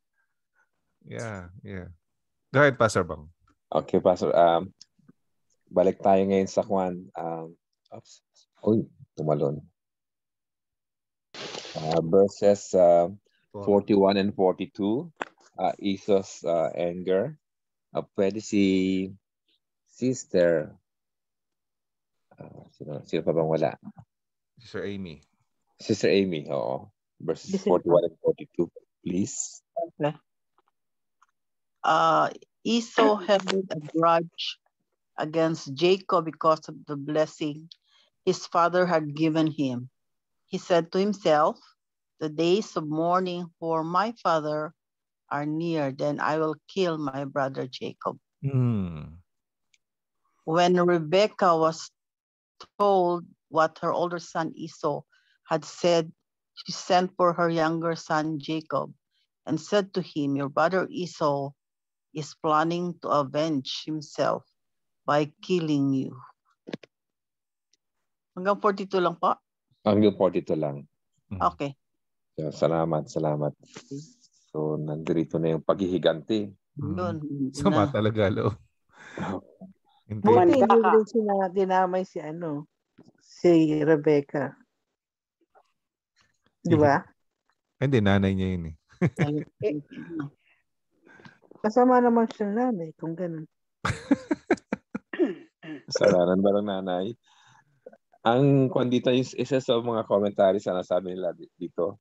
Yeah, yeah. Go ahead, Pastor Bang. Okay, Pastor. Um, balik tayo ngayon sa Kwan. Um, oops. Uy, tumalon. Uh, verses uh, 41 and 42, uh, Esau's uh, anger. Uh, pwede si sister, uh, sino, sino pa bang wala? Sister Amy. Sister Amy, oo. Verses 41 and 42, please. Uh, Esau held a grudge against Jacob because of the blessing his father had given him. He said to himself, the days of mourning for my father are near, then I will kill my brother Jacob. Mm. When Rebekah was told what her older son Esau had said, she sent for her younger son Jacob and said to him, Your brother Esau is planning to avenge himself by killing you. Hanggang 42 lang pa? Hanggang 42 lang. Mm-hmm. Okay. So, salamat, salamat. So, nandirito na yung paghihiganti. Mm-hmm. Doon. Mm. Sama talaga, lo. Hindi. Buwan ka. Yung dinamay si ano, si Rebecca. Di ba? Hindi, nanay niya yun eh. eh. Kasama naman siya nanay kung ganun. Kasalanan ba ng nanay? Ang kwandita is isa sa mga commentary na nasabi nila dito.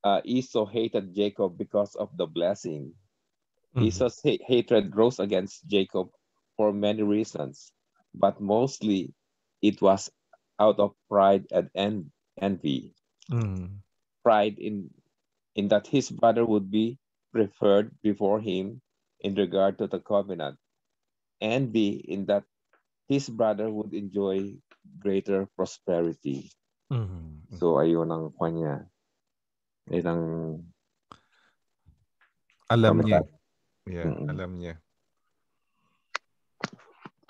Uh, Esau hated Jacob because of the blessing. Mm-hmm. Esau's ha- hatred grows against Jacob for many reasons, but mostly it was out of pride and en- envy. Mm-hmm. Pride in in that his brother would be preferred before him in regard to the covenant. Envy in that his brother would enjoy greater prosperity. Mm-hmm. So, ayun ang kanya. Yan ang... Alam niya. Yeah, mm-hmm. alam niya.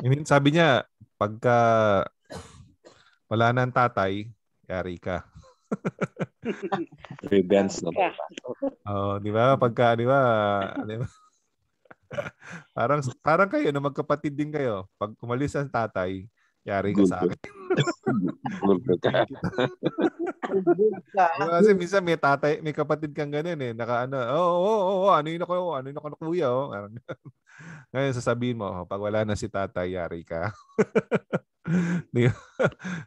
Yun, sabi niya, pagka wala na ang tatay, yari ka. Revenge na. Oh, di ba? Pagka, di ba? Di ba? parang parang kayo na magkapatid din kayo. Pag umalis ang tatay, Yari ka sa akin. Gulpe ka. Kasi minsan may tatay, may kapatid kang ganun eh. Naka ano, oo, oh, oh, oh, ano yun ako, ano yun ako na kuya. Oh. Ngayon sasabihin mo, oh, pag wala na si tatay, yari ka.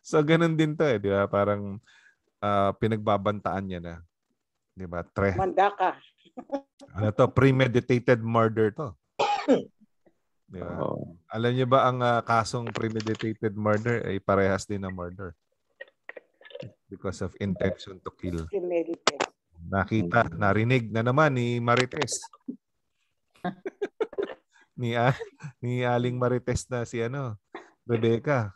So ganun din to eh, di ba? Parang uh, pinagbabantaan niya na. Di ba? Tre. Manda ka. ano to? Premeditated murder to. Di ba? Oh. Alam niyo ba ang uh, kasong premeditated murder ay parehas din ng murder? Because of intention to kill. Nakita, narinig na naman ni Marites. ni uh, ni Aling Marites na si ano, Rebecca.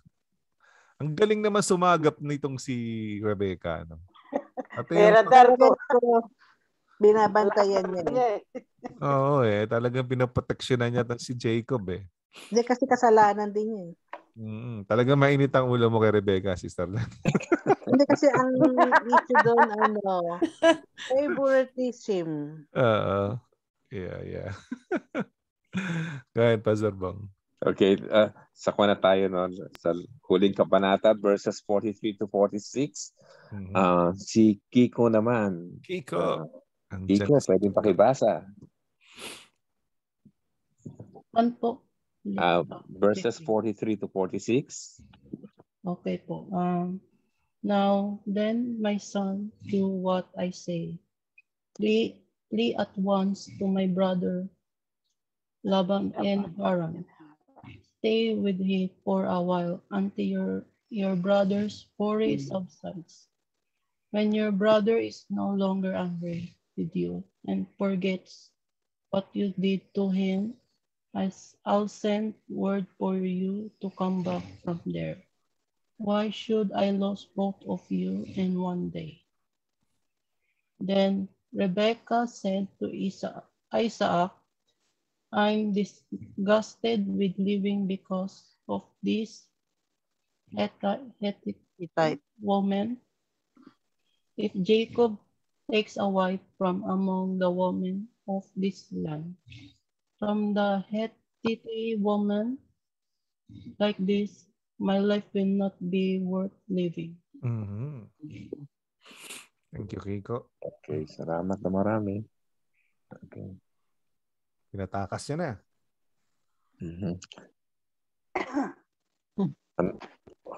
Ang galing naman sumagap nitong si Rebecca ano. At Pero yung, Binabantayan niya. Eh. Oo eh, talagang pinaproteksyonan niya si Jacob eh. Hindi kasi kasalanan din yun. Eh. Mm, talaga mainit ang ulo mo kay Rebecca, sister. Hindi kasi ang issue doon, ano, favoritism. Oo. Uh, yeah, yeah. Go ahead, Pastor Bong. Okay, uh, sakwa na tayo no, sa huling kabanata versus 43 to 46. Mm-hmm. Uh, si Kiko naman. Kiko. Uh, Andyan. Teacher, pwedeng pakibasa. Saan po? Uh, verses 43 to 46. Okay po. Um, now, then, my son, do what I say. Flee, flee at once to my brother Laban and Haran. Stay with him for a while until your, your brother's fury subsides. When your brother is no longer angry, with you and forgets what you did to him, I'll send word for you to come back from there. Why should I lose both of you in one day? Then Rebecca said to Isaac, Isaac, I'm disgusted with living because of this Hittite woman. If Jacob takes a wife from among the women of this land. From the Hittite woman like this, my life will not be worth living. Mm-hmm. Thank you, Rico. Okay, salamat na marami. Okay. Pinatakas niya na. Eh. Mm-hmm.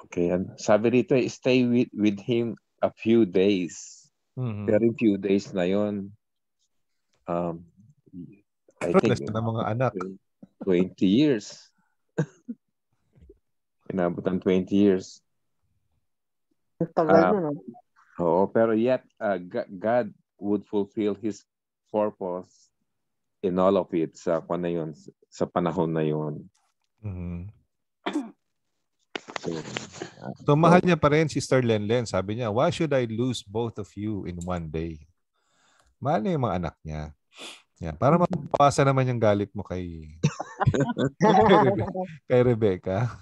okay, and sabi rito, eh, stay with, with him a few days. Mm-hmm. Pero yung few days na yon um, I Careless think, ng mga anak. 20 years. Inabot ang 20 years. Tagal uh, na. Oo, pero yet, uh, God would fulfill His purpose in all of it sa kwan na yun, sa panahon na yun. Mm-hmm. So, So oh. mahal niya pa rin si Sir Lenlen. Sabi niya, why should I lose both of you in one day? Mahal niya yung mga anak niya. Yeah, para mm-hmm. mapapasa naman yung galit mo kay kay Rebecca.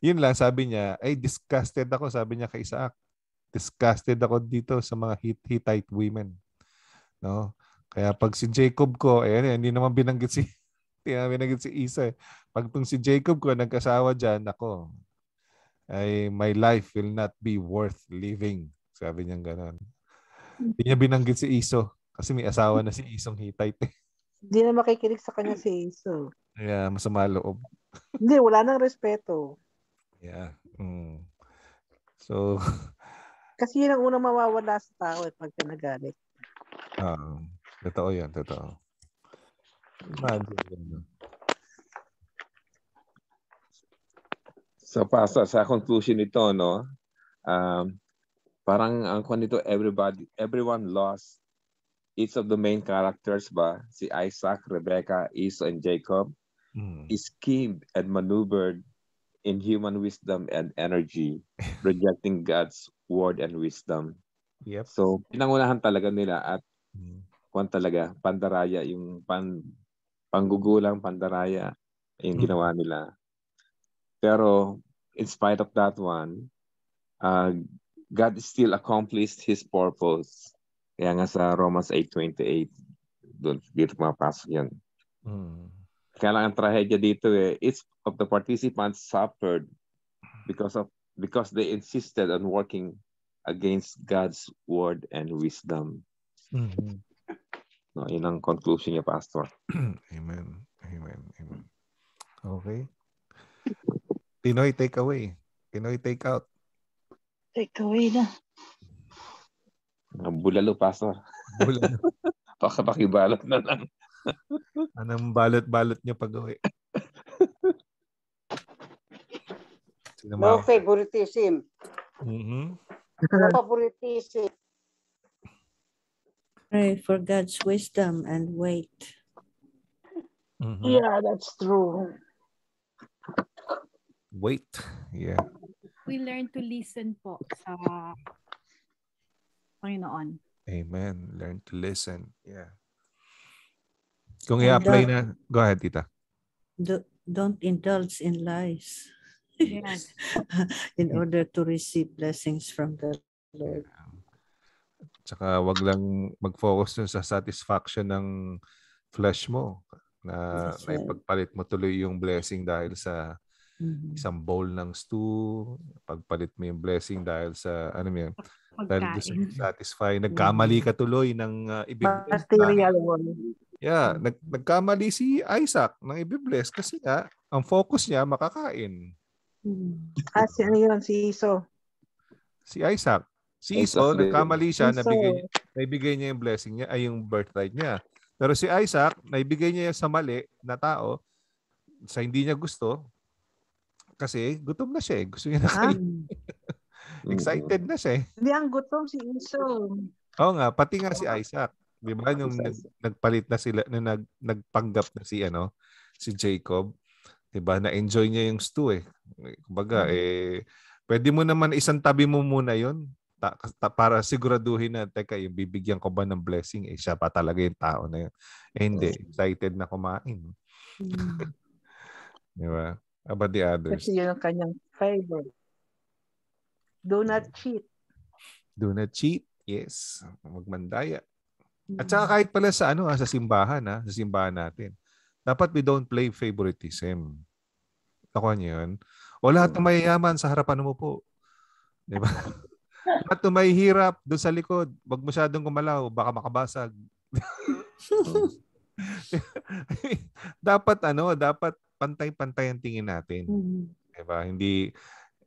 Yun lang, sabi niya, ay disgusted ako, sabi niya kay Isaac. Disgusted ako dito sa mga hit- Hittite women. No? Kaya pag si Jacob ko, ayan, eh, ano hindi naman binanggit si hindi naman binanggit si Isa. Eh. Pag tong si Jacob ko nagkasawa diyan, ako, ay my life will not be worth living. Sabi niya gano'n. Hindi niya binanggit si Iso kasi may asawa na si Isong Hittite. Hindi na makikinig sa kanya si Iso. Yeah, masama loob. Hindi, wala nang respeto. Yeah. Mm. So, kasi yun ang unang mawawala sa tao eh, pag nagalit. Ah, totoo yan, totoo. Imagine ano. So pa sa, sa conclusion nito no, um, parang ang kwan nito everybody everyone lost each of the main characters ba si Isaac, Rebecca, Esau and Jacob mm. schemed and maneuvered in human wisdom and energy rejecting God's word and wisdom. Yep. So pinangunahan talaga nila at mm. kwan talaga pandaraya yung pan panggugulang pandaraya yung hmm. ginawa nila. Pero in spite of that one, uh, God still accomplished His purpose. Kaya nga sa Romans 8.28, doon, dito mapasok yan. Hmm. Kaya lang ang trahedya dito eh, each of the participants suffered because of because they insisted on working against God's word and wisdom. Mm-hmm. No, yun ang conclusion niya, Pastor. Amen. Amen. Amen. Okay. Pinoy take away. Pinoy take out. Take away na. Bulalo, Pastor. Bulalo. Pakapakibalot na lang. Anong balot-balot niya pag-uwi? Sino no favoritism. Mm-hmm. No favoritism. Pray for God's wisdom and wait. Mm-hmm. Yeah, that's true. Wait. Yeah. We learn to listen po sa Panginoon. Amen. Learn to listen. Yeah. Kung uh, i-apply na, go ahead, tita. don't indulge in lies. Yes. in order to receive blessings from the Lord. Yeah. Tsaka wag lang mag-focus dun sa satisfaction ng flesh mo na may pagpalit mo tuloy yung blessing dahil sa Mm-hmm. Isang bowl ng stew, pagpalit mo yung blessing dahil sa, ano mo yun, dahil gusto mo satisfy. Nagkamali mm-hmm. ka tuloy ng uh, ah, ibibless. Material world. Yeah, mm-hmm. nag nagkamali si Isaac ng ibibless kasi nga, ang focus niya makakain. Kasi mm-hmm. ah, ano yun? Si Iso. Si Isaac. Si Iso, Isaac nagkamali siya, Iso. nabigay, naibigay niya yung blessing niya, ay yung birthright niya. Pero si Isaac, naibigay niya sa mali na tao, sa hindi niya gusto, kasi gutom na siya eh. Gusto niya ah. na kainin. Excited na siya eh. Hindi ang gutom si Iso. Oo nga, pati nga si ah. Isaac. Di ba? Nung nag, nagpalit na sila, nung nag, nagpanggap na si, ano, si Jacob. Di ba? Na-enjoy niya yung stew eh. Kumbaga, hmm eh, pwede mo naman isang tabi mo muna yon ta- ta- para siguraduhin na, teka, yung bibigyan ko ba ng blessing? Eh, siya pa talaga yung tao na yun. Eh, hindi. Excited na kumain. hmm di ba? about the others. Kasi yun ang kanyang favorite. Do not cheat. Do not cheat. Yes. Magmandaya. At saka mm. kahit pala sa ano ah, sa simbahan ha, ah, sa simbahan natin. Dapat we don't play favoritism. Ako niyo yun? O lahat ng mm. mayayaman sa harapan mo po. Di ba? lahat ng mahihirap doon sa likod. Huwag masyadong kumalaw. Baka makabasag. dapat ano, dapat pantay-pantay ang tingin natin. Mm-hmm. 'Di ba? Hindi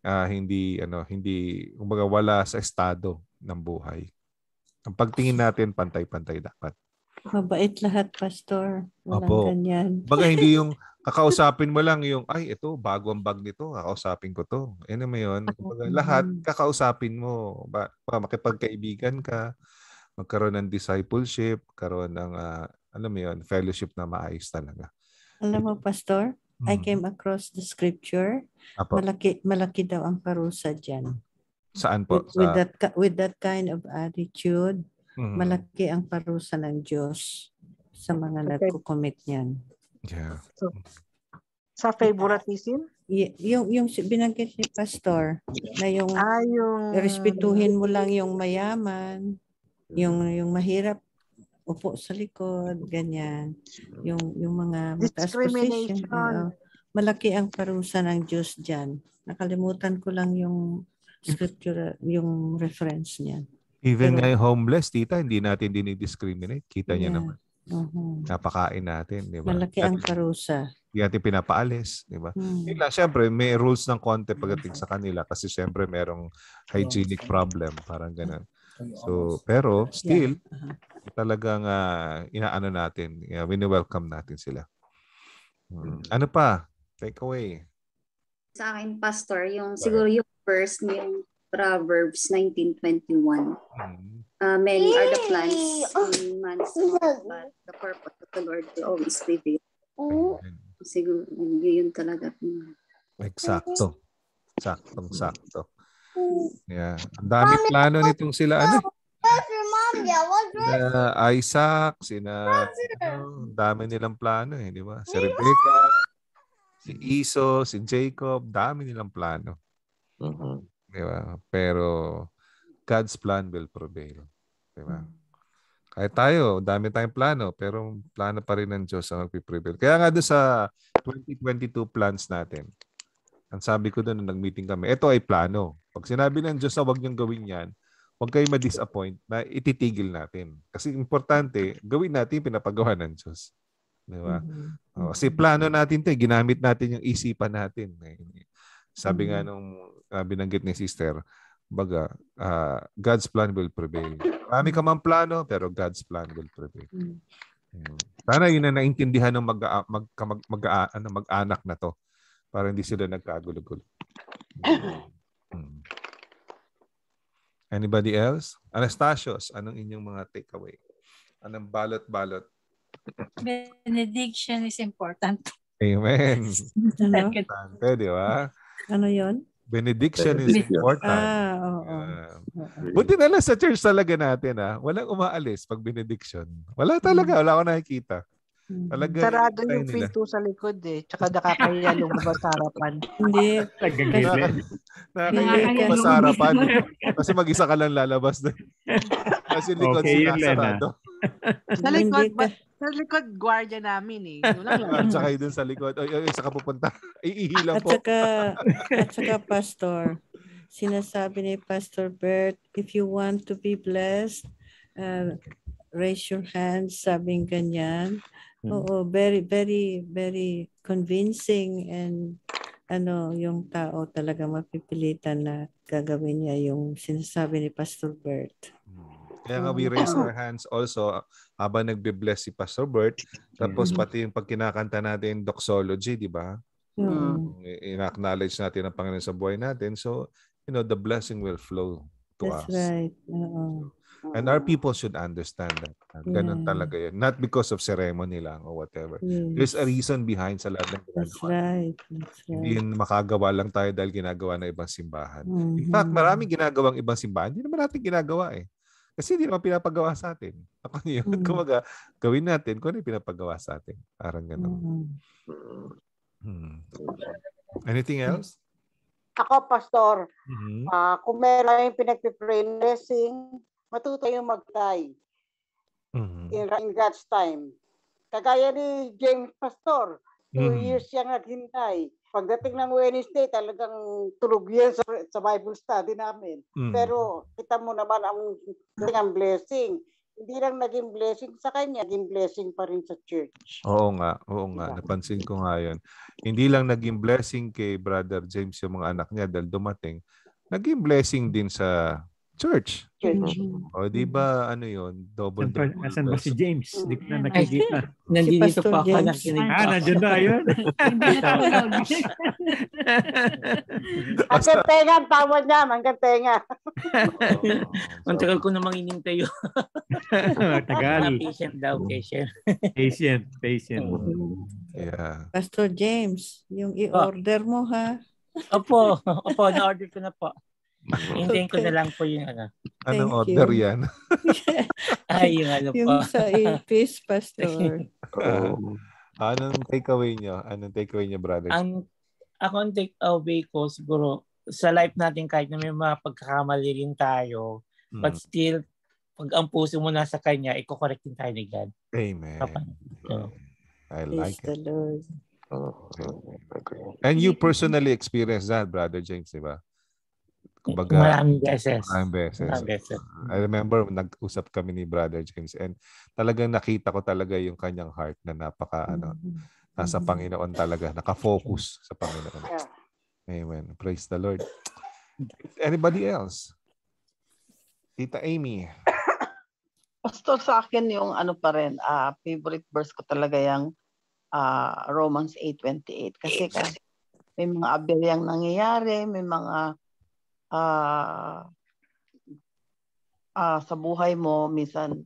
uh, hindi ano, hindi kumbaga wala sa estado ng buhay. Ang pagtingin natin pantay-pantay dapat. Mabait lahat, pastor. Walang Apo. ganyan. Baga hindi yung kakausapin mo lang yung ay ito bago ang bag nito, kakausapin ko to. Ano mo 'yun? Kumbaga, mm-hmm. lahat kakausapin mo. Ba, ba makipagkaibigan ka, magkaroon ng discipleship, karon ng uh, alam mo 'yun, fellowship na maayos talaga. Alam mo, Pastor, hmm. I mm. came across the scripture. Apo. Malaki, malaki daw ang parusa dyan. Saan po? With, Sa... that, with that kind of attitude, hmm. malaki ang parusa ng Diyos sa mga okay. nagko-commit niyan. Yeah. So, sa favoritism? Y- yung yung binanggit ni pastor na yung, ah, yung respetuhin mo lang yung mayaman, yung yung mahirap upo sa likod, ganyan. Yung, yung mga mataas position. You know, malaki ang parusa ng Diyos dyan. Nakalimutan ko lang yung scripture, yung reference niyan. Even Pero, homeless, tita, hindi natin dinidiscriminate. Kita yeah. niya naman. Uh-huh. Napakain natin, di ba? Malaki At, ang parusa. Hindi natin pinapaalis, di ba? Hmm. Nila, syempre, may rules ng konti pagdating sa kanila kasi syempre merong hygienic problem, parang ganun. So, pero still, yeah. uh-huh talagang uh, inaano natin, uh, wini-welcome natin sila. Hmm. Mm-hmm. Ano pa? Take away. Sa akin, Pastor, yung Sorry. siguro yung verse yung Proverbs 19.21. Hmm. Uh, many are the plans oh. in man's heart, but the purpose of the Lord will always prevail. Oh. Amen. Siguro, yun talaga. Eksakto. Mm-hmm. Saktong-sakto. Mm-hmm. Yeah. Ang dami plano nitong sila. Ano? Oh. Where's mom? Yeah, what's your... Sina Isaac, sina... Ano, dami nilang plano eh, di ba? Si Rebecca, si Iso, si Jacob, dami nilang plano. Mm-hmm. Di ba? Pero God's plan will prevail. Di ba? mm Kahit tayo, dami tayong plano, pero plano pa rin ng Diyos ang magpiprevail. Kaya nga doon sa 2022 plans natin, ang sabi ko doon nung nag-meeting kami, ito ay plano. Pag sinabi ng Diyos na huwag niyong gawin yan, huwag kayo ma-disappoint na ititigil natin. Kasi importante, gawin natin pinapagawa ng Diyos. Di ba? Mm-hmm. O, kasi mm-hmm. plano natin 'to, eh. ginamit natin yung isipan natin. Eh. Sabi nga mm-hmm. nung uh, binanggit ni sister, baga, uh, God's plan will prevail. Marami ka mang plano, pero God's plan will prevail. Mm-hmm. Sana yun na naintindihan ng mag, mag, mag, mag, ano, mag-anak na to para hindi sila nagkagulo-gulo. Mm-hmm. Anybody else? Anastasios, anong inyong mga takeaway? Anong balot-balot? Benediction is important. Amen. ano? Importante, di ba? Ano yon? Benediction, Benediction is important. Ah, oo. Oh, oh. Uh, buti na lang sa church talaga natin ah. Walang umaalis pag benediction. Wala talaga. Wala akong nakikita. Talaga, Sarado yung pinto sa likod eh. Tsaka nakakaya lumabas sa harapan. Hindi. Nakakaya lumabas sa harapan. Kasi mag-isa ka lang lalabas doon. Kasi likod okay, sinasarado. sa ah. likod, sa likod gwardiya namin eh. Lang lang. At saka doon sa likod. O, o, saka pupunta. Iihilang po. At saka, at saka pastor, sinasabi ni Pastor Bert, if you want to be blessed, uh, raise your hands, sabing ganyan. Hmm. Oo, very, very, very convincing and ano, yung tao talaga mapipilitan na gagawin niya yung sinasabi ni Pastor Bert. Hmm. Kaya nga we raise our hands also ah, habang nagbe-bless si Pastor Bert. Tapos hmm. pati yung pagkinakanta kinakanta natin doxology, di ba? Hmm. Mm. In-acknowledge natin ang Panginoon sa buhay natin. So, you know, the blessing will flow to That's us. That's right. Oo. And our people should understand that. Ganun yeah. talaga yun. Not because of ceremony lang or whatever. Yes. There's a reason behind sa lahat ng ginagawa. That's right. That's right. Hindi makagawa lang tayo dahil ginagawa ng ibang simbahan. Mm-hmm. In fact, mm-hmm. maraming ginagawang ibang simbahan. Hindi naman natin ginagawa eh. Kasi hindi naman pinapagawa sa atin. Ako niyo, mm-hmm. kumaga, gawin natin kung ano pinapagawa sa atin. Parang ganun. Mm-hmm. Hmm. Anything else? Ako, Pastor, mm-hmm. uh, kung meron yung pinagpipray blessing, matuto kayong mag mm-hmm. in, in God's time. Kagaya ni James Pastor, two mm-hmm. years siyang naghintay. Pagdating ng Wednesday, talagang tulog yan sa, sa Bible study namin. Mm-hmm. Pero kita mo naman ang, ang blessing. Hindi lang naging blessing sa kanya, naging blessing pa rin sa church. Oo nga, oo nga. Diba? Napansin ko nga yun. Hindi lang naging blessing kay Brother James yung mga anak niya dahil dumating, naging blessing din sa Church. Church. Mm-hmm. O, oh, di ba ano yon Double Saan, double. Asan ba si James? Hindi ko na mm-hmm. nakikita. Nandito si pa ako na kinig. Ah, nandiyan na yun. Hanggang tenga, ang tawad niya. Hanggang tenga. Ang tagal ko namang inintay yun. Tagal. Patient daw, patient. Patient, patient. Mm-hmm. Yeah. Pastor James, yung i-order mo ha. Opo, opo, na-order ko na po. Hintayin ko na lang po yung ano. Anong Thank order you. yan? Ay, yung ano po. Yung sa Apis, Pastor. oh. Anong takeaway niyo? Anong takeaway niyo, brother? Ang, ako ang takeaway ko siguro sa life natin kahit na may mga pagkakamali rin tayo, mm. but still, pag ang puso mo nasa Kanya, ikokorrectin tayo ni God. Amen. So, I like Praise it. the Lord. Oh, And you personally experienced that, Brother James, di ba? Kumbaga, maraming beses. Maraming beses. Maraming beses. I remember nag-usap kami ni Brother James and talagang nakita ko talaga yung kanyang heart na napaka ano, mm-hmm. ano, nasa mm-hmm. Panginoon talaga, nakafocus sa Panginoon. Yeah. Amen. Praise the Lord. Anybody else? Tita Amy. Pastor, sa akin yung ano pa rin, uh, favorite verse ko talaga yung uh, Romans 8.28. Kasi, kasi may mga abiryang nangyayari, may mga uh, uh, sa buhay mo, minsan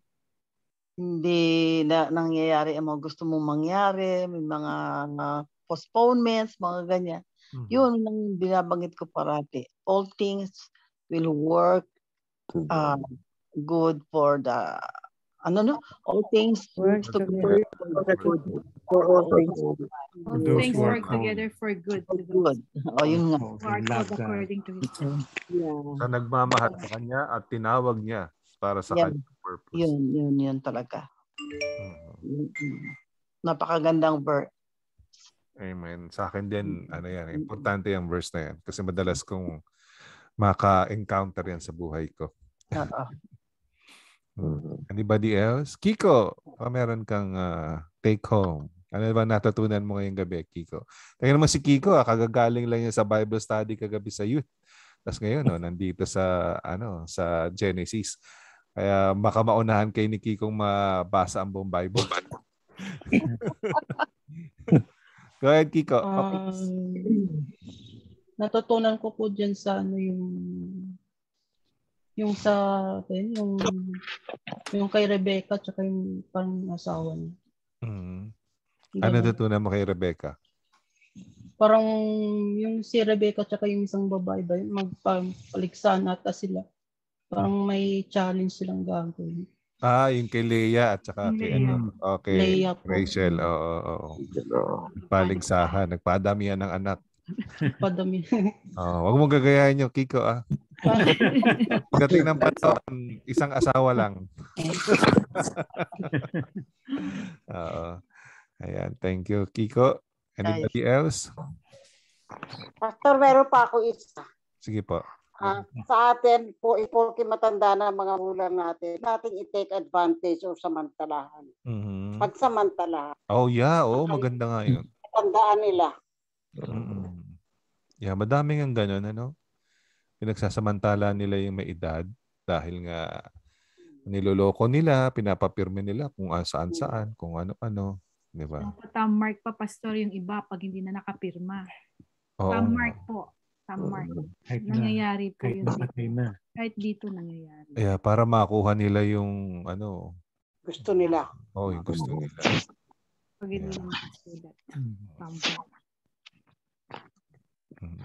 hindi na, nangyayari ang mga gusto mong mangyari, may mga uh, postponements, mga ganyan. Mm-hmm. Yun ang binabanggit ko parati. All things will work uh, good for the ano no? All things work to good for the good for all things. All things work together for good. For good. O yun nga. Work according to His will. Yeah. Sa nagmamahal sa Kanya at tinawag Niya para sa yeah. Kanyang purpose. Yun, yun, yun talaga. Uh-huh. Napakagandang verse. Amen. Sa akin din, mm-hmm. ano yan, importante yung verse na yan. Kasi madalas kong maka-encounter yan sa buhay ko. Oo. Mm-hmm. Anybody else? Kiko, pa oh, meron kang uh, take home. Ano ba natutunan mo ngayong gabi, Kiko? Kaya naman si Kiko, ah, kagagaling lang niya sa Bible study kagabi sa youth. Tapos ngayon, no, oh, nandito sa, ano, sa Genesis. Kaya baka maunahan kay ni Kikong mabasa ang buong Bible. Go ahead, Kiko. Um, natutunan ko po dyan sa ano yung yung sa yung yung kay Rebecca tsaka yung pang asawa niya. Mm. Ano natutunan mo kay Rebecca? Parang yung si Rebecca tsaka yung isang babae ba yun, magpaliksan ata sila. Parang hmm. may challenge silang gagawin. Ah, yung kay Leia at saka kay Leia. ano. Okay. Leia po. Rachel, oo. Oh, oo, oo. Nagpaligsahan. Nagpadamihan ng anak. Padami. oh, wag mong gagayahin yung Kiko ah. Dating ng panahon, isang asawa lang. Oo. Ayan, thank you. Kiko, anybody else? Pastor, meron pa ako isa. Sige po. Uh, sa atin, po, iporki matanda na mga gulang natin, nating i-take advantage o samantalahan. Mm-hmm. Pagsamantalahan. Oh yeah, oh maganda nga yun. Tandaan nila. Mm-hmm. Yeah, madaming ang ganun, ano? pinagsasamantala nila yung may edad dahil nga niloloko nila, pinapapirme nila kung saan-saan, hmm. kung ano-ano. Di ba? Dapat tamark pa, Pastor, yung iba pag hindi na nakapirma. Oo. Tamark po. Tamark. Oo. Kahit nangyayari po kahit yun. Kahit na. Kahit dito nangyayari. Yeah, para makuha nila yung ano. Gusto nila. Oo, oh, yung gusto nila. Pag hindi yeah. nakasulat. Hmm. Tamark. Hmm.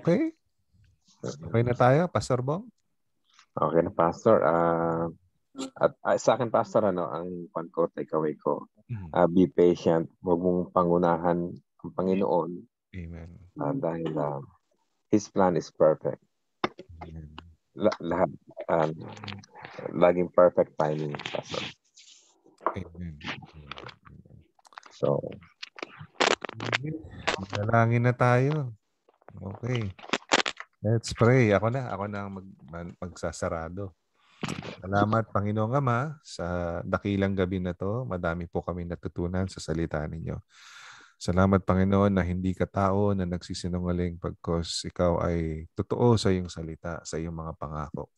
Okay. Okay na tayo, Pastor Bong? Okay na, Pastor. Uh, at uh, sa akin, Pastor, ano, ang pan ko, takeaway ko, uh, be patient. Huwag mong pangunahan ang Panginoon. Amen. Uh, dahil uh, His plan is perfect. La- lahat, Um, laging perfect timing, Pastor. Amen. So, Manalangin na tayo. Okay. Let's pray. Ako na. Ako na ang mag, magsasarado. Salamat, Panginoong Ama, sa dakilang gabi na to. Madami po kami natutunan sa salita ninyo. Salamat, Panginoon, na hindi ka tao na nagsisinungaling pagkos ikaw ay totoo sa iyong salita, sa iyong mga pangako.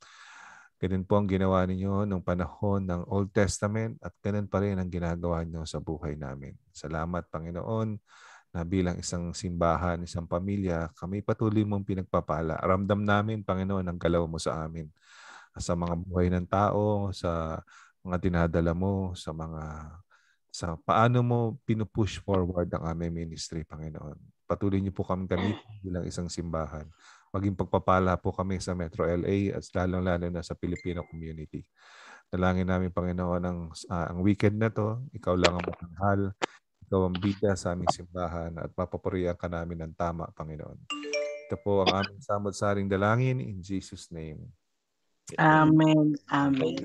Ganun po ang ginawa ninyo noong panahon ng Old Testament at ganun pa rin ang ginagawa ninyo sa buhay namin. Salamat, Panginoon, na bilang isang simbahan, isang pamilya, kami patuloy mong pinagpapala. Ramdam namin, Panginoon, ang galaw mo sa amin. Sa mga buhay ng tao, sa mga dinadala mo, sa mga sa paano mo pinupush forward ang aming ministry, Panginoon. Patuloy niyo po kami gamitin mm. bilang isang simbahan. Maging pagpapala po kami sa Metro LA at lalong-lalo na sa Filipino community. Dalangin namin, Panginoon, ang, uh, ang weekend na to, ikaw lang ang matanghal, ikaw sa aming simbahan at mapapurihan ka namin ng tama, Panginoon. Ito po ang aming sa saring dalangin in Jesus' name. Amen. Amen.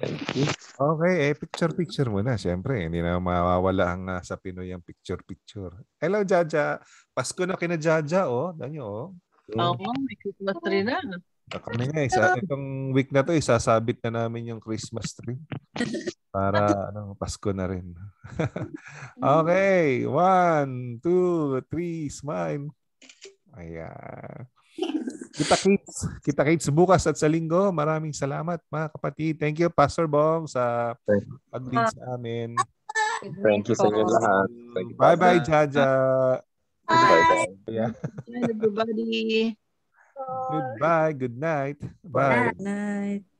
Thank you. Okay, eh, picture-picture muna. Siyempre, hindi na mawawala ang uh, sa Pinoy ang picture-picture. Hello, Jaja. Pasko na kina Jaja, oh. Danyo, oh. Oo, oh, may Christmas tree na. Kami nga, isa, itong week na to, isasabit na namin yung Christmas tree. Para ano, Pasko na rin. Mm. okay. One, two, three, smile. Ayan. Kita kids. Kita kids bukas at sa linggo. Maraming salamat mga kapatid. Thank you Pastor Bong sa pag sa amin. Thank you sa inyo lahat. Bye-bye Jaja. Bye. Bye. Everybody. Goodbye. Good night. Bye. Good night.